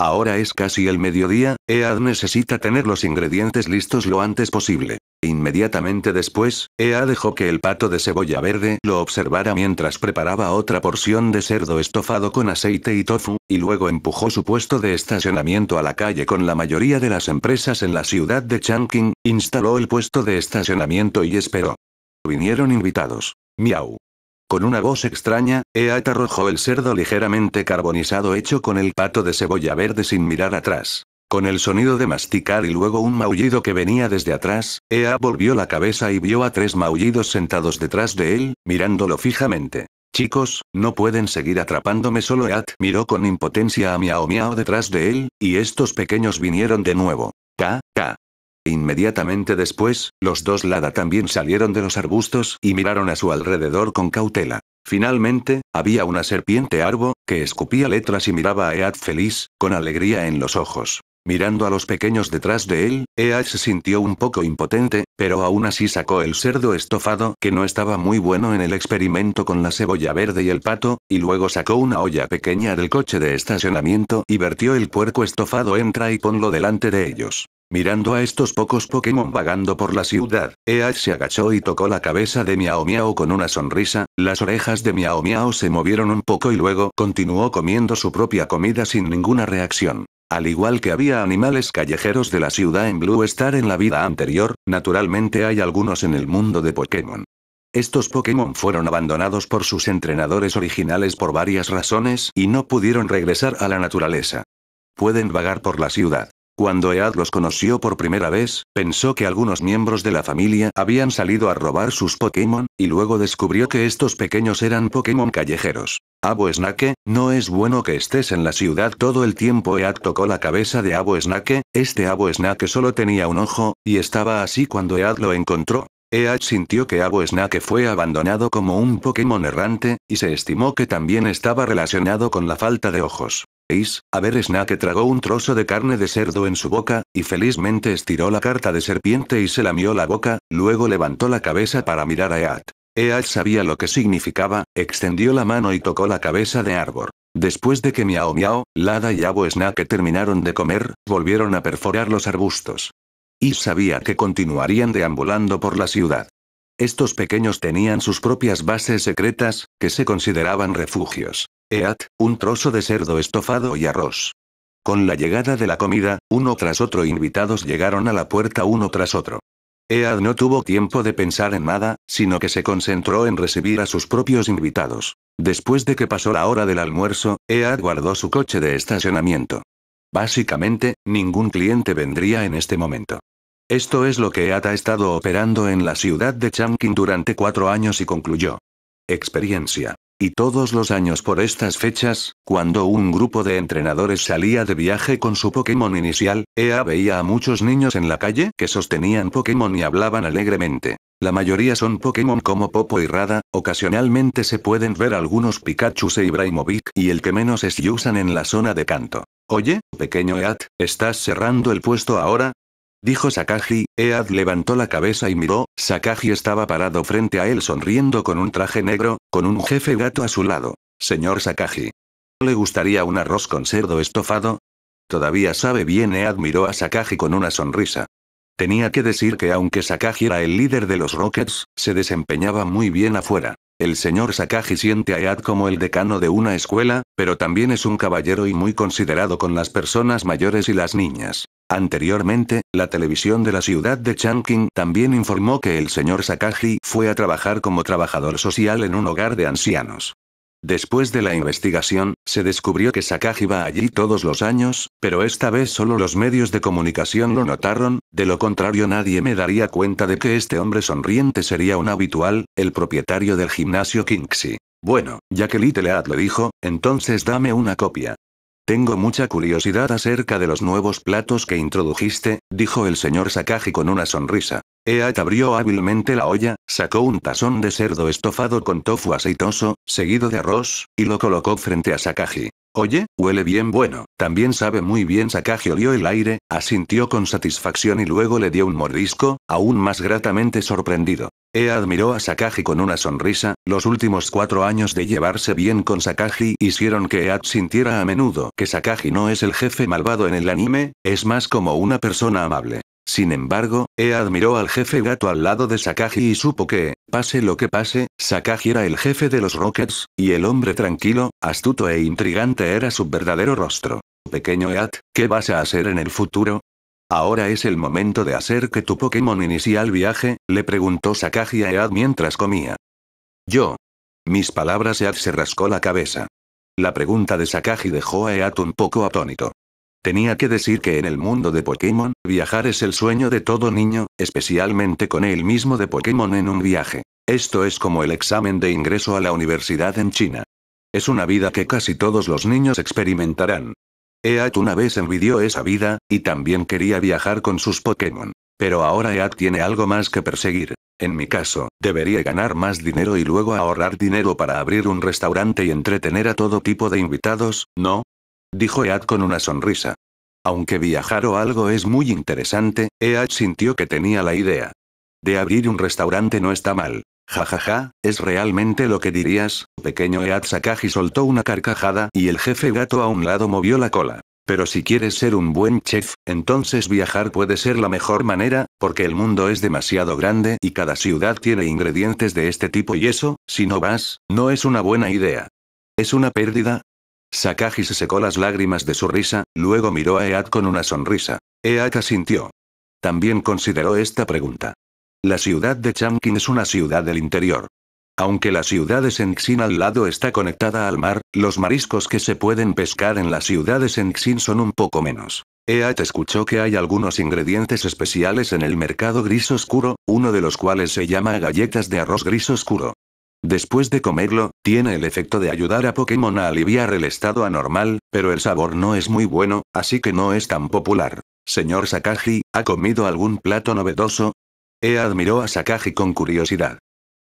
Ahora es casi el mediodía, Ead necesita tener los ingredientes listos lo antes posible. Inmediatamente después, Ead dejó que el pato de cebolla verde lo observara mientras preparaba otra porción de cerdo estofado con aceite y tofu, y luego empujó su puesto de estacionamiento a la calle con la mayoría de las empresas en la ciudad de Changqing, instaló el puesto de estacionamiento y esperó. Vinieron invitados. Miau. Con una voz extraña, Eat arrojó el cerdo ligeramente carbonizado hecho con el pato de cebolla verde sin mirar atrás. Con el sonido de masticar y luego un maullido que venía desde atrás, Ea volvió la cabeza y vio a tres maullidos sentados detrás de él, mirándolo fijamente. Chicos, no pueden seguir atrapándome solo Eat miró con impotencia a Miau Miau detrás de él, y estos pequeños vinieron de nuevo. Ka, Ka. Inmediatamente después, los dos Lada también salieron de los arbustos y miraron a su alrededor con cautela. Finalmente, había una serpiente arbo, que escupía letras y miraba a Ead feliz, con alegría en los ojos. Mirando a los pequeños detrás de él, Ea se sintió un poco impotente, pero aún así sacó el cerdo estofado que no estaba muy bueno en el experimento con la cebolla verde y el pato, y luego sacó una olla pequeña del coche de estacionamiento y vertió el puerco estofado entra y ponlo delante de ellos. Mirando a estos pocos Pokémon vagando por la ciudad, Each se agachó y tocó la cabeza de Miao con una sonrisa, las orejas de Miao se movieron un poco y luego continuó comiendo su propia comida sin ninguna reacción. Al igual que había animales callejeros de la ciudad en Blue Star en la vida anterior, naturalmente hay algunos en el mundo de Pokémon. Estos Pokémon fueron abandonados por sus entrenadores originales por varias razones y no pudieron regresar a la naturaleza. Pueden vagar por la ciudad. Cuando Ead los conoció por primera vez, pensó que algunos miembros de la familia habían salido a robar sus Pokémon, y luego descubrió que estos pequeños eran Pokémon callejeros. Abo Snake, no es bueno que estés en la ciudad todo el tiempo. Ead tocó la cabeza de Abo Snake, este Abo Snake solo tenía un ojo, y estaba así cuando Ead lo encontró. Ead sintió que Abo Snake fue abandonado como un Pokémon errante, y se estimó que también estaba relacionado con la falta de ojos. Is, a ver Snake tragó un trozo de carne de cerdo en su boca, y felizmente estiró la carta de serpiente y se lamió la boca, luego levantó la cabeza para mirar a Ead. Ead sabía lo que significaba, extendió la mano y tocó la cabeza de árbol. Después de que Miao Miao, Lada y Abo Snake terminaron de comer, volvieron a perforar los arbustos. Y sabía que continuarían deambulando por la ciudad. Estos pequeños tenían sus propias bases secretas, que se consideraban refugios. Ead, un trozo de cerdo estofado y arroz. Con la llegada de la comida, uno tras otro invitados llegaron a la puerta uno tras otro. Ead no tuvo tiempo de pensar en nada, sino que se concentró en recibir a sus propios invitados. Después de que pasó la hora del almuerzo, Ead guardó su coche de estacionamiento. Básicamente, ningún cliente vendría en este momento. Esto es lo que Ead ha estado operando en la ciudad de Changqing durante cuatro años y concluyó. Experiencia. Y todos los años por estas fechas, cuando un grupo de entrenadores salía de viaje con su Pokémon inicial, Ea veía a muchos niños en la calle que sostenían Pokémon y hablaban alegremente. La mayoría son Pokémon como Popo y Rada, ocasionalmente se pueden ver algunos Pikachu e Ibrahimovic y el que menos es Yusan en la zona de canto. Oye, pequeño Eat, ¿estás cerrando el puesto ahora? Dijo Sakaji, Ead levantó la cabeza y miró, Sakaji estaba parado frente a él sonriendo con un traje negro, con un jefe gato a su lado. Señor Sakaji, ¿Le gustaría un arroz con cerdo estofado? Todavía sabe bien Ead miró a Sakaji con una sonrisa. Tenía que decir que aunque Sakaji era el líder de los Rockets, se desempeñaba muy bien afuera. El señor Sakaji siente a Ead como el decano de una escuela, pero también es un caballero y muy considerado con las personas mayores y las niñas. Anteriormente, la televisión de la ciudad de Changqing también informó que el señor Sakaji fue a trabajar como trabajador social en un hogar de ancianos. Después de la investigación, se descubrió que Sakaji va allí todos los años, pero esta vez solo los medios de comunicación lo notaron, de lo contrario nadie me daría cuenta de que este hombre sonriente sería un habitual, el propietario del gimnasio Kingxi. Bueno, ya que Little Ad le dijo, entonces dame una copia. Tengo mucha curiosidad acerca de los nuevos platos que introdujiste, dijo el señor Sakaji con una sonrisa. Eat abrió hábilmente la olla, sacó un tazón de cerdo estofado con tofu aceitoso, seguido de arroz, y lo colocó frente a Sakaji. Oye, huele bien bueno, también sabe muy bien Sakaji olió el aire, asintió con satisfacción y luego le dio un mordisco, aún más gratamente sorprendido. E admiró a Sakaji con una sonrisa, los últimos cuatro años de llevarse bien con Sakaji hicieron que Ead sintiera a menudo que Sakaji no es el jefe malvado en el anime, es más como una persona amable. Sin embargo, E admiró al jefe gato al lado de Sakaji y supo que, pase lo que pase, Sakaji era el jefe de los Rockets, y el hombre tranquilo, astuto e intrigante era su verdadero rostro. Pequeño Eat, ¿qué vas a hacer en el futuro? Ahora es el momento de hacer que tu Pokémon inicie el viaje, le preguntó Sakaji a Ead mientras comía. Yo. Mis palabras Ead se rascó la cabeza. La pregunta de Sakaji dejó a Ead un poco atónito. Tenía que decir que en el mundo de Pokémon, viajar es el sueño de todo niño, especialmente con el mismo de Pokémon en un viaje. Esto es como el examen de ingreso a la universidad en China. Es una vida que casi todos los niños experimentarán. Eat una vez envidió esa vida, y también quería viajar con sus Pokémon. Pero ahora Eat tiene algo más que perseguir. En mi caso, debería ganar más dinero y luego ahorrar dinero para abrir un restaurante y entretener a todo tipo de invitados, ¿no? Dijo Eat con una sonrisa. Aunque viajar o algo es muy interesante, Eat sintió que tenía la idea. De abrir un restaurante no está mal, Jajaja, ja, ja, es realmente lo que dirías, pequeño Sakaji soltó una carcajada y el jefe gato a un lado movió la cola. Pero si quieres ser un buen chef, entonces viajar puede ser la mejor manera, porque el mundo es demasiado grande y cada ciudad tiene ingredientes de este tipo y eso, si no vas, no es una buena idea. ¿Es una pérdida? Sakaji se secó las lágrimas de su risa, luego miró a Eat con una sonrisa. Ead asintió. También consideró esta pregunta. La ciudad de Chamkin es una ciudad del interior. Aunque la ciudad de Senxin al lado está conectada al mar, los mariscos que se pueden pescar en la ciudad de Senxin son un poco menos. Eat escuchó que hay algunos ingredientes especiales en el mercado gris oscuro, uno de los cuales se llama galletas de arroz gris oscuro. Después de comerlo, tiene el efecto de ayudar a Pokémon a aliviar el estado anormal, pero el sabor no es muy bueno, así que no es tan popular. Señor Sakaji, ¿ha comido algún plato novedoso? E admiró a Sakaji con curiosidad.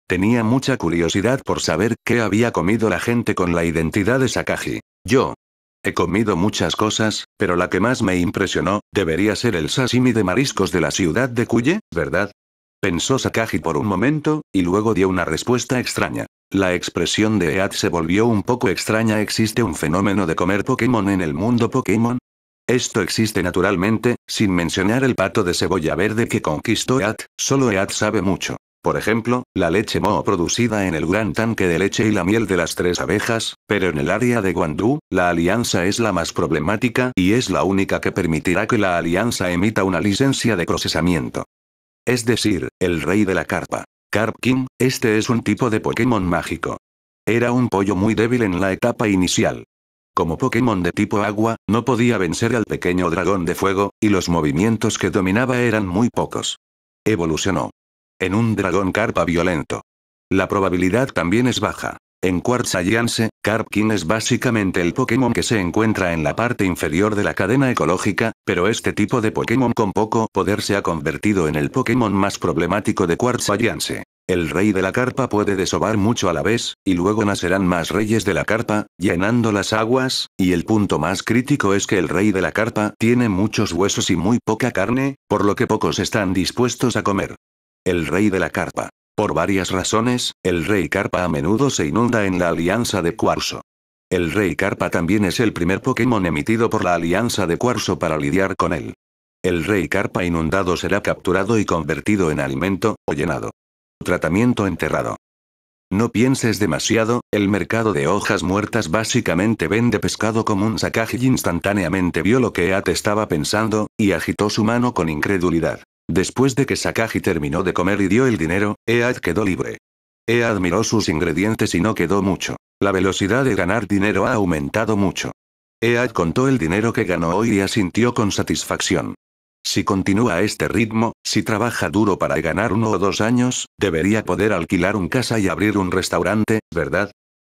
Tenía mucha curiosidad por saber qué había comido la gente con la identidad de Sakaji. Yo. He comido muchas cosas, pero la que más me impresionó, debería ser el sashimi de mariscos de la ciudad de Kuye, ¿verdad? Pensó Sakaji por un momento, y luego dio una respuesta extraña. La expresión de Ead se volvió un poco extraña. ¿Existe un fenómeno de comer Pokémon en el mundo Pokémon? Esto existe naturalmente, sin mencionar el pato de cebolla verde que conquistó Eat, solo Eat sabe mucho. Por ejemplo, la leche moho producida en el gran tanque de leche y la miel de las tres abejas, pero en el área de Guandú, la alianza es la más problemática y es la única que permitirá que la alianza emita una licencia de procesamiento. Es decir, el rey de la carpa. Carp King, este es un tipo de Pokémon mágico. Era un pollo muy débil en la etapa inicial, como Pokémon de tipo agua, no podía vencer al pequeño dragón de fuego, y los movimientos que dominaba eran muy pocos. Evolucionó. En un dragón carpa violento. La probabilidad también es baja. En Quartz Alliance, es básicamente el Pokémon que se encuentra en la parte inferior de la cadena ecológica, pero este tipo de Pokémon con poco poder se ha convertido en el Pokémon más problemático de Quartz Alliance. El rey de la carpa puede desovar mucho a la vez, y luego nacerán más reyes de la carpa, llenando las aguas, y el punto más crítico es que el rey de la carpa tiene muchos huesos y muy poca carne, por lo que pocos están dispuestos a comer. El rey de la carpa. Por varias razones, el rey carpa a menudo se inunda en la alianza de cuarzo. El rey carpa también es el primer Pokémon emitido por la alianza de cuarzo para lidiar con él. El rey carpa inundado será capturado y convertido en alimento, o llenado. Tratamiento enterrado. No pienses demasiado, el mercado de hojas muertas básicamente vende pescado Como común. Sakaji instantáneamente vio lo que Ead estaba pensando, y agitó su mano con incredulidad. Después de que Sakaji terminó de comer y dio el dinero, Ead quedó libre. Ead miró sus ingredientes y no quedó mucho. La velocidad de ganar dinero ha aumentado mucho. Ead contó el dinero que ganó hoy y asintió con satisfacción. Si continúa a este ritmo, si trabaja duro para ganar uno o dos años, debería poder alquilar un casa y abrir un restaurante, ¿verdad?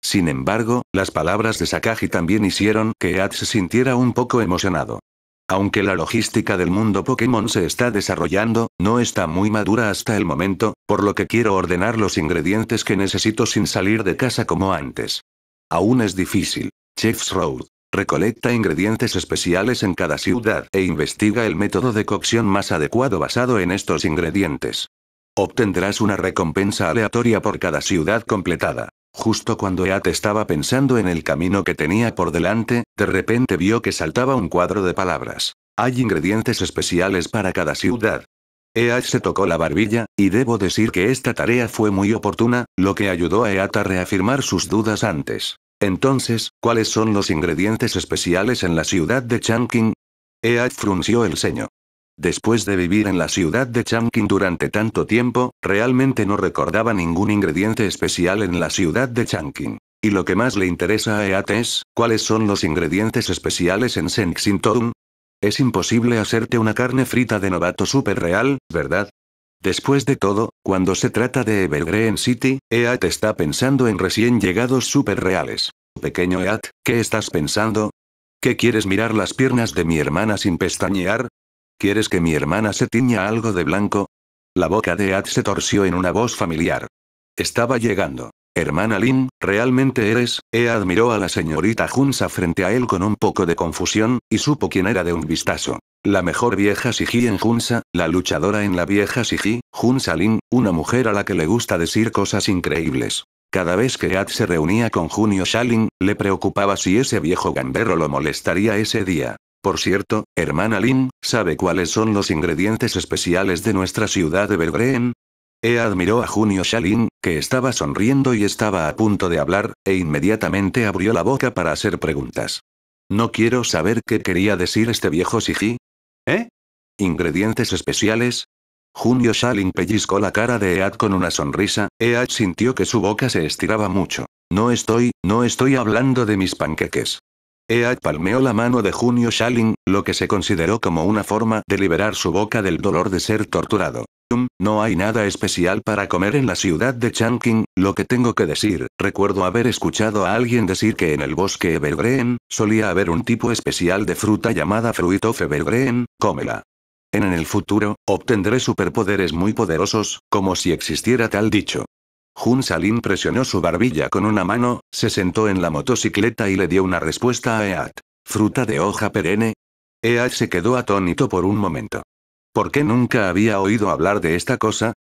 Sin embargo, las palabras de Sakagi también hicieron que Ad se sintiera un poco emocionado. Aunque la logística del mundo Pokémon se está desarrollando, no está muy madura hasta el momento, por lo que quiero ordenar los ingredientes que necesito sin salir de casa como antes. Aún es difícil. Chef's Road. Recolecta ingredientes especiales en cada ciudad e investiga el método de cocción más adecuado basado en estos ingredientes. Obtendrás una recompensa aleatoria por cada ciudad completada. Justo cuando Eat estaba pensando en el camino que tenía por delante, de repente vio que saltaba un cuadro de palabras. Hay ingredientes especiales para cada ciudad. Eat se tocó la barbilla, y debo decir que esta tarea fue muy oportuna, lo que ayudó a Eat a reafirmar sus dudas antes. Entonces, ¿cuáles son los ingredientes especiales en la ciudad de Changqing? Eat frunció el ceño. Después de vivir en la ciudad de Changqing durante tanto tiempo, realmente no recordaba ningún ingrediente especial en la ciudad de Changqing. Y lo que más le interesa a Eat es, ¿cuáles son los ingredientes especiales en Senxintown? Es imposible hacerte una carne frita de novato super real, ¿verdad? Después de todo, cuando se trata de Evergreen City, EAT está pensando en recién llegados super reales. Pequeño EAT, ¿qué estás pensando? ¿Qué quieres mirar las piernas de mi hermana sin pestañear? ¿Quieres que mi hermana se tiña algo de blanco? La boca de EAT se torció en una voz familiar. Estaba llegando. Hermana Lin, ¿realmente eres? Ea admiró a la señorita Junsa frente a él con un poco de confusión, y supo quién era de un vistazo. La mejor vieja Siji en Junsa, la luchadora en la vieja Siji, Junsa Lin, una mujer a la que le gusta decir cosas increíbles. Cada vez que Ad se reunía con Junio Shalin, le preocupaba si ese viejo gamberro lo molestaría ese día. Por cierto, hermana Lin, ¿sabe cuáles son los ingredientes especiales de nuestra ciudad de Belgren? E admiró a Junio Shalin, que estaba sonriendo y estaba a punto de hablar, e inmediatamente abrió la boca para hacer preguntas. No quiero saber qué quería decir este viejo Siji, Ingredientes especiales. Junio Shalin pellizcó la cara de Ead con una sonrisa, Ead sintió que su boca se estiraba mucho. No estoy, no estoy hablando de mis panqueques. Ead palmeó la mano de Junio Shalin, lo que se consideró como una forma de liberar su boca del dolor de ser torturado. Um, no hay nada especial para comer en la ciudad de Chanking, lo que tengo que decir, recuerdo haber escuchado a alguien decir que en el bosque Evergreen, solía haber un tipo especial de fruta llamada Fruit of Evergreen, cómela. En el futuro, obtendré superpoderes muy poderosos, como si existiera tal dicho. Jun Salim presionó su barbilla con una mano, se sentó en la motocicleta y le dio una respuesta a Eat. ¿Fruta de hoja perenne? Eat se quedó atónito por un momento. ¿Por qué nunca había oído hablar de esta cosa?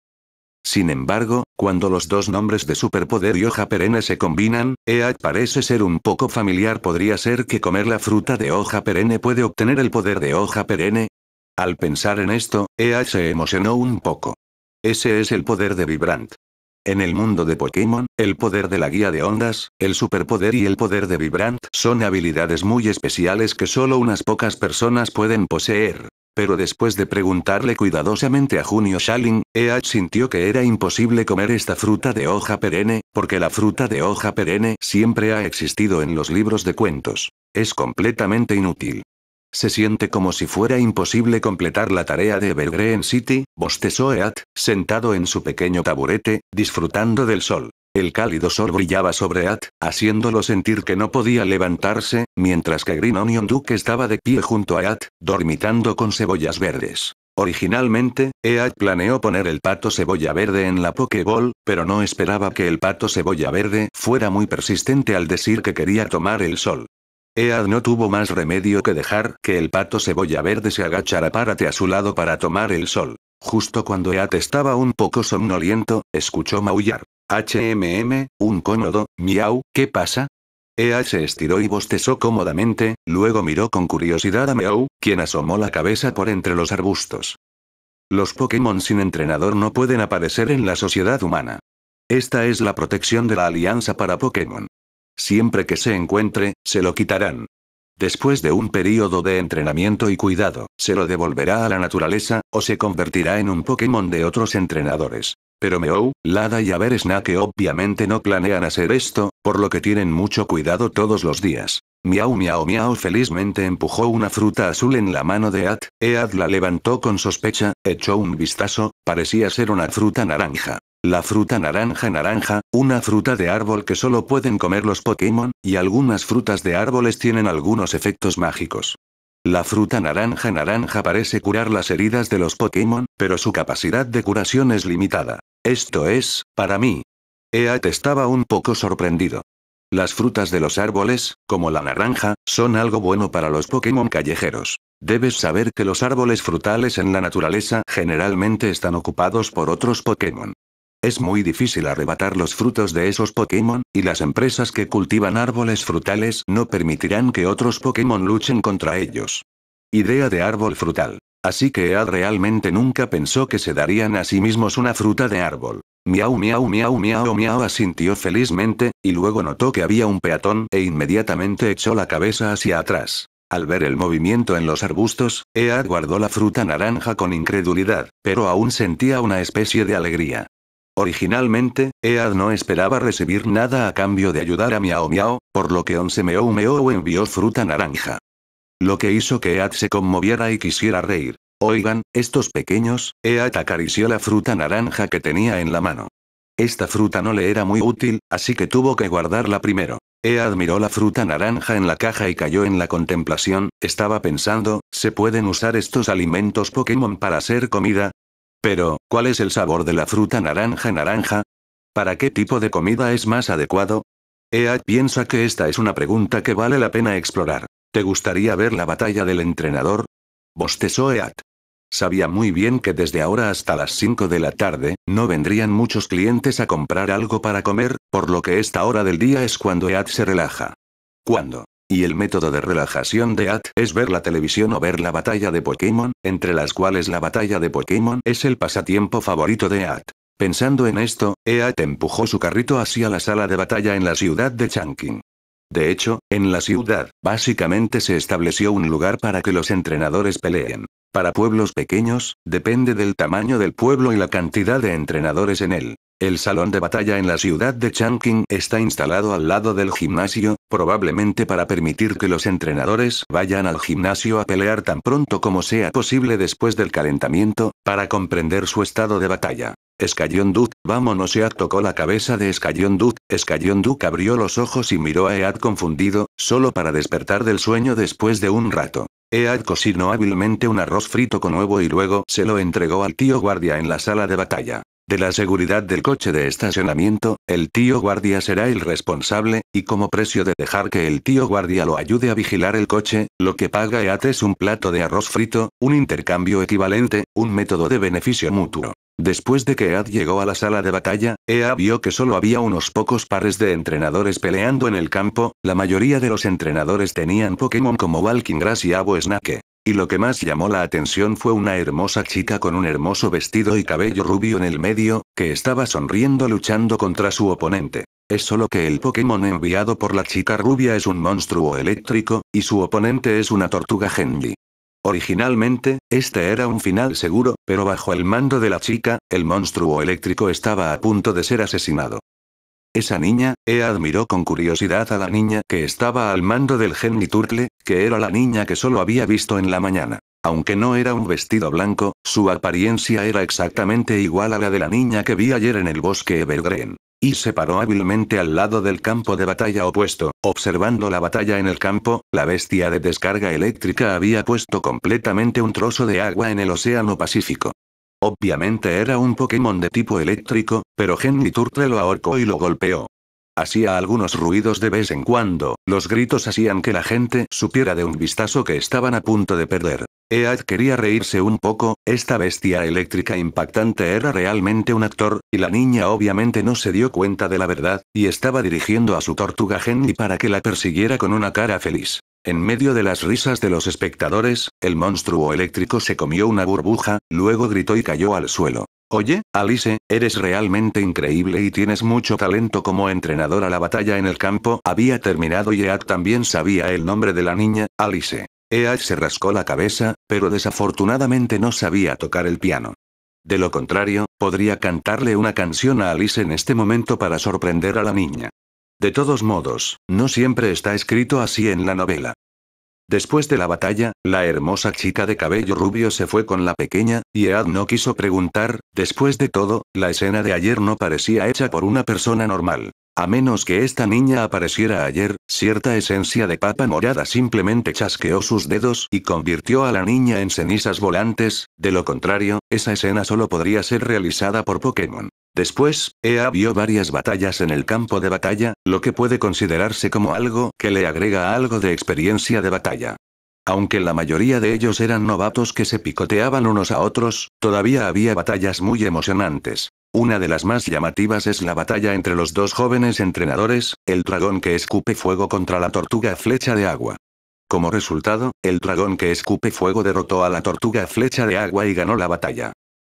Sin embargo, cuando los dos nombres de superpoder y hoja perenne se combinan, EAT parece ser un poco familiar. ¿Podría ser que comer la fruta de hoja perenne puede obtener el poder de hoja perenne? Al pensar en esto, Ea se emocionó un poco. Ese es el poder de Vibrant. En el mundo de Pokémon, el poder de la guía de ondas, el superpoder y el poder de Vibrant son habilidades muy especiales que solo unas pocas personas pueden poseer. Pero después de preguntarle cuidadosamente a Junio Shaling, Ea sintió que era imposible comer esta fruta de hoja perenne, porque la fruta de hoja perenne siempre ha existido en los libros de cuentos. Es completamente inútil. Se siente como si fuera imposible completar la tarea de Evergreen City, bostezó Eat, sentado en su pequeño taburete, disfrutando del sol. El cálido sol brillaba sobre At, haciéndolo sentir que no podía levantarse, mientras que Green Onion Duke estaba de pie junto a At, dormitando con cebollas verdes. Originalmente, Eat planeó poner el pato cebolla verde en la Pokéball, pero no esperaba que el pato cebolla verde fuera muy persistente al decir que quería tomar el sol. Ead no tuvo más remedio que dejar que el pato cebolla verde se agachara párate a su lado para tomar el sol. Justo cuando Ead estaba un poco somnoliento, escuchó maullar. HMM, un cómodo, miau, ¿qué pasa? Ead se estiró y bostezó cómodamente, luego miró con curiosidad a Meow, quien asomó la cabeza por entre los arbustos. Los Pokémon sin entrenador no pueden aparecer en la sociedad humana. Esta es la protección de la Alianza para Pokémon. Siempre que se encuentre, se lo quitarán. Después de un periodo de entrenamiento y cuidado, se lo devolverá a la naturaleza, o se convertirá en un Pokémon de otros entrenadores. Pero Meow, Lada y que obviamente no planean hacer esto, por lo que tienen mucho cuidado todos los días. Miau miau miau felizmente empujó una fruta azul en la mano de Ad, Ead la levantó con sospecha, echó un vistazo, parecía ser una fruta naranja. La fruta naranja naranja, una fruta de árbol que solo pueden comer los Pokémon, y algunas frutas de árboles tienen algunos efectos mágicos. La fruta naranja naranja parece curar las heridas de los Pokémon, pero su capacidad de curación es limitada. Esto es, para mí. Eat estaba un poco sorprendido. Las frutas de los árboles, como la naranja, son algo bueno para los Pokémon callejeros. Debes saber que los árboles frutales en la naturaleza generalmente están ocupados por otros Pokémon. Es muy difícil arrebatar los frutos de esos Pokémon, y las empresas que cultivan árboles frutales no permitirán que otros Pokémon luchen contra ellos. Idea de árbol frutal. Así que Ead realmente nunca pensó que se darían a sí mismos una fruta de árbol. Miau miau miau miau miau asintió felizmente, y luego notó que había un peatón e inmediatamente echó la cabeza hacia atrás. Al ver el movimiento en los arbustos, Ead guardó la fruta naranja con incredulidad, pero aún sentía una especie de alegría. Originalmente, Ead no esperaba recibir nada a cambio de ayudar a Miao Miao, por lo que Once Meo envió fruta naranja. Lo que hizo que Ead se conmoviera y quisiera reír. Oigan, estos pequeños, Ead acarició la fruta naranja que tenía en la mano. Esta fruta no le era muy útil, así que tuvo que guardarla primero. Ead miró la fruta naranja en la caja y cayó en la contemplación, estaba pensando, ¿se pueden usar estos alimentos Pokémon para hacer comida? Pero, ¿cuál es el sabor de la fruta naranja naranja? ¿Para qué tipo de comida es más adecuado? Ead eh, ah, piensa que esta es una pregunta que vale la pena explorar. ¿Te gustaría ver la batalla del entrenador? Bostezó Eat. Sabía muy bien que desde ahora hasta las 5 de la tarde, no vendrían muchos clientes a comprar algo para comer, por lo que esta hora del día es cuando Eat se relaja. ¿Cuándo? Y el método de relajación de At es ver la televisión o ver la batalla de Pokémon, entre las cuales la batalla de Pokémon es el pasatiempo favorito de At. Pensando en esto, Eat empujó su carrito hacia la sala de batalla en la ciudad de Changqing. De hecho, en la ciudad, básicamente se estableció un lugar para que los entrenadores peleen. Para pueblos pequeños, depende del tamaño del pueblo y la cantidad de entrenadores en él. El salón de batalla en la ciudad de Changqing está instalado al lado del gimnasio, probablemente para permitir que los entrenadores vayan al gimnasio a pelear tan pronto como sea posible después del calentamiento, para comprender su estado de batalla. Escayón vamos, vámonos. Ead tocó la cabeza de Escayón Duke, Escayón Duke abrió los ojos y miró a Ead confundido, solo para despertar del sueño después de un rato. Ead cocinó hábilmente un arroz frito con huevo y luego se lo entregó al tío guardia en la sala de batalla. De la seguridad del coche de estacionamiento, el tío guardia será el responsable, y como precio de dejar que el tío guardia lo ayude a vigilar el coche, lo que paga EAD es un plato de arroz frito, un intercambio equivalente, un método de beneficio mutuo. Después de que EAD llegó a la sala de batalla, Ea vio que solo había unos pocos pares de entrenadores peleando en el campo, la mayoría de los entrenadores tenían Pokémon como Walking Grass y Abo Snake. Y lo que más llamó la atención fue una hermosa chica con un hermoso vestido y cabello rubio en el medio, que estaba sonriendo luchando contra su oponente. Es solo que el Pokémon enviado por la chica rubia es un monstruo eléctrico, y su oponente es una tortuga Genji. Originalmente, este era un final seguro, pero bajo el mando de la chica, el monstruo eléctrico estaba a punto de ser asesinado. Esa niña, e admiró con curiosidad a la niña que estaba al mando del Turtle, que era la niña que solo había visto en la mañana. Aunque no era un vestido blanco, su apariencia era exactamente igual a la de la niña que vi ayer en el bosque Evergreen. Y se paró hábilmente al lado del campo de batalla opuesto, observando la batalla en el campo, la bestia de descarga eléctrica había puesto completamente un trozo de agua en el océano Pacífico. Obviamente era un Pokémon de tipo eléctrico, pero Henry Turtle lo ahorcó y lo golpeó. Hacía algunos ruidos de vez en cuando, los gritos hacían que la gente supiera de un vistazo que estaban a punto de perder. Ead quería reírse un poco, esta bestia eléctrica impactante era realmente un actor, y la niña obviamente no se dio cuenta de la verdad, y estaba dirigiendo a su tortuga Henry para que la persiguiera con una cara feliz. En medio de las risas de los espectadores, el monstruo eléctrico se comió una burbuja, luego gritó y cayó al suelo. Oye, Alice, eres realmente increíble y tienes mucho talento como entrenadora. La batalla en el campo había terminado y Ead también sabía el nombre de la niña, Alice. Ead se rascó la cabeza, pero desafortunadamente no sabía tocar el piano. De lo contrario, podría cantarle una canción a Alice en este momento para sorprender a la niña. De todos modos, no siempre está escrito así en la novela. Después de la batalla, la hermosa chica de cabello rubio se fue con la pequeña, y Ead no quiso preguntar, después de todo, la escena de ayer no parecía hecha por una persona normal. A menos que esta niña apareciera ayer, cierta esencia de papa morada simplemente chasqueó sus dedos y convirtió a la niña en cenizas volantes, de lo contrario, esa escena solo podría ser realizada por Pokémon. Después, Ea vio varias batallas en el campo de batalla, lo que puede considerarse como algo que le agrega algo de experiencia de batalla. Aunque la mayoría de ellos eran novatos que se picoteaban unos a otros, todavía había batallas muy emocionantes. Una de las más llamativas es la batalla entre los dos jóvenes entrenadores, el dragón que escupe fuego contra la tortuga flecha de agua. Como resultado, el dragón que escupe fuego derrotó a la tortuga flecha de agua y ganó la batalla.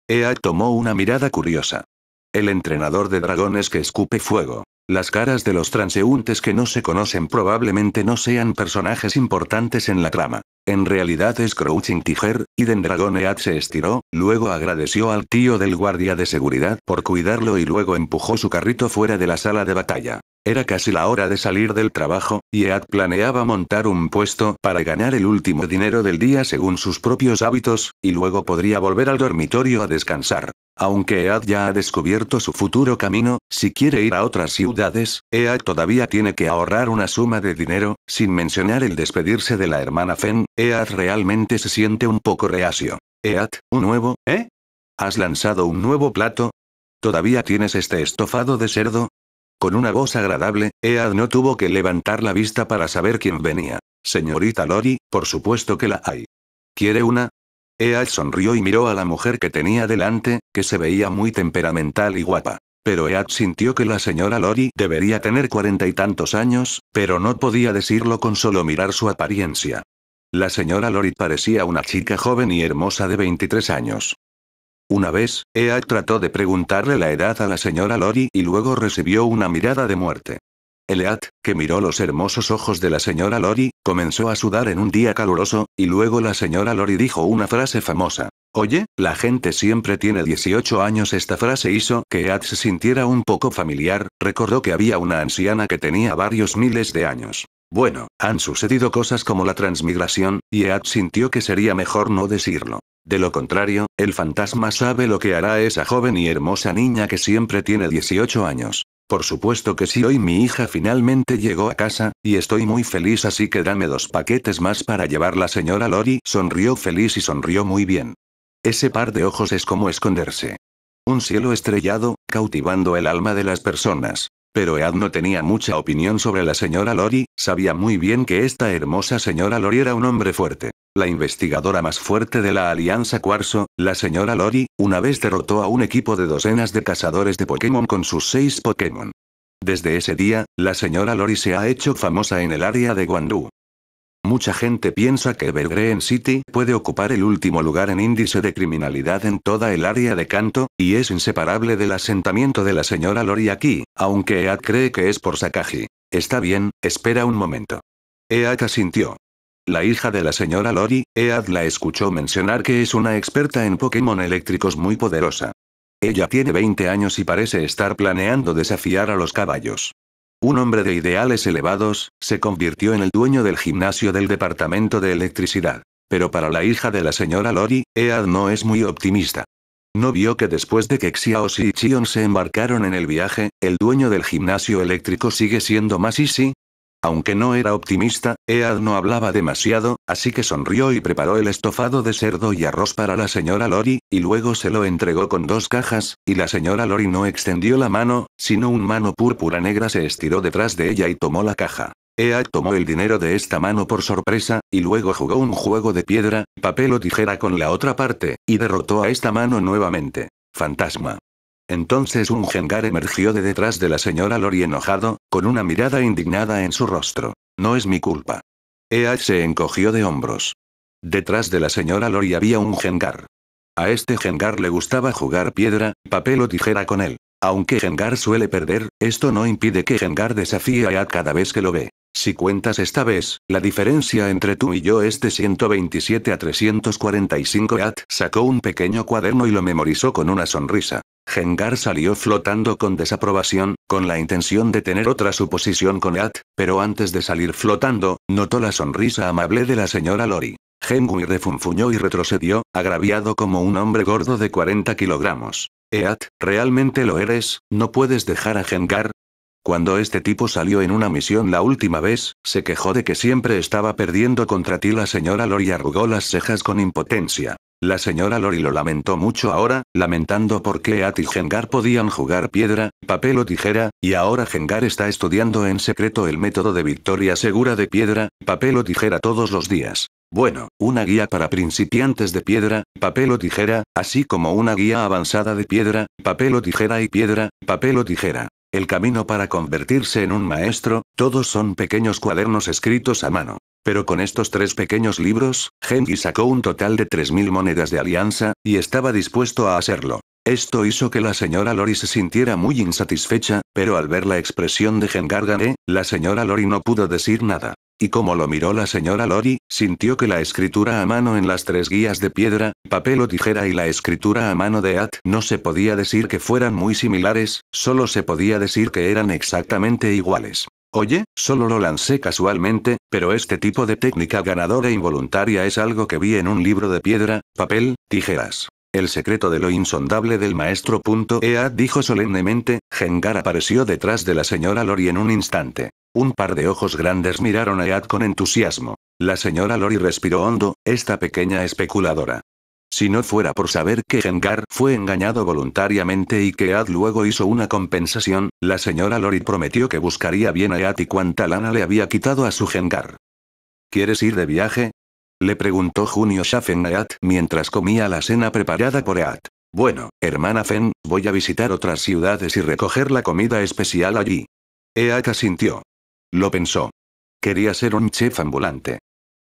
Ea tomó una mirada curiosa. El entrenador de dragones que escupe fuego. Las caras de los transeúntes que no se conocen probablemente no sean personajes importantes en la trama. En realidad es Crouching Tiger, y Ead se estiró, luego agradeció al tío del guardia de seguridad por cuidarlo y luego empujó su carrito fuera de la sala de batalla. Era casi la hora de salir del trabajo, y Ead planeaba montar un puesto para ganar el último dinero del día según sus propios hábitos, y luego podría volver al dormitorio a descansar. Aunque Ead ya ha descubierto su futuro camino, si quiere ir a otras ciudades, Ead todavía tiene que ahorrar una suma de dinero, sin mencionar el despedirse de la hermana Fen, Ead realmente se siente un poco reacio. Ead, un nuevo, ¿eh? ¿Has lanzado un nuevo plato? ¿Todavía tienes este estofado de cerdo? Con una voz agradable, Ead no tuvo que levantar la vista para saber quién venía. Señorita Lori, por supuesto que la hay. ¿Quiere una? Ead sonrió y miró a la mujer que tenía delante, que se veía muy temperamental y guapa. Pero Ead sintió que la señora Lori debería tener cuarenta y tantos años, pero no podía decirlo con solo mirar su apariencia. La señora Lori parecía una chica joven y hermosa de 23 años. Una vez, Ead trató de preguntarle la edad a la señora Lori y luego recibió una mirada de muerte. Ead, que miró los hermosos ojos de la señora Lori, comenzó a sudar en un día caluroso, y luego la señora Lori dijo una frase famosa. Oye, la gente siempre tiene 18 años. Esta frase hizo que Eat se sintiera un poco familiar, recordó que había una anciana que tenía varios miles de años. Bueno, han sucedido cosas como la transmigración, y Eat sintió que sería mejor no decirlo. De lo contrario, el fantasma sabe lo que hará esa joven y hermosa niña que siempre tiene 18 años. Por supuesto que sí, hoy mi hija finalmente llegó a casa, y estoy muy feliz, así que dame dos paquetes más para llevar la señora Lori, sonrió feliz y sonrió muy bien. Ese par de ojos es como esconderse. Un cielo estrellado, cautivando el alma de las personas. Pero Ead no tenía mucha opinión sobre la señora Lori, sabía muy bien que esta hermosa señora Lori era un hombre fuerte. La investigadora más fuerte de la Alianza Cuarzo, la señora Lori, una vez derrotó a un equipo de docenas de cazadores de Pokémon con sus seis Pokémon. Desde ese día, la señora Lori se ha hecho famosa en el área de Guandú. Mucha gente piensa que Belgrade City puede ocupar el último lugar en índice de criminalidad en toda el área de Canto, y es inseparable del asentamiento de la señora Lori aquí, aunque Ead cree que es por Sakaji. Está bien, espera un momento. Ead asintió. La hija de la señora Lori, Ead la escuchó mencionar que es una experta en Pokémon eléctricos muy poderosa. Ella tiene 20 años y parece estar planeando desafiar a los caballos. Un hombre de ideales elevados, se convirtió en el dueño del gimnasio del departamento de electricidad. Pero para la hija de la señora Lori, Ead no es muy optimista. ¿No vio que después de que XIAO y Chion se embarcaron en el viaje, el dueño del gimnasio eléctrico sigue siendo más Easy? Aunque no era optimista, Ead no hablaba demasiado, así que sonrió y preparó el estofado de cerdo y arroz para la señora Lori, y luego se lo entregó con dos cajas, y la señora Lori no extendió la mano, sino un mano púrpura negra se estiró detrás de ella y tomó la caja. Ead tomó el dinero de esta mano por sorpresa, y luego jugó un juego de piedra, papel o tijera con la otra parte, y derrotó a esta mano nuevamente. Fantasma. Entonces un Gengar emergió de detrás de la señora Lori enojado, con una mirada indignada en su rostro. No es mi culpa. Eat se encogió de hombros. Detrás de la señora Lori había un Gengar. A este Gengar le gustaba jugar piedra, papel o tijera con él. Aunque Gengar suele perder, esto no impide que Gengar desafíe a cada vez que lo ve. Si cuentas esta vez, la diferencia entre tú y yo es de 127 a 345 Eat sacó un pequeño cuaderno y lo memorizó con una sonrisa. Gengar salió flotando con desaprobación, con la intención de tener otra suposición con Eat, pero antes de salir flotando, notó la sonrisa amable de la señora Lori. Gengui refunfuñó y retrocedió, agraviado como un hombre gordo de 40 kilogramos. Eat, ¿realmente lo eres? ¿No puedes dejar a Gengar? Cuando este tipo salió en una misión la última vez, se quejó de que siempre estaba perdiendo contra ti la señora Lori arrugó las cejas con impotencia. La señora Lori lo lamentó mucho ahora, lamentando qué At y Gengar podían jugar piedra, papel o tijera, y ahora Gengar está estudiando en secreto el método de victoria segura de piedra, papel o tijera todos los días. Bueno, una guía para principiantes de piedra, papel o tijera, así como una guía avanzada de piedra, papel o tijera y piedra, papel o tijera. El camino para convertirse en un maestro, todos son pequeños cuadernos escritos a mano. Pero con estos tres pequeños libros, Genki sacó un total de 3.000 monedas de alianza, y estaba dispuesto a hacerlo. Esto hizo que la señora Lori se sintiera muy insatisfecha, pero al ver la expresión de Gengargane, la señora Lori no pudo decir nada. Y como lo miró la señora Lori, sintió que la escritura a mano en las tres guías de piedra, papel o tijera y la escritura a mano de At no se podía decir que fueran muy similares, solo se podía decir que eran exactamente iguales. Oye, solo lo lancé casualmente, pero este tipo de técnica ganadora e involuntaria es algo que vi en un libro de piedra, papel, tijeras. El secreto de lo insondable del maestro. Ea dijo solemnemente, Gengar apareció detrás de la señora Lori en un instante. Un par de ojos grandes miraron a Ead con entusiasmo. La señora Lori respiró hondo, esta pequeña especuladora. Si no fuera por saber que Gengar fue engañado voluntariamente y que Ad luego hizo una compensación, la señora Lori prometió que buscaría bien a Ad y cuánta lana le había quitado a su Gengar. ¿Quieres ir de viaje? Le preguntó Junio Shafen a Ad mientras comía la cena preparada por Ad. Bueno, hermana Fen, voy a visitar otras ciudades y recoger la comida especial allí. Eat asintió. Lo pensó. Quería ser un chef ambulante.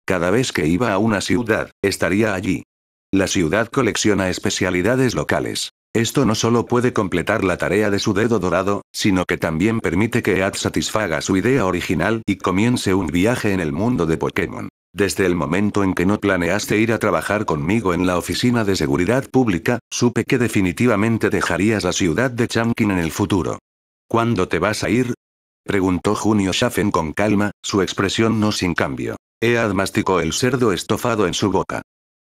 Cada vez que iba a una ciudad, estaría allí, la ciudad colecciona especialidades locales. Esto no solo puede completar la tarea de su dedo dorado, sino que también permite que Ead satisfaga su idea original y comience un viaje en el mundo de Pokémon. Desde el momento en que no planeaste ir a trabajar conmigo en la oficina de seguridad pública, supe que definitivamente dejarías la ciudad de Chunkin en el futuro. ¿Cuándo te vas a ir? Preguntó Junio Shafen con calma, su expresión no sin cambio. Ead masticó el cerdo estofado en su boca.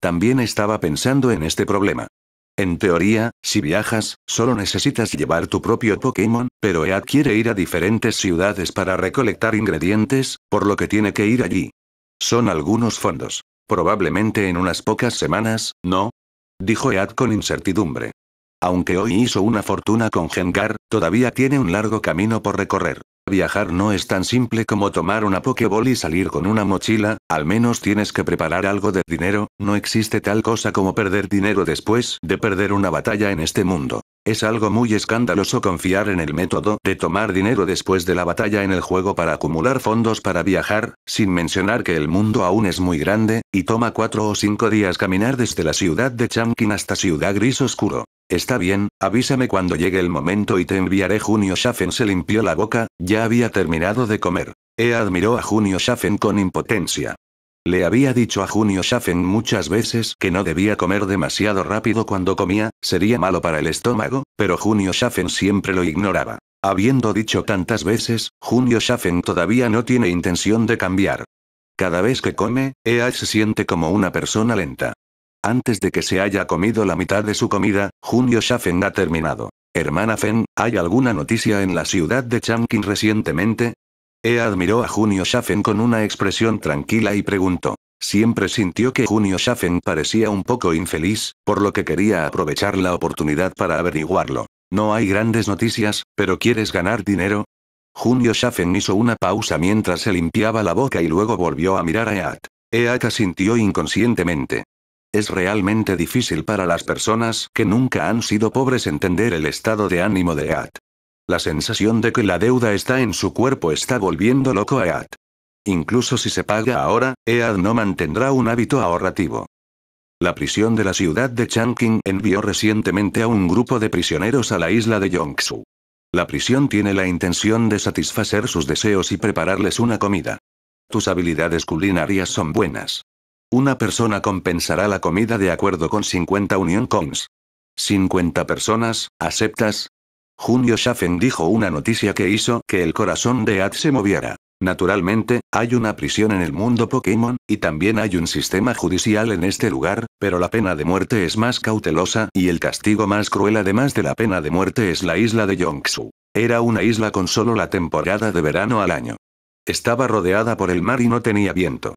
También estaba pensando en este problema. En teoría, si viajas, solo necesitas llevar tu propio Pokémon, pero Ead quiere ir a diferentes ciudades para recolectar ingredientes, por lo que tiene que ir allí. Son algunos fondos. Probablemente en unas pocas semanas, ¿no? Dijo Ead con incertidumbre. Aunque hoy hizo una fortuna con Gengar, todavía tiene un largo camino por recorrer. Viajar no es tan simple como tomar una pokeball y salir con una mochila, al menos tienes que preparar algo de dinero, no existe tal cosa como perder dinero después de perder una batalla en este mundo. Es algo muy escandaloso confiar en el método de tomar dinero después de la batalla en el juego para acumular fondos para viajar, sin mencionar que el mundo aún es muy grande, y toma 4 o 5 días caminar desde la ciudad de Chamkin hasta Ciudad Gris Oscuro. Está bien, avísame cuando llegue el momento y te enviaré Junio Schaffen se limpió la boca, ya había terminado de comer. Ea admiró a Junio Schaffen con impotencia. Le había dicho a Junio Schaffen muchas veces que no debía comer demasiado rápido cuando comía, sería malo para el estómago, pero Junio Schaffen siempre lo ignoraba. Habiendo dicho tantas veces, Junio Schaffen todavía no tiene intención de cambiar. Cada vez que come, Ea se siente como una persona lenta. Antes de que se haya comido la mitad de su comida, Junio Schaffen ha terminado. Hermana Fen, ¿hay alguna noticia en la ciudad de Changqing recientemente? Ea admiró a Junio Shafen con una expresión tranquila y preguntó. Siempre sintió que Junio Shafen parecía un poco infeliz, por lo que quería aprovechar la oportunidad para averiguarlo. No hay grandes noticias, pero ¿quieres ganar dinero? Junio Shafen hizo una pausa mientras se limpiaba la boca y luego volvió a mirar a Ea Eat asintió inconscientemente. Es realmente difícil para las personas que nunca han sido pobres entender el estado de ánimo de Ead. La sensación de que la deuda está en su cuerpo está volviendo loco a Ead. Incluso si se paga ahora, EAD no mantendrá un hábito ahorrativo. La prisión de la ciudad de Changqing envió recientemente a un grupo de prisioneros a la isla de Yongsu. La prisión tiene la intención de satisfacer sus deseos y prepararles una comida. Tus habilidades culinarias son buenas. Una persona compensará la comida de acuerdo con 50 Union Coins. 50 personas, ¿aceptas? Junio Schaffen dijo una noticia que hizo que el corazón de Ad se moviera. Naturalmente, hay una prisión en el mundo Pokémon, y también hay un sistema judicial en este lugar, pero la pena de muerte es más cautelosa y el castigo más cruel además de la pena de muerte es la isla de Yongsu. Era una isla con solo la temporada de verano al año. Estaba rodeada por el mar y no tenía viento.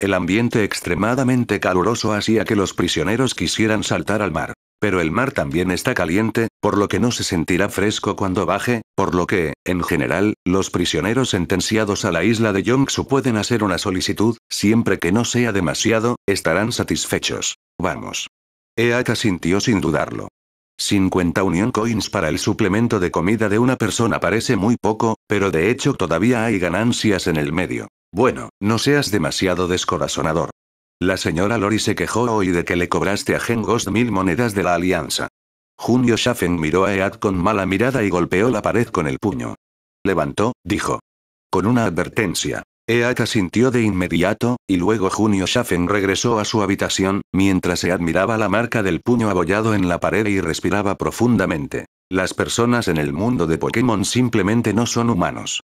El ambiente extremadamente caluroso hacía que los prisioneros quisieran saltar al mar. Pero el mar también está caliente, por lo que no se sentirá fresco cuando baje, por lo que, en general, los prisioneros sentenciados a la isla de Yongsu pueden hacer una solicitud, siempre que no sea demasiado, estarán satisfechos. Vamos. Eaka sintió sin dudarlo. 50 Union Coins para el suplemento de comida de una persona parece muy poco, pero de hecho todavía hay ganancias en el medio. Bueno, no seas demasiado descorazonador. La señora Lori se quejó hoy de que le cobraste a Gengost mil monedas de la alianza. Junio Schaffen miró a Ead con mala mirada y golpeó la pared con el puño. Levantó, dijo. Con una advertencia. Ead asintió de inmediato, y luego Junio Schaffen regresó a su habitación, mientras se admiraba la marca del puño abollado en la pared y respiraba profundamente. Las personas en el mundo de Pokémon simplemente no son humanos.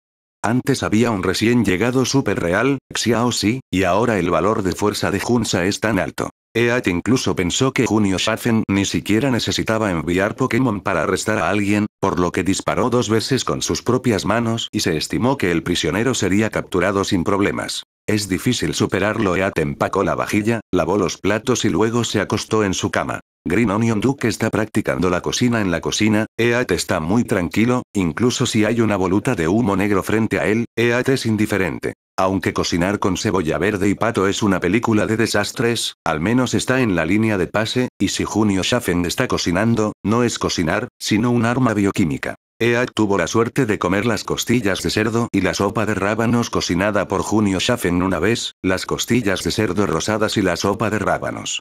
Antes había un recién llegado super real, Xiao Si, y ahora el valor de fuerza de Junsa es tan alto. Eat incluso pensó que Junio Shafen ni siquiera necesitaba enviar Pokémon para arrestar a alguien, por lo que disparó dos veces con sus propias manos y se estimó que el prisionero sería capturado sin problemas. Es difícil superarlo. Eat empacó la vajilla, lavó los platos y luego se acostó en su cama. Green Onion Duke está practicando la cocina en la cocina, Eat está muy tranquilo, incluso si hay una voluta de humo negro frente a él, Eat es indiferente. Aunque cocinar con cebolla verde y pato es una película de desastres, al menos está en la línea de pase, y si Junio Schaffen está cocinando, no es cocinar, sino un arma bioquímica. Eat tuvo la suerte de comer las costillas de cerdo y la sopa de rábanos cocinada por Junio Schaffen una vez, las costillas de cerdo rosadas y la sopa de rábanos.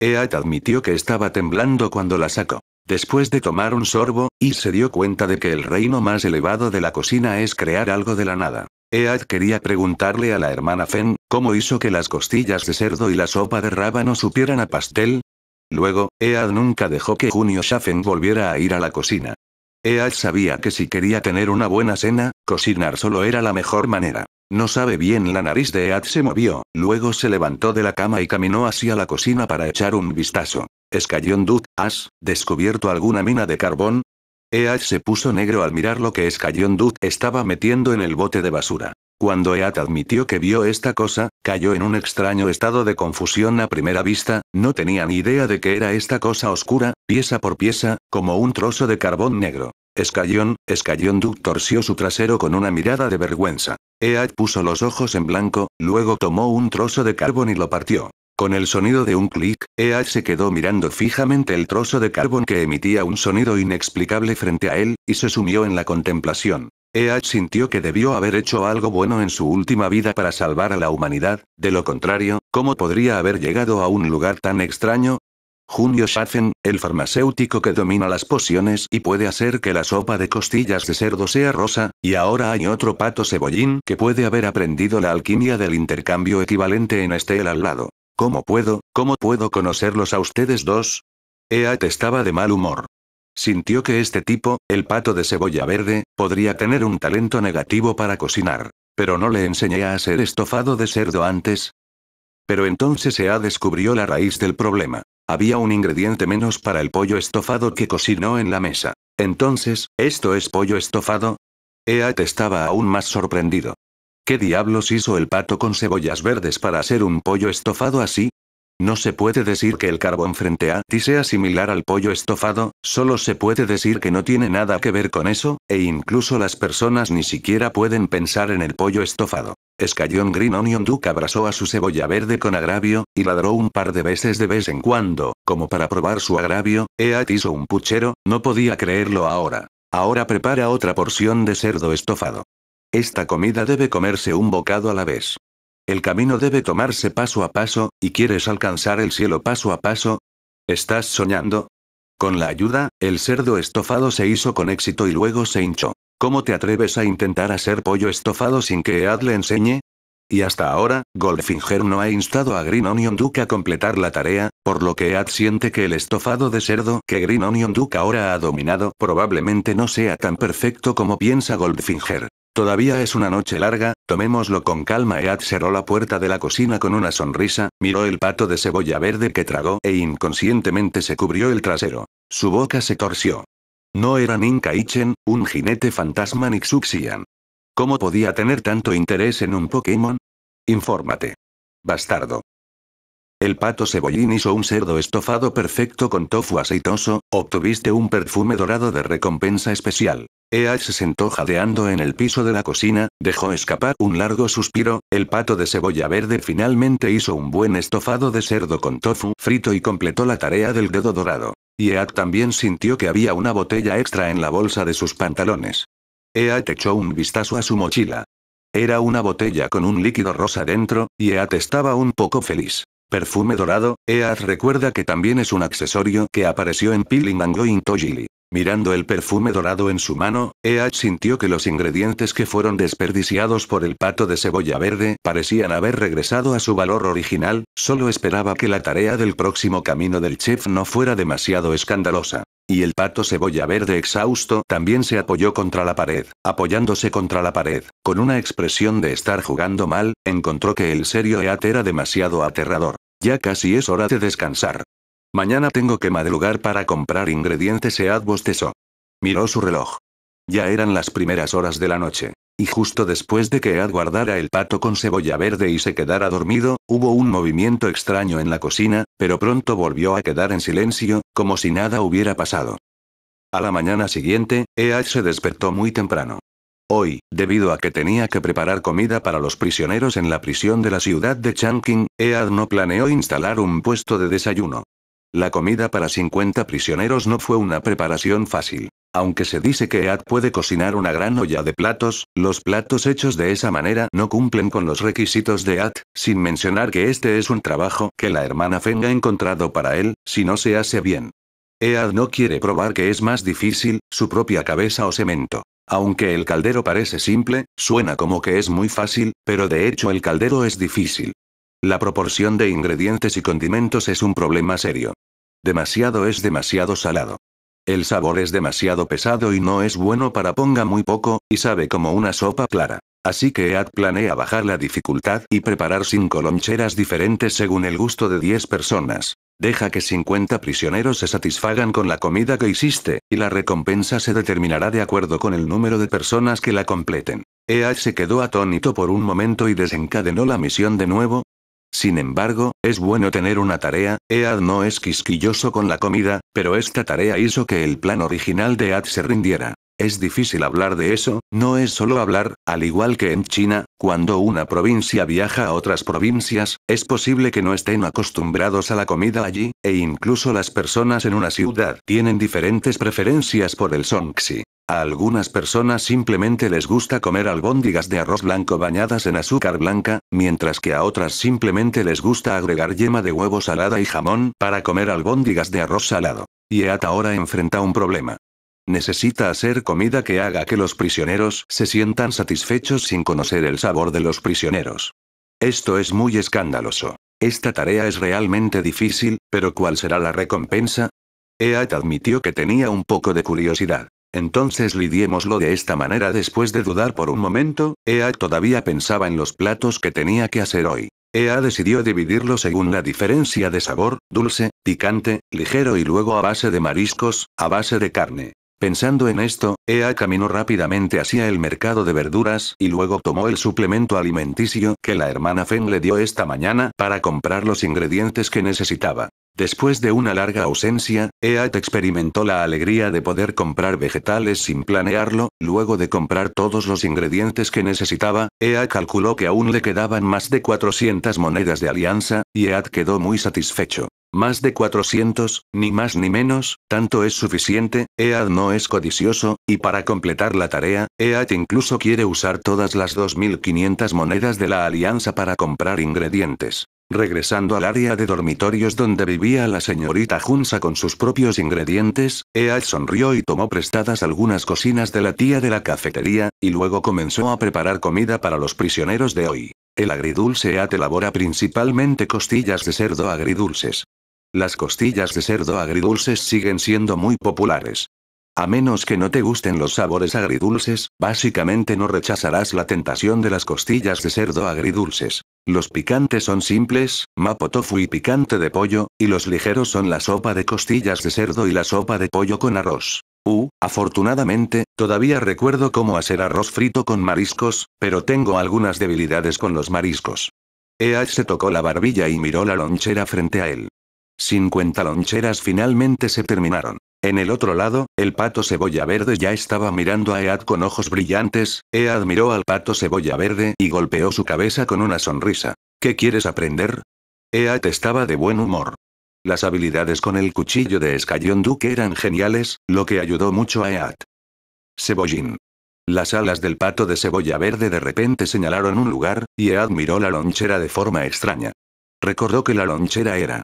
Ead admitió que estaba temblando cuando la sacó. Después de tomar un sorbo, y se dio cuenta de que el reino más elevado de la cocina es crear algo de la nada. Ead quería preguntarle a la hermana Fen, ¿cómo hizo que las costillas de cerdo y la sopa de rábano supieran a pastel? Luego, Ead nunca dejó que Junio Shafen volviera a ir a la cocina. Ead sabía que si quería tener una buena cena, cocinar solo era la mejor manera. No sabe bien la nariz de Ead se movió, luego se levantó de la cama y caminó hacia la cocina para echar un vistazo. Escayón Duke, ¿has descubierto alguna mina de carbón? Ead se puso negro al mirar lo que Escayón Duke estaba metiendo en el bote de basura. Cuando Ead admitió que vio esta cosa, cayó en un extraño estado de confusión a primera vista, no tenía ni idea de qué era esta cosa oscura, pieza por pieza, como un trozo de carbón negro. Escayón, Escayón Duke torció su trasero con una mirada de vergüenza. Ead puso los ojos en blanco, luego tomó un trozo de carbón y lo partió. Con el sonido de un clic, Ead se quedó mirando fijamente el trozo de carbón que emitía un sonido inexplicable frente a él, y se sumió en la contemplación. Ead sintió que debió haber hecho algo bueno en su última vida para salvar a la humanidad, de lo contrario, ¿cómo podría haber llegado a un lugar tan extraño? Junio Schaffen, el farmacéutico que domina las pociones y puede hacer que la sopa de costillas de cerdo sea rosa, y ahora hay otro pato cebollín que puede haber aprendido la alquimia del intercambio equivalente en el al lado. ¿Cómo puedo, cómo puedo conocerlos a ustedes dos? Ea estaba de mal humor. Sintió que este tipo, el pato de cebolla verde, podría tener un talento negativo para cocinar. Pero no le enseñé a hacer estofado de cerdo antes. Pero entonces ha descubrió la raíz del problema. Había un ingrediente menos para el pollo estofado que cocinó en la mesa. Entonces, ¿esto es pollo estofado? Eat estaba aún más sorprendido. ¿Qué diablos hizo el pato con cebollas verdes para hacer un pollo estofado así? No se puede decir que el carbón frente a ti sea similar al pollo estofado, solo se puede decir que no tiene nada que ver con eso, e incluso las personas ni siquiera pueden pensar en el pollo estofado. Escayón Green Onion Duke abrazó a su cebolla verde con agravio, y ladró un par de veces de vez en cuando, como para probar su agravio, Eat hizo un puchero, no podía creerlo ahora. Ahora prepara otra porción de cerdo estofado. Esta comida debe comerse un bocado a la vez. El camino debe tomarse paso a paso, y quieres alcanzar el cielo paso a paso. ¿Estás soñando? Con la ayuda, el cerdo estofado se hizo con éxito y luego se hinchó. ¿Cómo te atreves a intentar hacer pollo estofado sin que Ead le enseñe? Y hasta ahora, Goldfinger no ha instado a Green Onion Duke a completar la tarea, por lo que Ead siente que el estofado de cerdo que Green Onion Duke ahora ha dominado probablemente no sea tan perfecto como piensa Goldfinger. Todavía es una noche larga, tomémoslo con calma. Ead cerró la puerta de la cocina con una sonrisa, miró el pato de cebolla verde que tragó e inconscientemente se cubrió el trasero. Su boca se torció. No era Ninka Ichen, un jinete fantasma Nixuxian. ¿Cómo podía tener tanto interés en un Pokémon? Infórmate. Bastardo. El pato cebollín hizo un cerdo estofado perfecto con tofu aceitoso, obtuviste un perfume dorado de recompensa especial. Ea se sentó jadeando en el piso de la cocina, dejó escapar un largo suspiro, el pato de cebolla verde finalmente hizo un buen estofado de cerdo con tofu frito y completó la tarea del dedo dorado. Y también sintió que había una botella extra en la bolsa de sus pantalones. Eat echó un vistazo a su mochila. Era una botella con un líquido rosa dentro, y Eat estaba un poco feliz. Perfume dorado, Eas recuerda que también es un accesorio que apareció en Peeling Mango Going Mirando el perfume dorado en su mano, Eat sintió que los ingredientes que fueron desperdiciados por el pato de cebolla verde parecían haber regresado a su valor original, solo esperaba que la tarea del próximo camino del chef no fuera demasiado escandalosa. Y el pato cebolla verde exhausto también se apoyó contra la pared, apoyándose contra la pared, con una expresión de estar jugando mal, encontró que el serio Eat era demasiado aterrador. Ya casi es hora de descansar. Mañana tengo que madrugar para comprar ingredientes. Ead bostezó. Miró su reloj. Ya eran las primeras horas de la noche. Y justo después de que Ead guardara el pato con cebolla verde y se quedara dormido, hubo un movimiento extraño en la cocina, pero pronto volvió a quedar en silencio, como si nada hubiera pasado. A la mañana siguiente, Ead se despertó muy temprano. Hoy, debido a que tenía que preparar comida para los prisioneros en la prisión de la ciudad de Changqing, Ead no planeó instalar un puesto de desayuno. La comida para 50 prisioneros no fue una preparación fácil. Aunque se dice que Ead puede cocinar una gran olla de platos, los platos hechos de esa manera no cumplen con los requisitos de Ead, sin mencionar que este es un trabajo que la hermana Feng ha encontrado para él, si no se hace bien. Ead no quiere probar que es más difícil, su propia cabeza o cemento. Aunque el caldero parece simple, suena como que es muy fácil, pero de hecho el caldero es difícil. La proporción de ingredientes y condimentos es un problema serio. Demasiado es demasiado salado. El sabor es demasiado pesado y no es bueno para ponga muy poco, y sabe como una sopa clara. Así que EAD planea bajar la dificultad y preparar 5 loncheras diferentes según el gusto de 10 personas. Deja que 50 prisioneros se satisfagan con la comida que hiciste, y la recompensa se determinará de acuerdo con el número de personas que la completen. EAD se quedó atónito por un momento y desencadenó la misión de nuevo, sin embargo, es bueno tener una tarea, Ead no es quisquilloso con la comida, pero esta tarea hizo que el plan original de Ead se rindiera. Es difícil hablar de eso, no es solo hablar, al igual que en China, cuando una provincia viaja a otras provincias, es posible que no estén acostumbrados a la comida allí, e incluso las personas en una ciudad tienen diferentes preferencias por el songxi. A algunas personas simplemente les gusta comer albóndigas de arroz blanco bañadas en azúcar blanca, mientras que a otras simplemente les gusta agregar yema de huevo salada y jamón para comer albóndigas de arroz salado. Y Eat ahora enfrenta un problema. Necesita hacer comida que haga que los prisioneros se sientan satisfechos sin conocer el sabor de los prisioneros. Esto es muy escandaloso. Esta tarea es realmente difícil, pero ¿cuál será la recompensa? Eat admitió que tenía un poco de curiosidad. Entonces lidiémoslo de esta manera después de dudar por un momento, Ea todavía pensaba en los platos que tenía que hacer hoy. Ea decidió dividirlo según la diferencia de sabor, dulce, picante, ligero y luego a base de mariscos, a base de carne. Pensando en esto, Ea caminó rápidamente hacia el mercado de verduras y luego tomó el suplemento alimenticio que la hermana Feng le dio esta mañana para comprar los ingredientes que necesitaba. Después de una larga ausencia, Eat experimentó la alegría de poder comprar vegetales sin planearlo, luego de comprar todos los ingredientes que necesitaba, Eat calculó que aún le quedaban más de 400 monedas de alianza, y EAD quedó muy satisfecho. Más de 400, ni más ni menos, tanto es suficiente, EAD no es codicioso, y para completar la tarea, EAD incluso quiere usar todas las 2.500 monedas de la alianza para comprar ingredientes. Regresando al área de dormitorios donde vivía la señorita Junsa con sus propios ingredientes, Eat sonrió y tomó prestadas algunas cocinas de la tía de la cafetería, y luego comenzó a preparar comida para los prisioneros de hoy. El agridulce Eat elabora principalmente costillas de cerdo agridulces. Las costillas de cerdo agridulces siguen siendo muy populares. A menos que no te gusten los sabores agridulces, básicamente no rechazarás la tentación de las costillas de cerdo agridulces. Los picantes son simples, mapo tofu y picante de pollo, y los ligeros son la sopa de costillas de cerdo y la sopa de pollo con arroz. Uh, afortunadamente, todavía recuerdo cómo hacer arroz frito con mariscos, pero tengo algunas debilidades con los mariscos. EH se tocó la barbilla y miró la lonchera frente a él. 50 loncheras finalmente se terminaron. En el otro lado, el pato cebolla verde ya estaba mirando a Ead con ojos brillantes, Ead miró al pato cebolla verde y golpeó su cabeza con una sonrisa. ¿Qué quieres aprender? Ead estaba de buen humor. Las habilidades con el cuchillo de Escayón Duque eran geniales, lo que ayudó mucho a Ead. Cebollín. Las alas del pato de cebolla verde de repente señalaron un lugar, y Ead miró la lonchera de forma extraña. Recordó que la lonchera era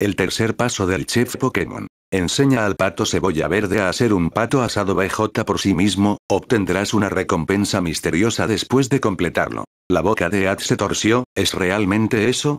el tercer paso del chef Pokémon. Enseña al pato cebolla verde a hacer un pato asado BJ por sí mismo, obtendrás una recompensa misteriosa después de completarlo. La boca de Ad se torció, ¿es realmente eso?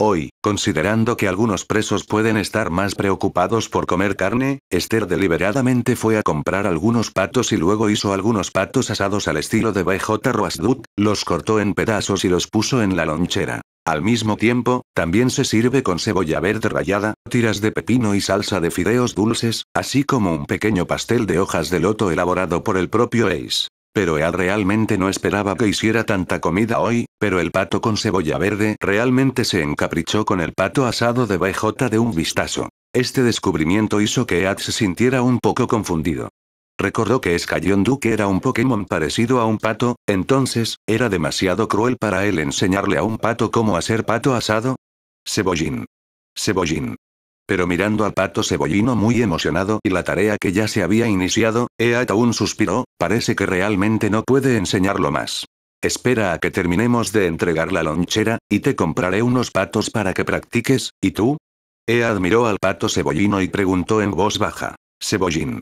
Hoy, considerando que algunos presos pueden estar más preocupados por comer carne, Esther deliberadamente fue a comprar algunos patos y luego hizo algunos patos asados al estilo de BJ Roasdut, los cortó en pedazos y los puso en la lonchera. Al mismo tiempo, también se sirve con cebolla verde rallada, tiras de pepino y salsa de fideos dulces, así como un pequeño pastel de hojas de loto elaborado por el propio Ace. Pero Ed realmente no esperaba que hiciera tanta comida hoy, pero el pato con cebolla verde realmente se encaprichó con el pato asado de BJ de un vistazo. Este descubrimiento hizo que Ed se sintiera un poco confundido. Recordó que Escayón Duke era un Pokémon parecido a un pato, entonces, ¿era demasiado cruel para él enseñarle a un pato cómo hacer pato asado? Cebollín. Cebollín. Pero mirando al pato cebollino muy emocionado y la tarea que ya se había iniciado, Ea aún suspiró, parece que realmente no puede enseñarlo más. Espera a que terminemos de entregar la lonchera, y te compraré unos patos para que practiques, ¿y tú? Ea admiró al pato cebollino y preguntó en voz baja. Cebollín,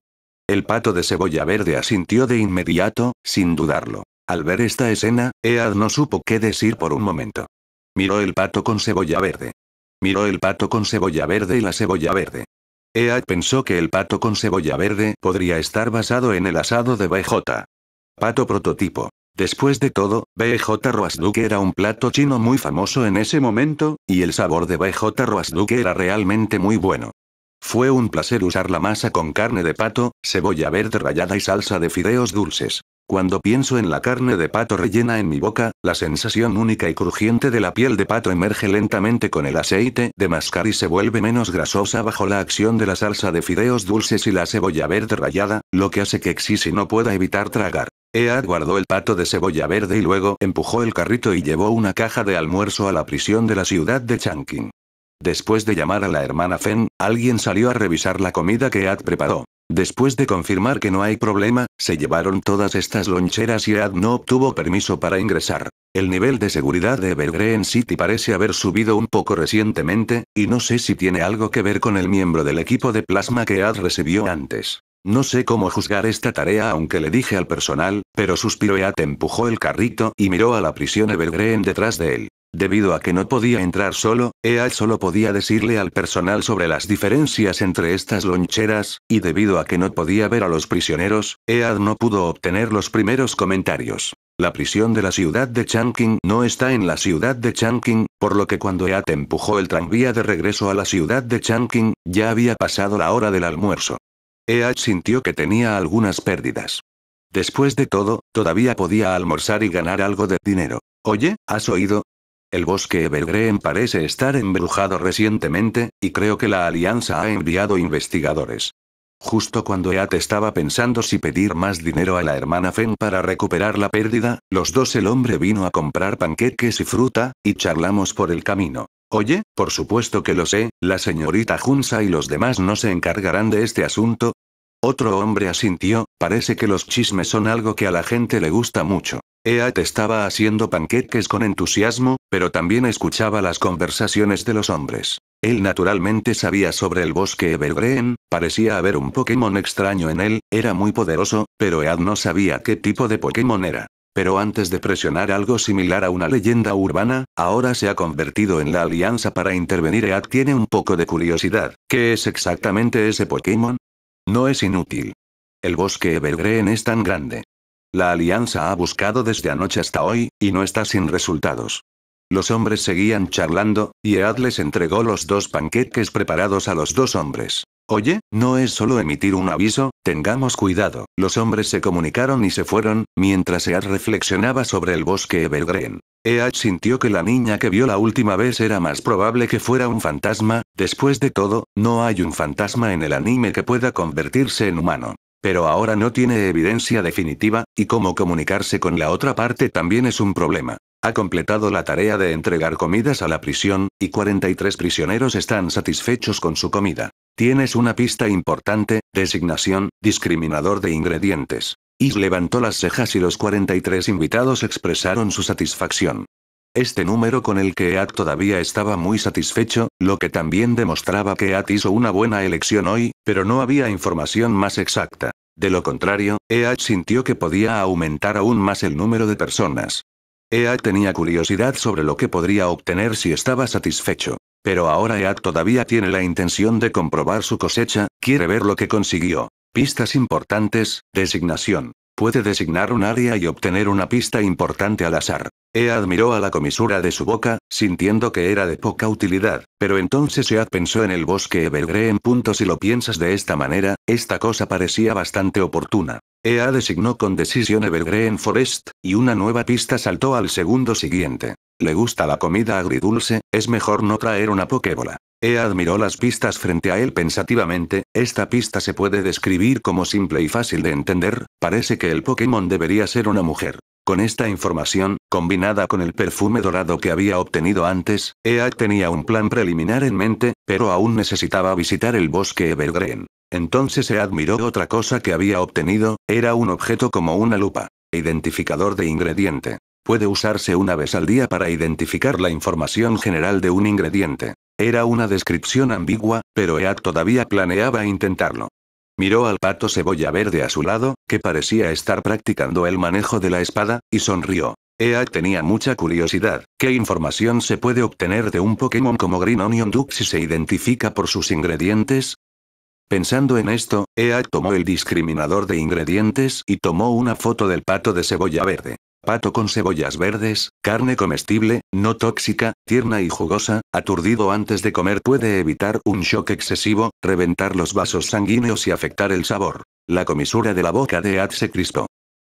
el pato de cebolla verde asintió de inmediato, sin dudarlo. Al ver esta escena, Ead no supo qué decir por un momento. Miró el pato con cebolla verde. Miró el pato con cebolla verde y la cebolla verde. Ead pensó que el pato con cebolla verde podría estar basado en el asado de BJ. Pato prototipo. Después de todo, BJ Roasduke era un plato chino muy famoso en ese momento, y el sabor de BJ Roasduke era realmente muy bueno. Fue un placer usar la masa con carne de pato, cebolla verde rallada y salsa de fideos dulces. Cuando pienso en la carne de pato rellena en mi boca, la sensación única y crujiente de la piel de pato emerge lentamente con el aceite de mascar y se vuelve menos grasosa bajo la acción de la salsa de fideos dulces y la cebolla verde rallada, lo que hace que Xisi no pueda evitar tragar. Ead guardó el pato de cebolla verde y luego empujó el carrito y llevó una caja de almuerzo a la prisión de la ciudad de Changqing. Después de llamar a la hermana Fen, alguien salió a revisar la comida que Ad preparó. Después de confirmar que no hay problema, se llevaron todas estas loncheras y Ad no obtuvo permiso para ingresar. El nivel de seguridad de Evergreen City parece haber subido un poco recientemente, y no sé si tiene algo que ver con el miembro del equipo de plasma que Ad recibió antes. No sé cómo juzgar esta tarea aunque le dije al personal, pero suspiró y Ad empujó el carrito y miró a la prisión Evergreen detrás de él. Debido a que no podía entrar solo, Ead solo podía decirle al personal sobre las diferencias entre estas loncheras, y debido a que no podía ver a los prisioneros, Ead no pudo obtener los primeros comentarios. La prisión de la ciudad de Changqing no está en la ciudad de Changqing, por lo que cuando Ead empujó el tranvía de regreso a la ciudad de Changqing, ya había pasado la hora del almuerzo. Ead sintió que tenía algunas pérdidas. Después de todo, todavía podía almorzar y ganar algo de dinero. Oye, ¿has oído? El bosque Evergreen parece estar embrujado recientemente, y creo que la Alianza ha enviado investigadores. Justo cuando Eat estaba pensando si pedir más dinero a la hermana Fen para recuperar la pérdida, los dos el hombre vino a comprar panqueques y fruta, y charlamos por el camino. Oye, por supuesto que lo sé, la señorita Junsa y los demás no se encargarán de este asunto. Otro hombre asintió, parece que los chismes son algo que a la gente le gusta mucho. Ead estaba haciendo panqueques con entusiasmo, pero también escuchaba las conversaciones de los hombres. Él naturalmente sabía sobre el bosque Evergreen, parecía haber un Pokémon extraño en él, era muy poderoso, pero Ead no sabía qué tipo de Pokémon era. Pero antes de presionar algo similar a una leyenda urbana, ahora se ha convertido en la alianza para intervenir. Ead tiene un poco de curiosidad. ¿Qué es exactamente ese Pokémon? No es inútil. El bosque Evergreen es tan grande. La alianza ha buscado desde anoche hasta hoy, y no está sin resultados. Los hombres seguían charlando, y Ead les entregó los dos panqueques preparados a los dos hombres. Oye, no es solo emitir un aviso, tengamos cuidado. Los hombres se comunicaron y se fueron, mientras Ead reflexionaba sobre el bosque Evergreen. Ead sintió que la niña que vio la última vez era más probable que fuera un fantasma, después de todo, no hay un fantasma en el anime que pueda convertirse en humano. Pero ahora no tiene evidencia definitiva, y cómo comunicarse con la otra parte también es un problema. Ha completado la tarea de entregar comidas a la prisión, y 43 prisioneros están satisfechos con su comida. Tienes una pista importante, designación, discriminador de ingredientes. Is levantó las cejas y los 43 invitados expresaron su satisfacción. Este número con el que Eat todavía estaba muy satisfecho, lo que también demostraba que Eat hizo una buena elección hoy, pero no había información más exacta. De lo contrario, EAT sintió que podía aumentar aún más el número de personas. EAT tenía curiosidad sobre lo que podría obtener si estaba satisfecho. Pero ahora EAT todavía tiene la intención de comprobar su cosecha, quiere ver lo que consiguió. Pistas importantes, designación. Puede designar un área y obtener una pista importante al azar. Ea admiró a la comisura de su boca, sintiendo que era de poca utilidad, pero entonces Ea pensó en el bosque Evergreen. Si lo piensas de esta manera, esta cosa parecía bastante oportuna. EA designó con decisión Evergreen Forest, y una nueva pista saltó al segundo siguiente. Le gusta la comida agridulce, es mejor no traer una Pokébola. Ea admiró las pistas frente a él pensativamente, esta pista se puede describir como simple y fácil de entender, parece que el Pokémon debería ser una mujer. Con esta información, combinada con el perfume dorado que había obtenido antes, Ea tenía un plan preliminar en mente, pero aún necesitaba visitar el bosque Evergreen. Entonces se admiró otra cosa que había obtenido, era un objeto como una lupa. Identificador de ingrediente. Puede usarse una vez al día para identificar la información general de un ingrediente. Era una descripción ambigua, pero Ead todavía planeaba intentarlo. Miró al pato cebolla verde a su lado, que parecía estar practicando el manejo de la espada, y sonrió. Ead tenía mucha curiosidad. ¿Qué información se puede obtener de un Pokémon como Green Onion Duck si se identifica por sus ingredientes? Pensando en esto, Ead tomó el discriminador de ingredientes y tomó una foto del pato de cebolla verde. Pato con cebollas verdes, carne comestible, no tóxica, tierna y jugosa, aturdido antes de comer puede evitar un shock excesivo, reventar los vasos sanguíneos y afectar el sabor. La comisura de la boca de Ad se crispó.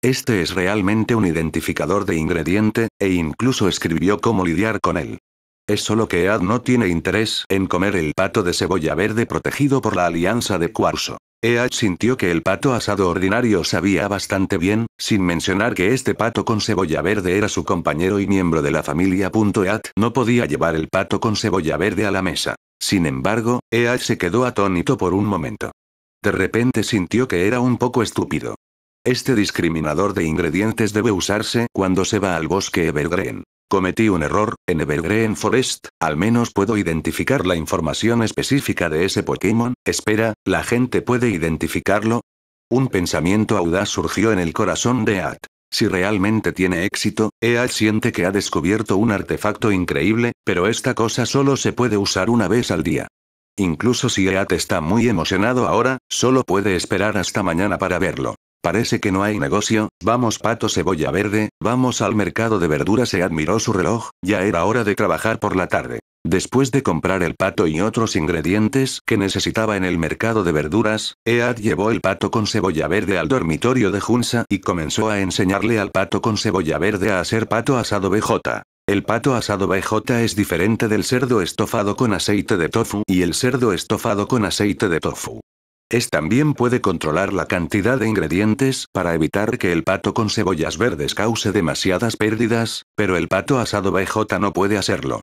Este es realmente un identificador de ingrediente, e incluso escribió cómo lidiar con él. Es solo que Ad no tiene interés en comer el pato de cebolla verde protegido por la alianza de cuarzo. Ea sintió que el pato asado ordinario sabía bastante bien, sin mencionar que este pato con cebolla verde era su compañero y miembro de la familia. Eat no podía llevar el pato con cebolla verde a la mesa. Sin embargo, EH se quedó atónito por un momento. De repente sintió que era un poco estúpido. Este discriminador de ingredientes debe usarse cuando se va al bosque Evergreen. Cometí un error, en Evergreen Forest, al menos puedo identificar la información específica de ese Pokémon, espera, ¿la gente puede identificarlo? Un pensamiento audaz surgió en el corazón de At. Si realmente tiene éxito, Eat siente que ha descubierto un artefacto increíble, pero esta cosa solo se puede usar una vez al día. Incluso si EAT está muy emocionado ahora, solo puede esperar hasta mañana para verlo. Parece que no hay negocio, vamos pato cebolla verde, vamos al mercado de verduras. Se admiró su reloj, ya era hora de trabajar por la tarde. Después de comprar el pato y otros ingredientes que necesitaba en el mercado de verduras, Ead llevó el pato con cebolla verde al dormitorio de Junsa y comenzó a enseñarle al pato con cebolla verde a hacer pato asado BJ. El pato asado BJ es diferente del cerdo estofado con aceite de tofu y el cerdo estofado con aceite de tofu. Es también puede controlar la cantidad de ingredientes para evitar que el pato con cebollas verdes cause demasiadas pérdidas, pero el pato asado BJ no puede hacerlo.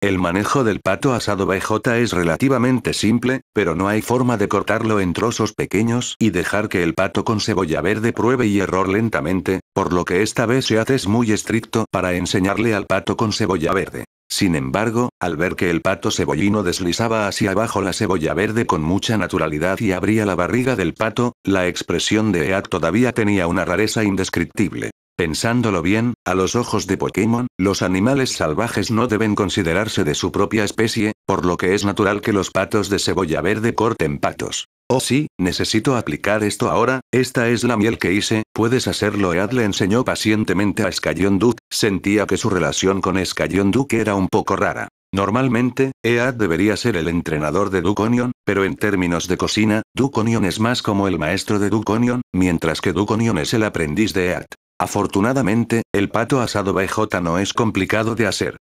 El manejo del pato asado BJ es relativamente simple, pero no hay forma de cortarlo en trozos pequeños y dejar que el pato con cebolla verde pruebe y error lentamente, por lo que esta vez se hace muy estricto para enseñarle al pato con cebolla verde. Sin embargo, al ver que el pato cebollino deslizaba hacia abajo la cebolla verde con mucha naturalidad y abría la barriga del pato, la expresión de Eat todavía tenía una rareza indescriptible. Pensándolo bien, a los ojos de Pokémon, los animales salvajes no deben considerarse de su propia especie, por lo que es natural que los patos de cebolla verde corten patos. Oh sí, necesito aplicar esto ahora, esta es la miel que hice, puedes hacerlo. Ead le enseñó pacientemente a Scallion Duke, sentía que su relación con Scallion Duke era un poco rara. Normalmente, Ead debería ser el entrenador de Duke pero en términos de cocina, Duke es más como el maestro de Duconion, mientras que Duke es el aprendiz de Ead. Afortunadamente, el pato asado BJ no es complicado de hacer.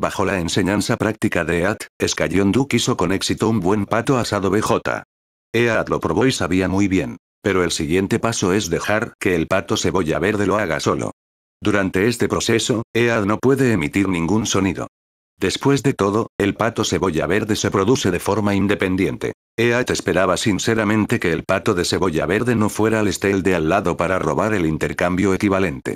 Bajo la enseñanza práctica de Ead, Scallion Duke hizo con éxito un buen pato asado BJ. Ead lo probó y sabía muy bien. Pero el siguiente paso es dejar que el pato cebolla verde lo haga solo. Durante este proceso, Ead no puede emitir ningún sonido. Después de todo, el pato cebolla verde se produce de forma independiente. EAD esperaba sinceramente que el pato de cebolla verde no fuera al estel de al lado para robar el intercambio equivalente.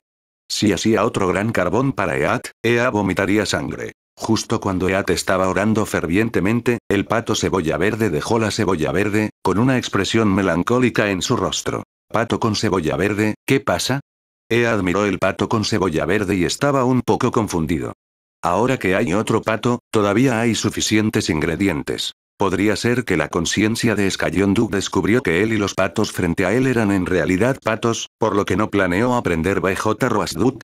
Si hacía otro gran carbón para EAD, EAD vomitaría sangre. Justo cuando Eat estaba orando fervientemente, el pato cebolla verde dejó la cebolla verde, con una expresión melancólica en su rostro. Pato con cebolla verde, ¿qué pasa? Ead miró el pato con cebolla verde y estaba un poco confundido. Ahora que hay otro pato, todavía hay suficientes ingredientes. Podría ser que la conciencia de Escayón descubrió que él y los patos frente a él eran en realidad patos, por lo que no planeó aprender BJ Roasdut.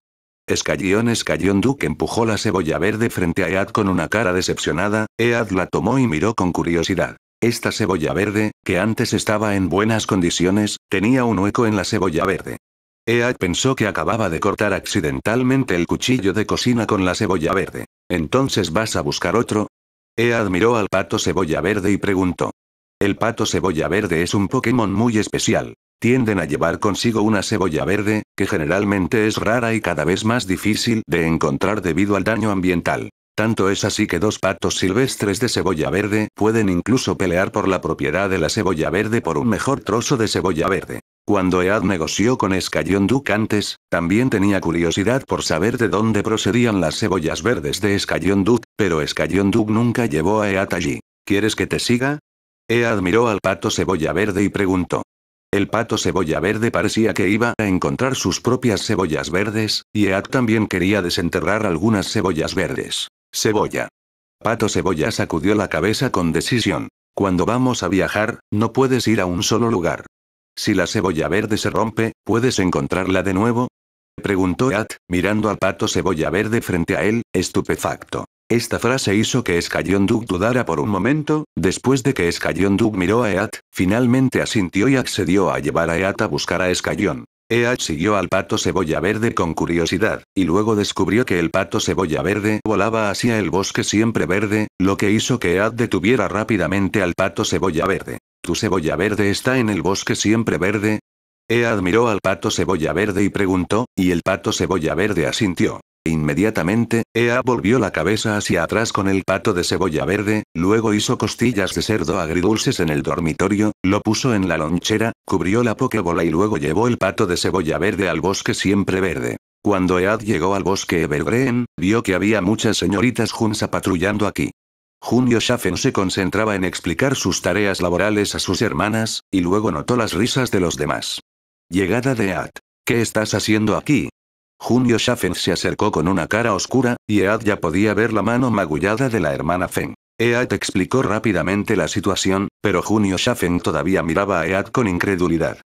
Escallón Escayón Duke empujó la cebolla verde frente a Ead con una cara decepcionada, Ead la tomó y miró con curiosidad. Esta cebolla verde, que antes estaba en buenas condiciones, tenía un hueco en la cebolla verde. Ead pensó que acababa de cortar accidentalmente el cuchillo de cocina con la cebolla verde. ¿Entonces vas a buscar otro? Ead miró al pato cebolla verde y preguntó. El pato cebolla verde es un Pokémon muy especial. Tienden a llevar consigo una cebolla verde, que generalmente es rara y cada vez más difícil de encontrar debido al daño ambiental. Tanto es así que dos patos silvestres de cebolla verde pueden incluso pelear por la propiedad de la cebolla verde por un mejor trozo de cebolla verde. Cuando Ead negoció con Scallion Duke antes, también tenía curiosidad por saber de dónde procedían las cebollas verdes de Scallion Duke, pero Scallion Duke nunca llevó a Ead allí. ¿Quieres que te siga? Ead miró al pato cebolla verde y preguntó. El pato cebolla verde parecía que iba a encontrar sus propias cebollas verdes, y Ead también quería desenterrar algunas cebollas verdes. Cebolla. Pato cebolla sacudió la cabeza con decisión. Cuando vamos a viajar, no puedes ir a un solo lugar. Si la cebolla verde se rompe, ¿puedes encontrarla de nuevo? Preguntó At, mirando al pato cebolla verde frente a él, estupefacto. Esta frase hizo que Escayón dudara por un momento, después de que Escayón Duke miró a Ead, finalmente asintió y accedió a llevar a Ead a buscar a Escayón. Ead siguió al pato cebolla verde con curiosidad, y luego descubrió que el pato cebolla verde volaba hacia el bosque siempre verde, lo que hizo que Ead detuviera rápidamente al pato cebolla verde. ¿Tu cebolla verde está en el bosque siempre verde? Ead miró al pato cebolla verde y preguntó, y el pato cebolla verde asintió. Inmediatamente, Ea volvió la cabeza hacia atrás con el pato de cebolla verde, luego hizo costillas de cerdo agridulces en el dormitorio, lo puso en la lonchera, cubrió la pokebola y luego llevó el pato de cebolla verde al bosque siempre verde. Cuando Ead llegó al bosque Evergreen, vio que había muchas señoritas Junsa patrullando aquí. Junio Schaffen se concentraba en explicar sus tareas laborales a sus hermanas, y luego notó las risas de los demás. Llegada de Ead. ¿Qué estás haciendo aquí, Junio Shafen se acercó con una cara oscura, y Ead ya podía ver la mano magullada de la hermana Feng. Ead explicó rápidamente la situación, pero Junio Shafen todavía miraba a Ead con incredulidad.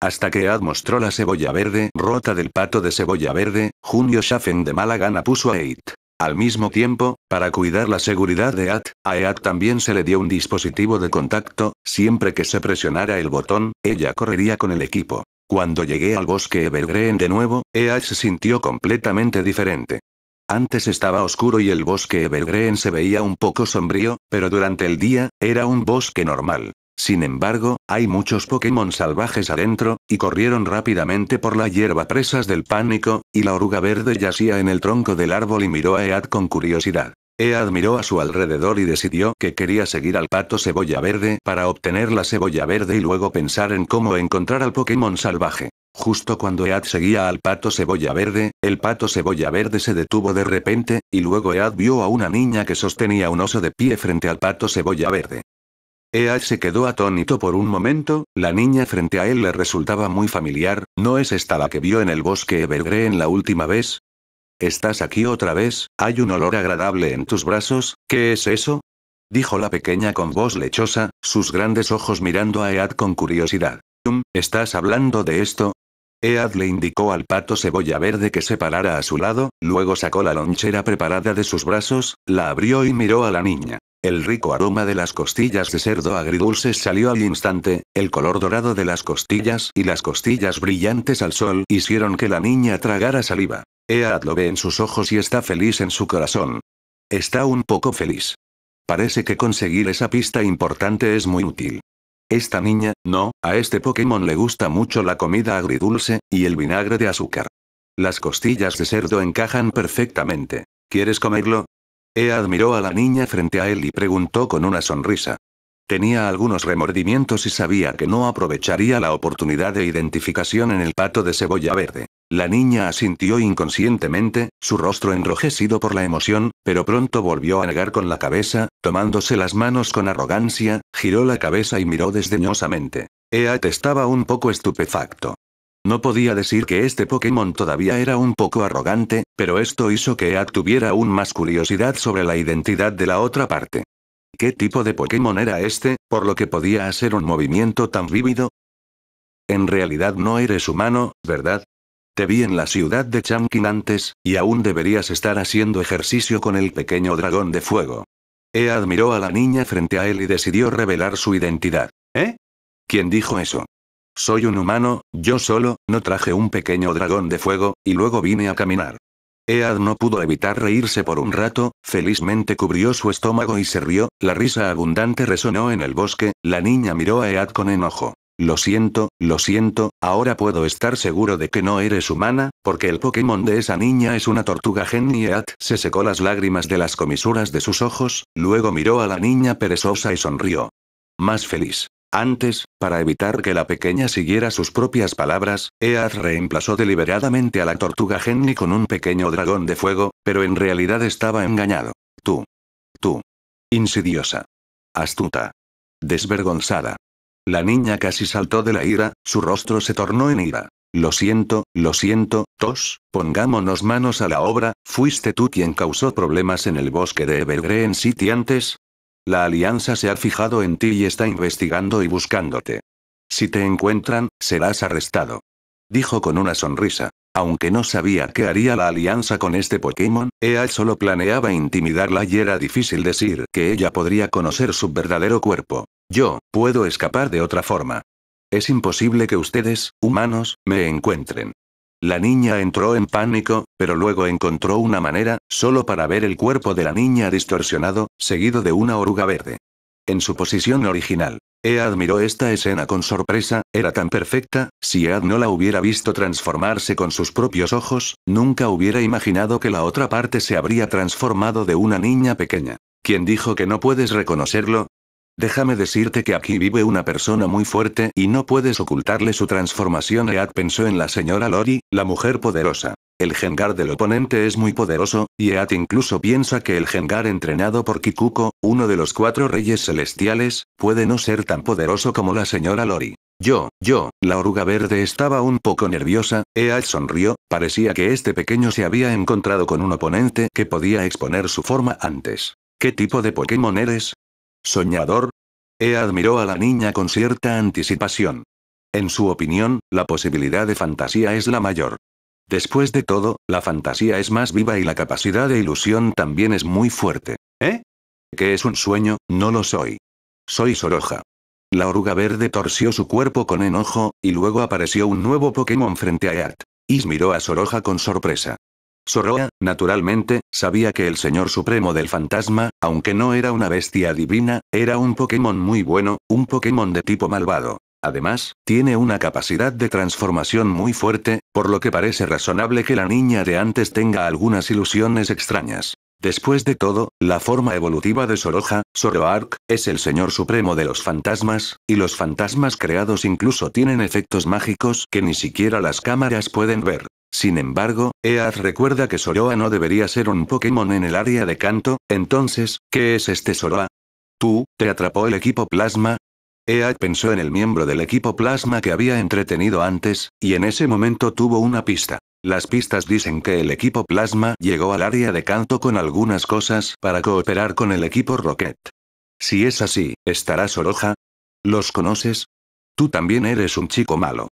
Hasta que Ead mostró la cebolla verde rota del pato de cebolla verde, Junio Shafen de mala gana puso a Ead. Al mismo tiempo, para cuidar la seguridad de Ead, a Ead también se le dio un dispositivo de contacto, siempre que se presionara el botón, ella correría con el equipo. Cuando llegué al bosque Evergreen de nuevo, Ead se sintió completamente diferente. Antes estaba oscuro y el bosque Evergreen se veía un poco sombrío, pero durante el día, era un bosque normal. Sin embargo, hay muchos Pokémon salvajes adentro, y corrieron rápidamente por la hierba presas del pánico, y la oruga verde yacía en el tronco del árbol y miró a Ead con curiosidad. Ead admiró a su alrededor y decidió que quería seguir al pato cebolla verde para obtener la cebolla verde y luego pensar en cómo encontrar al Pokémon salvaje. Justo cuando Ead seguía al pato cebolla verde, el pato cebolla verde se detuvo de repente, y luego Ead vio a una niña que sostenía un oso de pie frente al pato cebolla verde. Ead se quedó atónito por un momento, la niña frente a él le resultaba muy familiar, ¿no es esta la que vio en el bosque Evergreen la última vez? ¿Estás aquí otra vez? Hay un olor agradable en tus brazos, ¿qué es eso? Dijo la pequeña con voz lechosa, sus grandes ojos mirando a Ead con curiosidad. ¿Estás hablando de esto? Ead le indicó al pato cebolla verde que se parara a su lado, luego sacó la lonchera preparada de sus brazos, la abrió y miró a la niña. El rico aroma de las costillas de cerdo agridulces salió al instante, el color dorado de las costillas y las costillas brillantes al sol hicieron que la niña tragara saliva. Ea lo ve en sus ojos y está feliz en su corazón. Está un poco feliz. Parece que conseguir esa pista importante es muy útil. Esta niña, no, a este Pokémon le gusta mucho la comida agridulce, y el vinagre de azúcar. Las costillas de cerdo encajan perfectamente. ¿Quieres comerlo? Ea admiró a la niña frente a él y preguntó con una sonrisa. Tenía algunos remordimientos y sabía que no aprovecharía la oportunidad de identificación en el pato de cebolla verde. La niña asintió inconscientemente, su rostro enrojecido por la emoción, pero pronto volvió a negar con la cabeza, tomándose las manos con arrogancia, giró la cabeza y miró desdeñosamente. Eat estaba un poco estupefacto. No podía decir que este Pokémon todavía era un poco arrogante, pero esto hizo que Eat tuviera aún más curiosidad sobre la identidad de la otra parte. ¿Qué tipo de Pokémon era este, por lo que podía hacer un movimiento tan vívido? En realidad no eres humano, ¿verdad? Te vi en la ciudad de Chankin antes, y aún deberías estar haciendo ejercicio con el pequeño dragón de fuego. Ead miró a la niña frente a él y decidió revelar su identidad. ¿Eh? ¿Quién dijo eso? Soy un humano, yo solo, no traje un pequeño dragón de fuego, y luego vine a caminar. Ead no pudo evitar reírse por un rato, felizmente cubrió su estómago y se rió, la risa abundante resonó en el bosque, la niña miró a Ead con enojo. Lo siento, lo siento, ahora puedo estar seguro de que no eres humana, porque el Pokémon de esa niña es una tortuga geniat. Se secó las lágrimas de las comisuras de sus ojos, luego miró a la niña perezosa y sonrió. Más feliz. Antes, para evitar que la pequeña siguiera sus propias palabras, Eat reemplazó deliberadamente a la tortuga Genny con un pequeño dragón de fuego, pero en realidad estaba engañado. Tú. Tú. Insidiosa. Astuta. Desvergonzada. La niña casi saltó de la ira, su rostro se tornó en ira. Lo siento, lo siento, Tos, pongámonos manos a la obra, ¿fuiste tú quien causó problemas en el bosque de Evergreen City antes? La alianza se ha fijado en ti y está investigando y buscándote. Si te encuentran, serás arrestado. Dijo con una sonrisa. Aunque no sabía qué haría la alianza con este Pokémon, EA solo planeaba intimidarla y era difícil decir que ella podría conocer su verdadero cuerpo. Yo, puedo escapar de otra forma. Es imposible que ustedes, humanos, me encuentren. La niña entró en pánico, pero luego encontró una manera, solo para ver el cuerpo de la niña distorsionado, seguido de una oruga verde. En su posición original. Ead admiró esta escena con sorpresa, era tan perfecta, si Ead no la hubiera visto transformarse con sus propios ojos, nunca hubiera imaginado que la otra parte se habría transformado de una niña pequeña. ¿Quién dijo que no puedes reconocerlo? Déjame decirte que aquí vive una persona muy fuerte y no puedes ocultarle su transformación. Ead pensó en la señora Lori, la mujer poderosa. El Gengar del oponente es muy poderoso, y Eat incluso piensa que el Gengar entrenado por Kikuko, uno de los cuatro reyes celestiales, puede no ser tan poderoso como la señora Lori. Yo, yo, la oruga verde estaba un poco nerviosa, Ead sonrió, parecía que este pequeño se había encontrado con un oponente que podía exponer su forma antes. ¿Qué tipo de Pokémon eres? Soñador. e admiró a la niña con cierta anticipación. En su opinión, la posibilidad de fantasía es la mayor. Después de todo, la fantasía es más viva y la capacidad de ilusión también es muy fuerte. ¿Eh? ¿Qué es un sueño? No lo soy. Soy Soroja. La oruga verde torció su cuerpo con enojo, y luego apareció un nuevo Pokémon frente a Eart. Is miró a Soroja con sorpresa. Soroa, naturalmente, sabía que el Señor Supremo del Fantasma, aunque no era una bestia divina, era un Pokémon muy bueno, un Pokémon de tipo malvado. Además, tiene una capacidad de transformación muy fuerte, por lo que parece razonable que la niña de antes tenga algunas ilusiones extrañas. Después de todo, la forma evolutiva de Soroja, Soroark, es el señor supremo de los fantasmas, y los fantasmas creados incluso tienen efectos mágicos que ni siquiera las cámaras pueden ver. Sin embargo, EAD recuerda que Soroa no debería ser un Pokémon en el área de canto, entonces, ¿qué es este Soroa? ¿Tú, te atrapó el equipo Plasma? EAD pensó en el miembro del equipo Plasma que había entretenido antes, y en ese momento tuvo una pista. Las pistas dicen que el equipo Plasma llegó al área de canto con algunas cosas para cooperar con el equipo Rocket. Si es así, ¿estará Soroja? ¿Los conoces? Tú también eres un chico malo.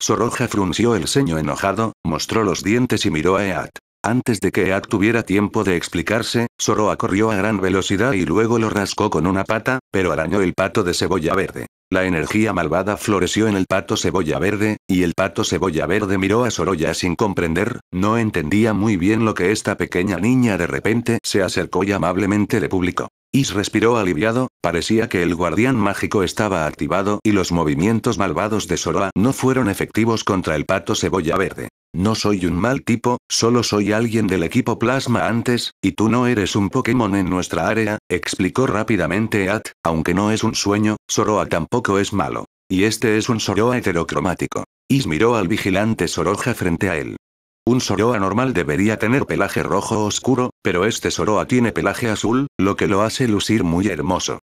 Soroja frunció el ceño enojado, mostró los dientes y miró a Eat. Antes de que Eat tuviera tiempo de explicarse, Soroa corrió a gran velocidad y luego lo rascó con una pata, pero arañó el pato de cebolla verde. La energía malvada floreció en el pato cebolla verde, y el pato cebolla verde miró a Soroya sin comprender, no entendía muy bien lo que esta pequeña niña de repente se acercó y amablemente le publicó. Is respiró aliviado, Parecía que el guardián mágico estaba activado y los movimientos malvados de Soroa no fueron efectivos contra el pato cebolla verde. No soy un mal tipo, solo soy alguien del equipo Plasma antes, y tú no eres un Pokémon en nuestra área, explicó rápidamente At, aunque no es un sueño, Soroa tampoco es malo. Y este es un Soroa heterocromático. Is miró al vigilante Soroja frente a él. Un Soroa normal debería tener pelaje rojo oscuro, pero este Soroa tiene pelaje azul, lo que lo hace lucir muy hermoso.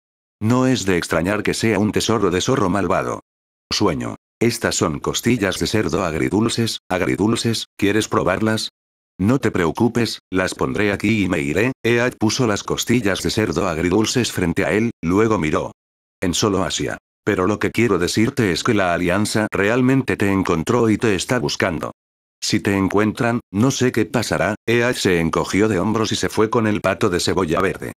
No es de extrañar que sea un tesoro de zorro malvado. Sueño. Estas son costillas de cerdo agridulces, agridulces, ¿quieres probarlas? No te preocupes, las pondré aquí y me iré. Ead puso las costillas de cerdo agridulces frente a él, luego miró. En solo Asia. Pero lo que quiero decirte es que la alianza realmente te encontró y te está buscando. Si te encuentran, no sé qué pasará. Ead se encogió de hombros y se fue con el pato de cebolla verde.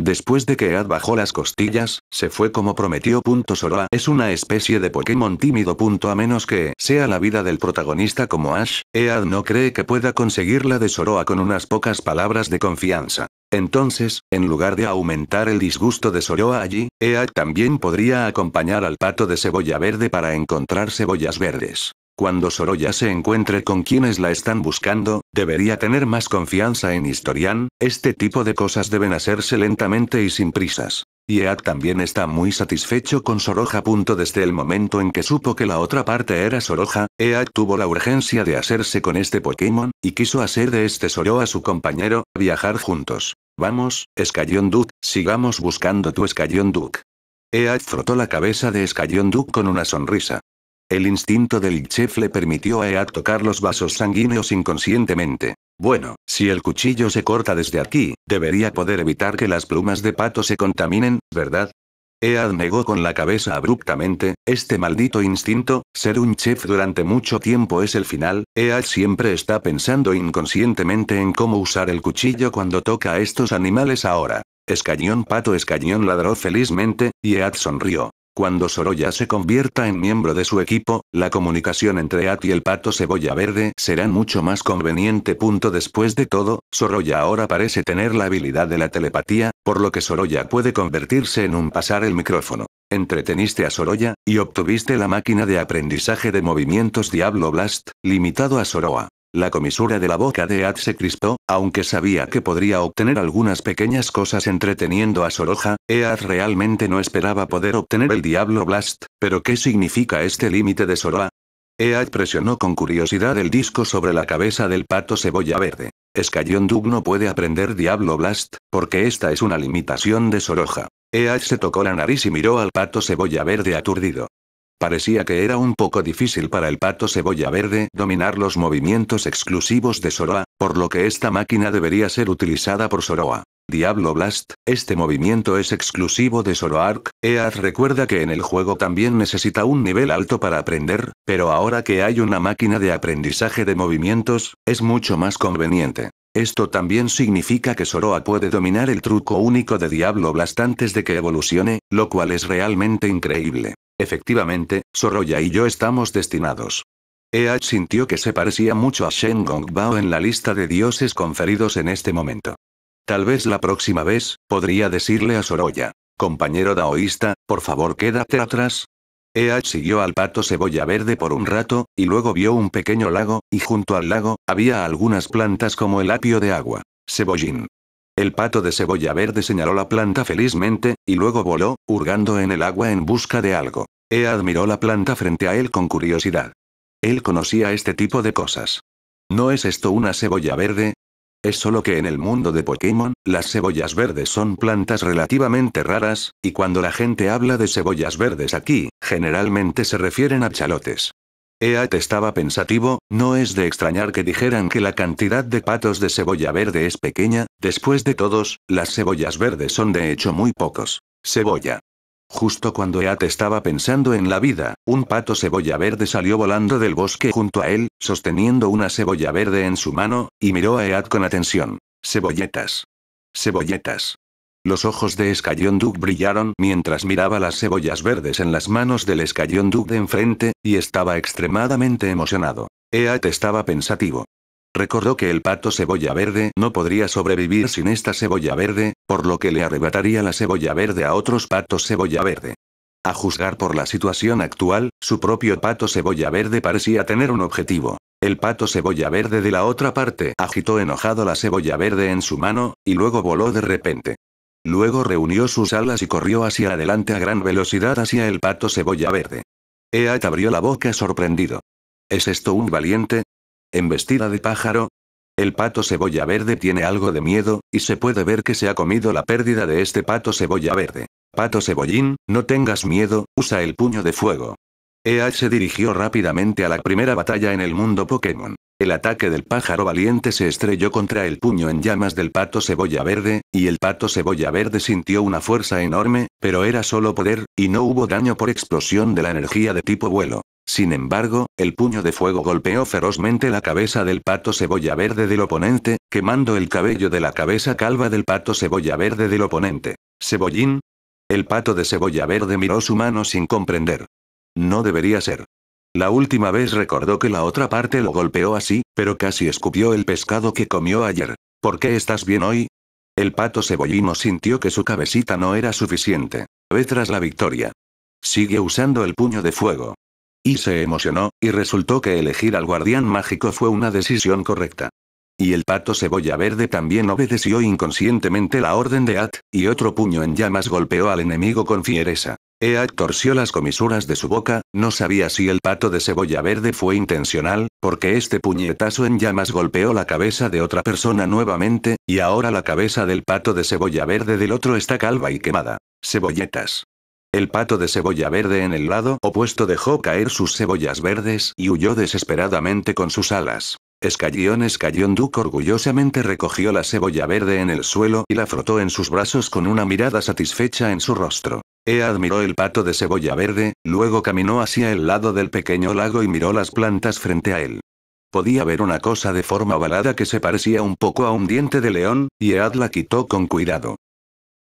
Después de que Ead bajó las costillas, se fue como prometió. Soroa es una especie de Pokémon tímido. A menos que sea la vida del protagonista como Ash, Ead no cree que pueda conseguir la de Soroa con unas pocas palabras de confianza. Entonces, en lugar de aumentar el disgusto de Soroa allí, Ead también podría acompañar al pato de cebolla verde para encontrar cebollas verdes. Cuando Soroya se encuentre con quienes la están buscando, debería tener más confianza en Historian, este tipo de cosas deben hacerse lentamente y sin prisas. Yeak también está muy satisfecho con Soroja. Desde el momento en que supo que la otra parte era Soroja, Eak tuvo la urgencia de hacerse con este Pokémon, y quiso hacer de este Soro a su compañero, viajar juntos. Vamos, Escallón Duke, sigamos buscando tu Escallón Duke. Eak frotó la cabeza de Escallón Duke con una sonrisa. El instinto del chef le permitió a Ead tocar los vasos sanguíneos inconscientemente. Bueno, si el cuchillo se corta desde aquí, debería poder evitar que las plumas de pato se contaminen, ¿verdad? Ead negó con la cabeza abruptamente, este maldito instinto, ser un chef durante mucho tiempo es el final, Ead siempre está pensando inconscientemente en cómo usar el cuchillo cuando toca a estos animales ahora. Escañón pato escañón ladró felizmente, y Ead sonrió. Cuando Sorolla se convierta en miembro de su equipo, la comunicación entre At y el pato cebolla verde será mucho más conveniente. después de todo, Sorolla ahora parece tener la habilidad de la telepatía, por lo que Sorolla puede convertirse en un pasar el micrófono. Entreteniste a Sorolla, y obtuviste la máquina de aprendizaje de movimientos Diablo Blast, limitado a Soroa. La comisura de la boca de Ead se crispó, aunque sabía que podría obtener algunas pequeñas cosas entreteniendo a Soroja, Ead realmente no esperaba poder obtener el Diablo Blast, pero ¿qué significa este límite de Soroja? Ead presionó con curiosidad el disco sobre la cabeza del pato cebolla verde. Escayón dugno no puede aprender Diablo Blast, porque esta es una limitación de Soroja. Ead se tocó la nariz y miró al pato cebolla verde aturdido. Parecía que era un poco difícil para el pato cebolla verde dominar los movimientos exclusivos de Soroa, por lo que esta máquina debería ser utilizada por Soroa. Diablo Blast, este movimiento es exclusivo de Zoroark, Eaz recuerda que en el juego también necesita un nivel alto para aprender, pero ahora que hay una máquina de aprendizaje de movimientos, es mucho más conveniente. Esto también significa que Soroa puede dominar el truco único de Diablo Blast antes de que evolucione, lo cual es realmente increíble. Efectivamente, Sorolla y yo estamos destinados. Each sintió que se parecía mucho a Shen Bao en la lista de dioses conferidos en este momento. Tal vez la próxima vez, podría decirle a Sorolla, compañero daoísta, por favor quédate atrás. Each siguió al pato cebolla verde por un rato, y luego vio un pequeño lago, y junto al lago, había algunas plantas como el apio de agua, cebollín, el pato de cebolla verde señaló la planta felizmente, y luego voló, hurgando en el agua en busca de algo. Ea admiró la planta frente a él con curiosidad. Él conocía este tipo de cosas. ¿No es esto una cebolla verde? Es solo que en el mundo de Pokémon, las cebollas verdes son plantas relativamente raras, y cuando la gente habla de cebollas verdes aquí, generalmente se refieren a chalotes. Eat estaba pensativo, no es de extrañar que dijeran que la cantidad de patos de cebolla verde es pequeña, después de todos, las cebollas verdes son de hecho muy pocos. Cebolla. Justo cuando Eat estaba pensando en la vida, un pato cebolla verde salió volando del bosque junto a él, sosteniendo una cebolla verde en su mano, y miró a Eat con atención. Cebolletas. Cebolletas. Los ojos de Escayón Duke brillaron mientras miraba las cebollas verdes en las manos del Escayón Duke de enfrente, y estaba extremadamente emocionado. Eat estaba pensativo. Recordó que el pato cebolla verde no podría sobrevivir sin esta cebolla verde, por lo que le arrebataría la cebolla verde a otros patos cebolla verde. A juzgar por la situación actual, su propio pato cebolla verde parecía tener un objetivo. El pato cebolla verde de la otra parte agitó enojado la cebolla verde en su mano, y luego voló de repente. Luego reunió sus alas y corrió hacia adelante a gran velocidad hacia el pato cebolla verde. Eat abrió la boca sorprendido. ¿Es esto un valiente? ¿Embestida de pájaro? El pato cebolla verde tiene algo de miedo, y se puede ver que se ha comido la pérdida de este pato cebolla verde. Pato cebollín, no tengas miedo, usa el puño de fuego. Eat se dirigió rápidamente a la primera batalla en el mundo Pokémon. El ataque del pájaro valiente se estrelló contra el puño en llamas del pato cebolla verde, y el pato cebolla verde sintió una fuerza enorme, pero era solo poder, y no hubo daño por explosión de la energía de tipo vuelo. Sin embargo, el puño de fuego golpeó ferozmente la cabeza del pato cebolla verde del oponente, quemando el cabello de la cabeza calva del pato cebolla verde del oponente. ¿Cebollín? El pato de cebolla verde miró su mano sin comprender. No debería ser. La última vez recordó que la otra parte lo golpeó así, pero casi escupió el pescado que comió ayer. ¿Por qué estás bien hoy? El pato cebollino sintió que su cabecita no era suficiente. Ve tras la victoria. Sigue usando el puño de fuego. Y se emocionó, y resultó que elegir al guardián mágico fue una decisión correcta. Y el pato cebolla verde también obedeció inconscientemente la orden de At, y otro puño en llamas golpeó al enemigo con fiereza. Ea torció las comisuras de su boca, no sabía si el pato de cebolla verde fue intencional, porque este puñetazo en llamas golpeó la cabeza de otra persona nuevamente, y ahora la cabeza del pato de cebolla verde del otro está calva y quemada. Cebolletas. El pato de cebolla verde en el lado opuesto dejó caer sus cebollas verdes y huyó desesperadamente con sus alas. Escallón Escallón Duque orgullosamente recogió la cebolla verde en el suelo y la frotó en sus brazos con una mirada satisfecha en su rostro. Ead miró el pato de cebolla verde, luego caminó hacia el lado del pequeño lago y miró las plantas frente a él. Podía ver una cosa de forma ovalada que se parecía un poco a un diente de león, y Ead la quitó con cuidado.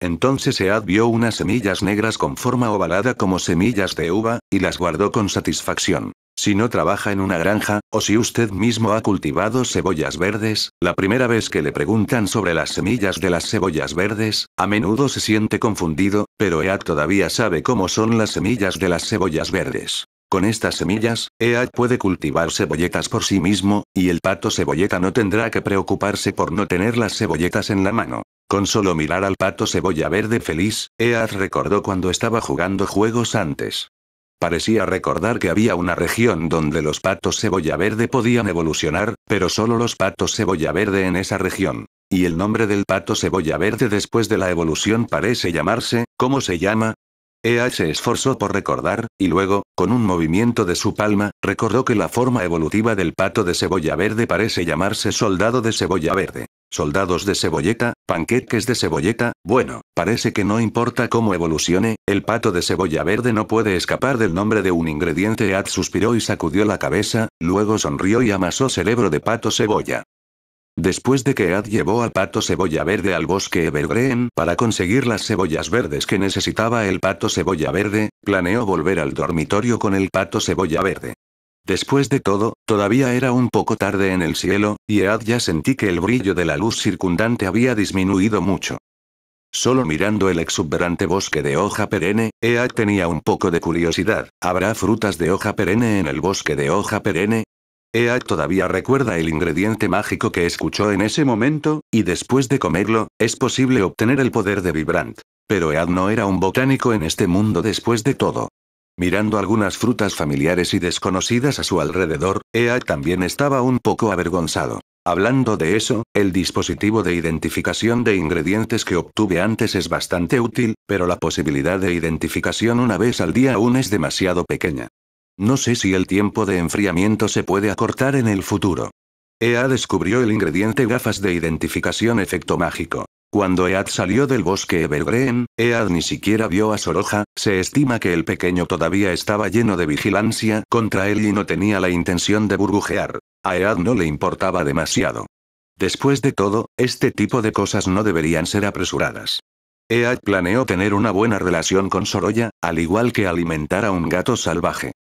Entonces Ead vio unas semillas negras con forma ovalada como semillas de uva, y las guardó con satisfacción. Si no trabaja en una granja, o si usted mismo ha cultivado cebollas verdes, la primera vez que le preguntan sobre las semillas de las cebollas verdes, a menudo se siente confundido, pero EAD todavía sabe cómo son las semillas de las cebollas verdes. Con estas semillas, EAD puede cultivar cebolletas por sí mismo, y el pato cebolleta no tendrá que preocuparse por no tener las cebolletas en la mano. Con solo mirar al pato cebolla verde feliz, EAD recordó cuando estaba jugando juegos antes. Parecía recordar que había una región donde los patos cebolla verde podían evolucionar, pero solo los patos cebolla verde en esa región. Y el nombre del pato cebolla verde después de la evolución parece llamarse, ¿cómo se llama? EA se esforzó por recordar, y luego, con un movimiento de su palma, recordó que la forma evolutiva del pato de cebolla verde parece llamarse soldado de cebolla verde soldados de cebolleta, panqueques de cebolleta, bueno, parece que no importa cómo evolucione, el pato de cebolla verde no puede escapar del nombre de un ingrediente. ad suspiró y sacudió la cabeza, luego sonrió y amasó cerebro de pato cebolla. Después de que Ad llevó al pato cebolla verde al bosque Evergreen para conseguir las cebollas verdes que necesitaba el pato cebolla verde, planeó volver al dormitorio con el pato cebolla verde. Después de todo, todavía era un poco tarde en el cielo, y Ead ya sentí que el brillo de la luz circundante había disminuido mucho. Solo mirando el exuberante bosque de hoja perenne, Ead tenía un poco de curiosidad. ¿Habrá frutas de hoja perenne en el bosque de hoja perenne? Ead todavía recuerda el ingrediente mágico que escuchó en ese momento, y después de comerlo, es posible obtener el poder de Vibrant. Pero Ead no era un botánico en este mundo después de todo. Mirando algunas frutas familiares y desconocidas a su alrededor, Ea también estaba un poco avergonzado. Hablando de eso, el dispositivo de identificación de ingredientes que obtuve antes es bastante útil, pero la posibilidad de identificación una vez al día aún es demasiado pequeña. No sé si el tiempo de enfriamiento se puede acortar en el futuro. EA descubrió el ingrediente gafas de identificación efecto mágico. Cuando Ead salió del bosque Evergreen, Ead ni siquiera vio a Soroja, se estima que el pequeño todavía estaba lleno de vigilancia contra él y no tenía la intención de burbujear. A Ead no le importaba demasiado. Después de todo, este tipo de cosas no deberían ser apresuradas. Ead planeó tener una buena relación con Soroya, al igual que alimentar a un gato salvaje.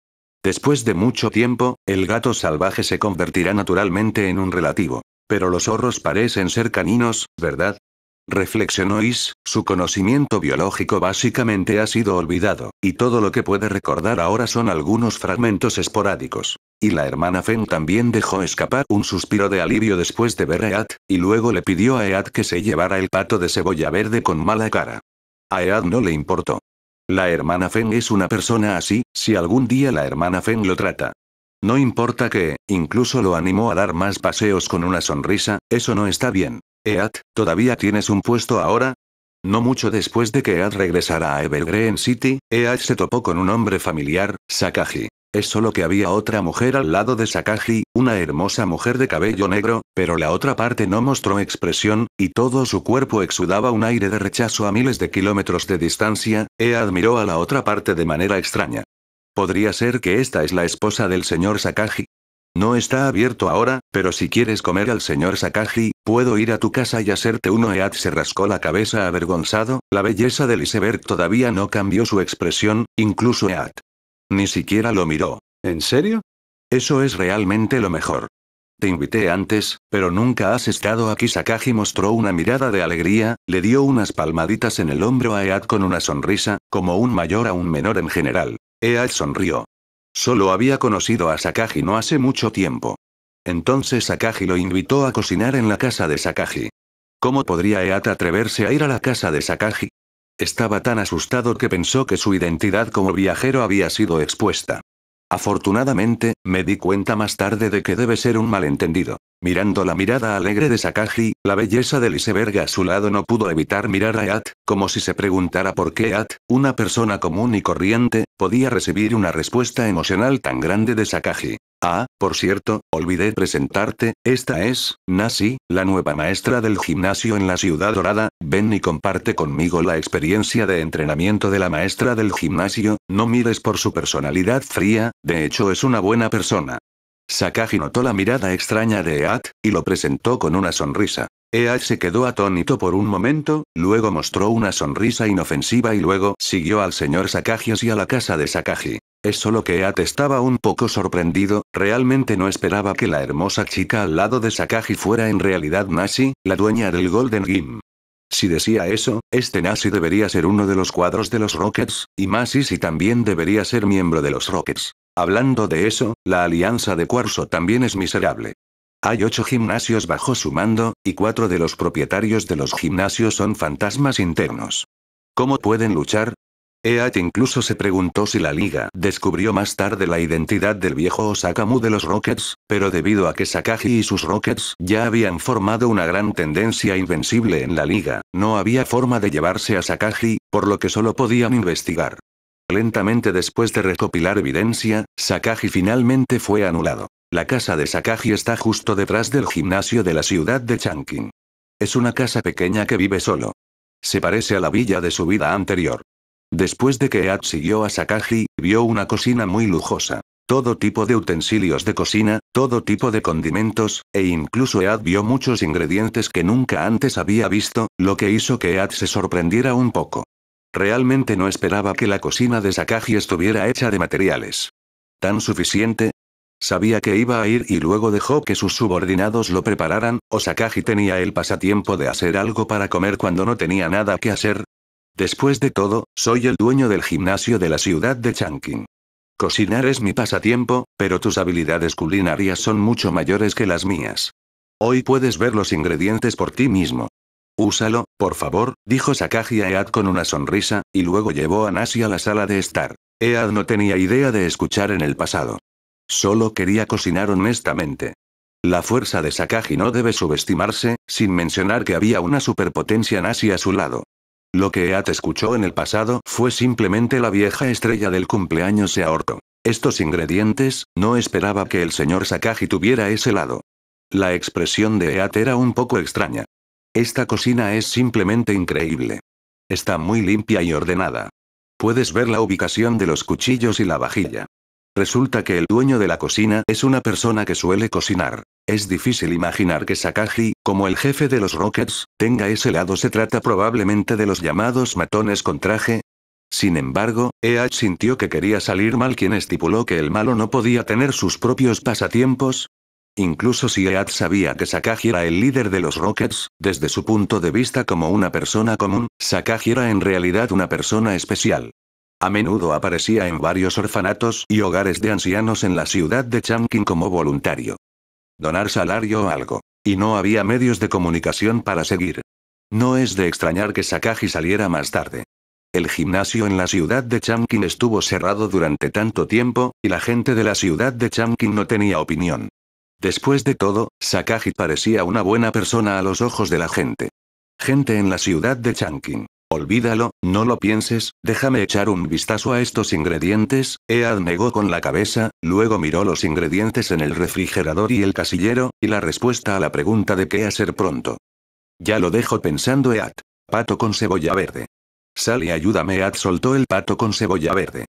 Después de mucho tiempo, el gato salvaje se convertirá naturalmente en un relativo. Pero los zorros parecen ser caninos, ¿verdad? reflexionó Is, su conocimiento biológico básicamente ha sido olvidado, y todo lo que puede recordar ahora son algunos fragmentos esporádicos. Y la hermana Fen también dejó escapar un suspiro de alivio después de ver a Ead, y luego le pidió a Ead que se llevara el pato de cebolla verde con mala cara. A Ead no le importó. La hermana Fen es una persona así, si algún día la hermana Fen lo trata. No importa que, incluso lo animó a dar más paseos con una sonrisa, eso no está bien. Ead, ¿todavía tienes un puesto ahora? No mucho después de que Ead regresara a Evergreen City, Ead se topó con un hombre familiar, Sakaji. Es solo que había otra mujer al lado de Sakaji, una hermosa mujer de cabello negro, pero la otra parte no mostró expresión, y todo su cuerpo exudaba un aire de rechazo a miles de kilómetros de distancia, Ead miró a la otra parte de manera extraña. Podría ser que esta es la esposa del señor Sakaji. No está abierto ahora, pero si quieres comer al señor Sakaji, puedo ir a tu casa y hacerte uno. Ead se rascó la cabeza avergonzado, la belleza del iceberg todavía no cambió su expresión, incluso Ead. Ni siquiera lo miró. ¿En serio? Eso es realmente lo mejor. Te invité antes, pero nunca has estado aquí. Sakaji mostró una mirada de alegría, le dio unas palmaditas en el hombro a Ead con una sonrisa, como un mayor a un menor en general. Ead sonrió. Solo había conocido a Sakaji no hace mucho tiempo. Entonces Sakagi lo invitó a cocinar en la casa de Sakaji. ¿Cómo podría Eata atreverse a ir a la casa de Sakaji? Estaba tan asustado que pensó que su identidad como viajero había sido expuesta. Afortunadamente, me di cuenta más tarde de que debe ser un malentendido. Mirando la mirada alegre de Sakaji, la belleza del iceberg a su lado no pudo evitar mirar a At, como si se preguntara por qué At, una persona común y corriente, podía recibir una respuesta emocional tan grande de Sakaji. Ah, por cierto, olvidé presentarte, esta es, Nasi, la nueva maestra del gimnasio en la Ciudad Dorada, ven y comparte conmigo la experiencia de entrenamiento de la maestra del gimnasio, no mires por su personalidad fría, de hecho es una buena persona. Sakagi notó la mirada extraña de Eat, y lo presentó con una sonrisa. Eat se quedó atónito por un momento, luego mostró una sonrisa inofensiva y luego siguió al señor y a la casa de Sakaji. Es solo que At estaba un poco sorprendido, realmente no esperaba que la hermosa chica al lado de Sakaji fuera en realidad Nasi, la dueña del Golden Gym. Si decía eso, este Nasi debería ser uno de los cuadros de los Rockets, y más si también debería ser miembro de los Rockets. Hablando de eso, la alianza de cuarzo también es miserable. Hay ocho gimnasios bajo su mando, y cuatro de los propietarios de los gimnasios son fantasmas internos. ¿Cómo pueden luchar? Eat incluso se preguntó si la liga descubrió más tarde la identidad del viejo Osakamu de los Rockets, pero debido a que Sakaji y sus Rockets ya habían formado una gran tendencia invencible en la liga, no había forma de llevarse a Sakagi, por lo que solo podían investigar. Lentamente después de recopilar evidencia, Sakaji finalmente fue anulado. La casa de Sakaji está justo detrás del gimnasio de la ciudad de Chankin. Es una casa pequeña que vive solo. Se parece a la villa de su vida anterior. Después de que Ead siguió a Sakaji, vio una cocina muy lujosa. Todo tipo de utensilios de cocina, todo tipo de condimentos, e incluso Ead vio muchos ingredientes que nunca antes había visto, lo que hizo que Ead se sorprendiera un poco. Realmente no esperaba que la cocina de Sakaji estuviera hecha de materiales. ¿Tan suficiente? Sabía que iba a ir y luego dejó que sus subordinados lo prepararan, o Sakaji tenía el pasatiempo de hacer algo para comer cuando no tenía nada que hacer, Después de todo, soy el dueño del gimnasio de la ciudad de Changqing. Cocinar es mi pasatiempo, pero tus habilidades culinarias son mucho mayores que las mías. Hoy puedes ver los ingredientes por ti mismo. Úsalo, por favor, dijo Sakagi a Ead con una sonrisa, y luego llevó a Nasi a la sala de estar. Ead no tenía idea de escuchar en el pasado. Solo quería cocinar honestamente. La fuerza de Sakaji no debe subestimarse, sin mencionar que había una superpotencia Nasi a su lado. Lo que Eat escuchó en el pasado fue simplemente la vieja estrella del cumpleaños se ahorcó. Estos ingredientes, no esperaba que el señor Sakaji tuviera ese lado. La expresión de Eat era un poco extraña. Esta cocina es simplemente increíble. Está muy limpia y ordenada. Puedes ver la ubicación de los cuchillos y la vajilla. Resulta que el dueño de la cocina es una persona que suele cocinar. Es difícil imaginar que Sakaji, como el jefe de los Rockets, tenga ese lado. Se trata probablemente de los llamados matones con traje, sin embargo, EH sintió que quería salir mal quien estipuló que el malo no podía tener sus propios pasatiempos. Incluso si EH sabía que Sakaji era el líder de los Rockets, desde su punto de vista como una persona común, Sakaji era en realidad una persona especial. A menudo aparecía en varios orfanatos y hogares de ancianos en la ciudad de Changqing como voluntario. Donar salario o algo. Y no había medios de comunicación para seguir. No es de extrañar que Sakaji saliera más tarde. El gimnasio en la ciudad de Changqing estuvo cerrado durante tanto tiempo, y la gente de la ciudad de Changqing no tenía opinión. Después de todo, Sakaji parecía una buena persona a los ojos de la gente. Gente en la ciudad de Changqing. Olvídalo, no lo pienses, déjame echar un vistazo a estos ingredientes, Ead negó con la cabeza, luego miró los ingredientes en el refrigerador y el casillero, y la respuesta a la pregunta de qué hacer pronto. Ya lo dejo pensando Ead. Pato con cebolla verde. Sal y ayúdame Ead soltó el pato con cebolla verde.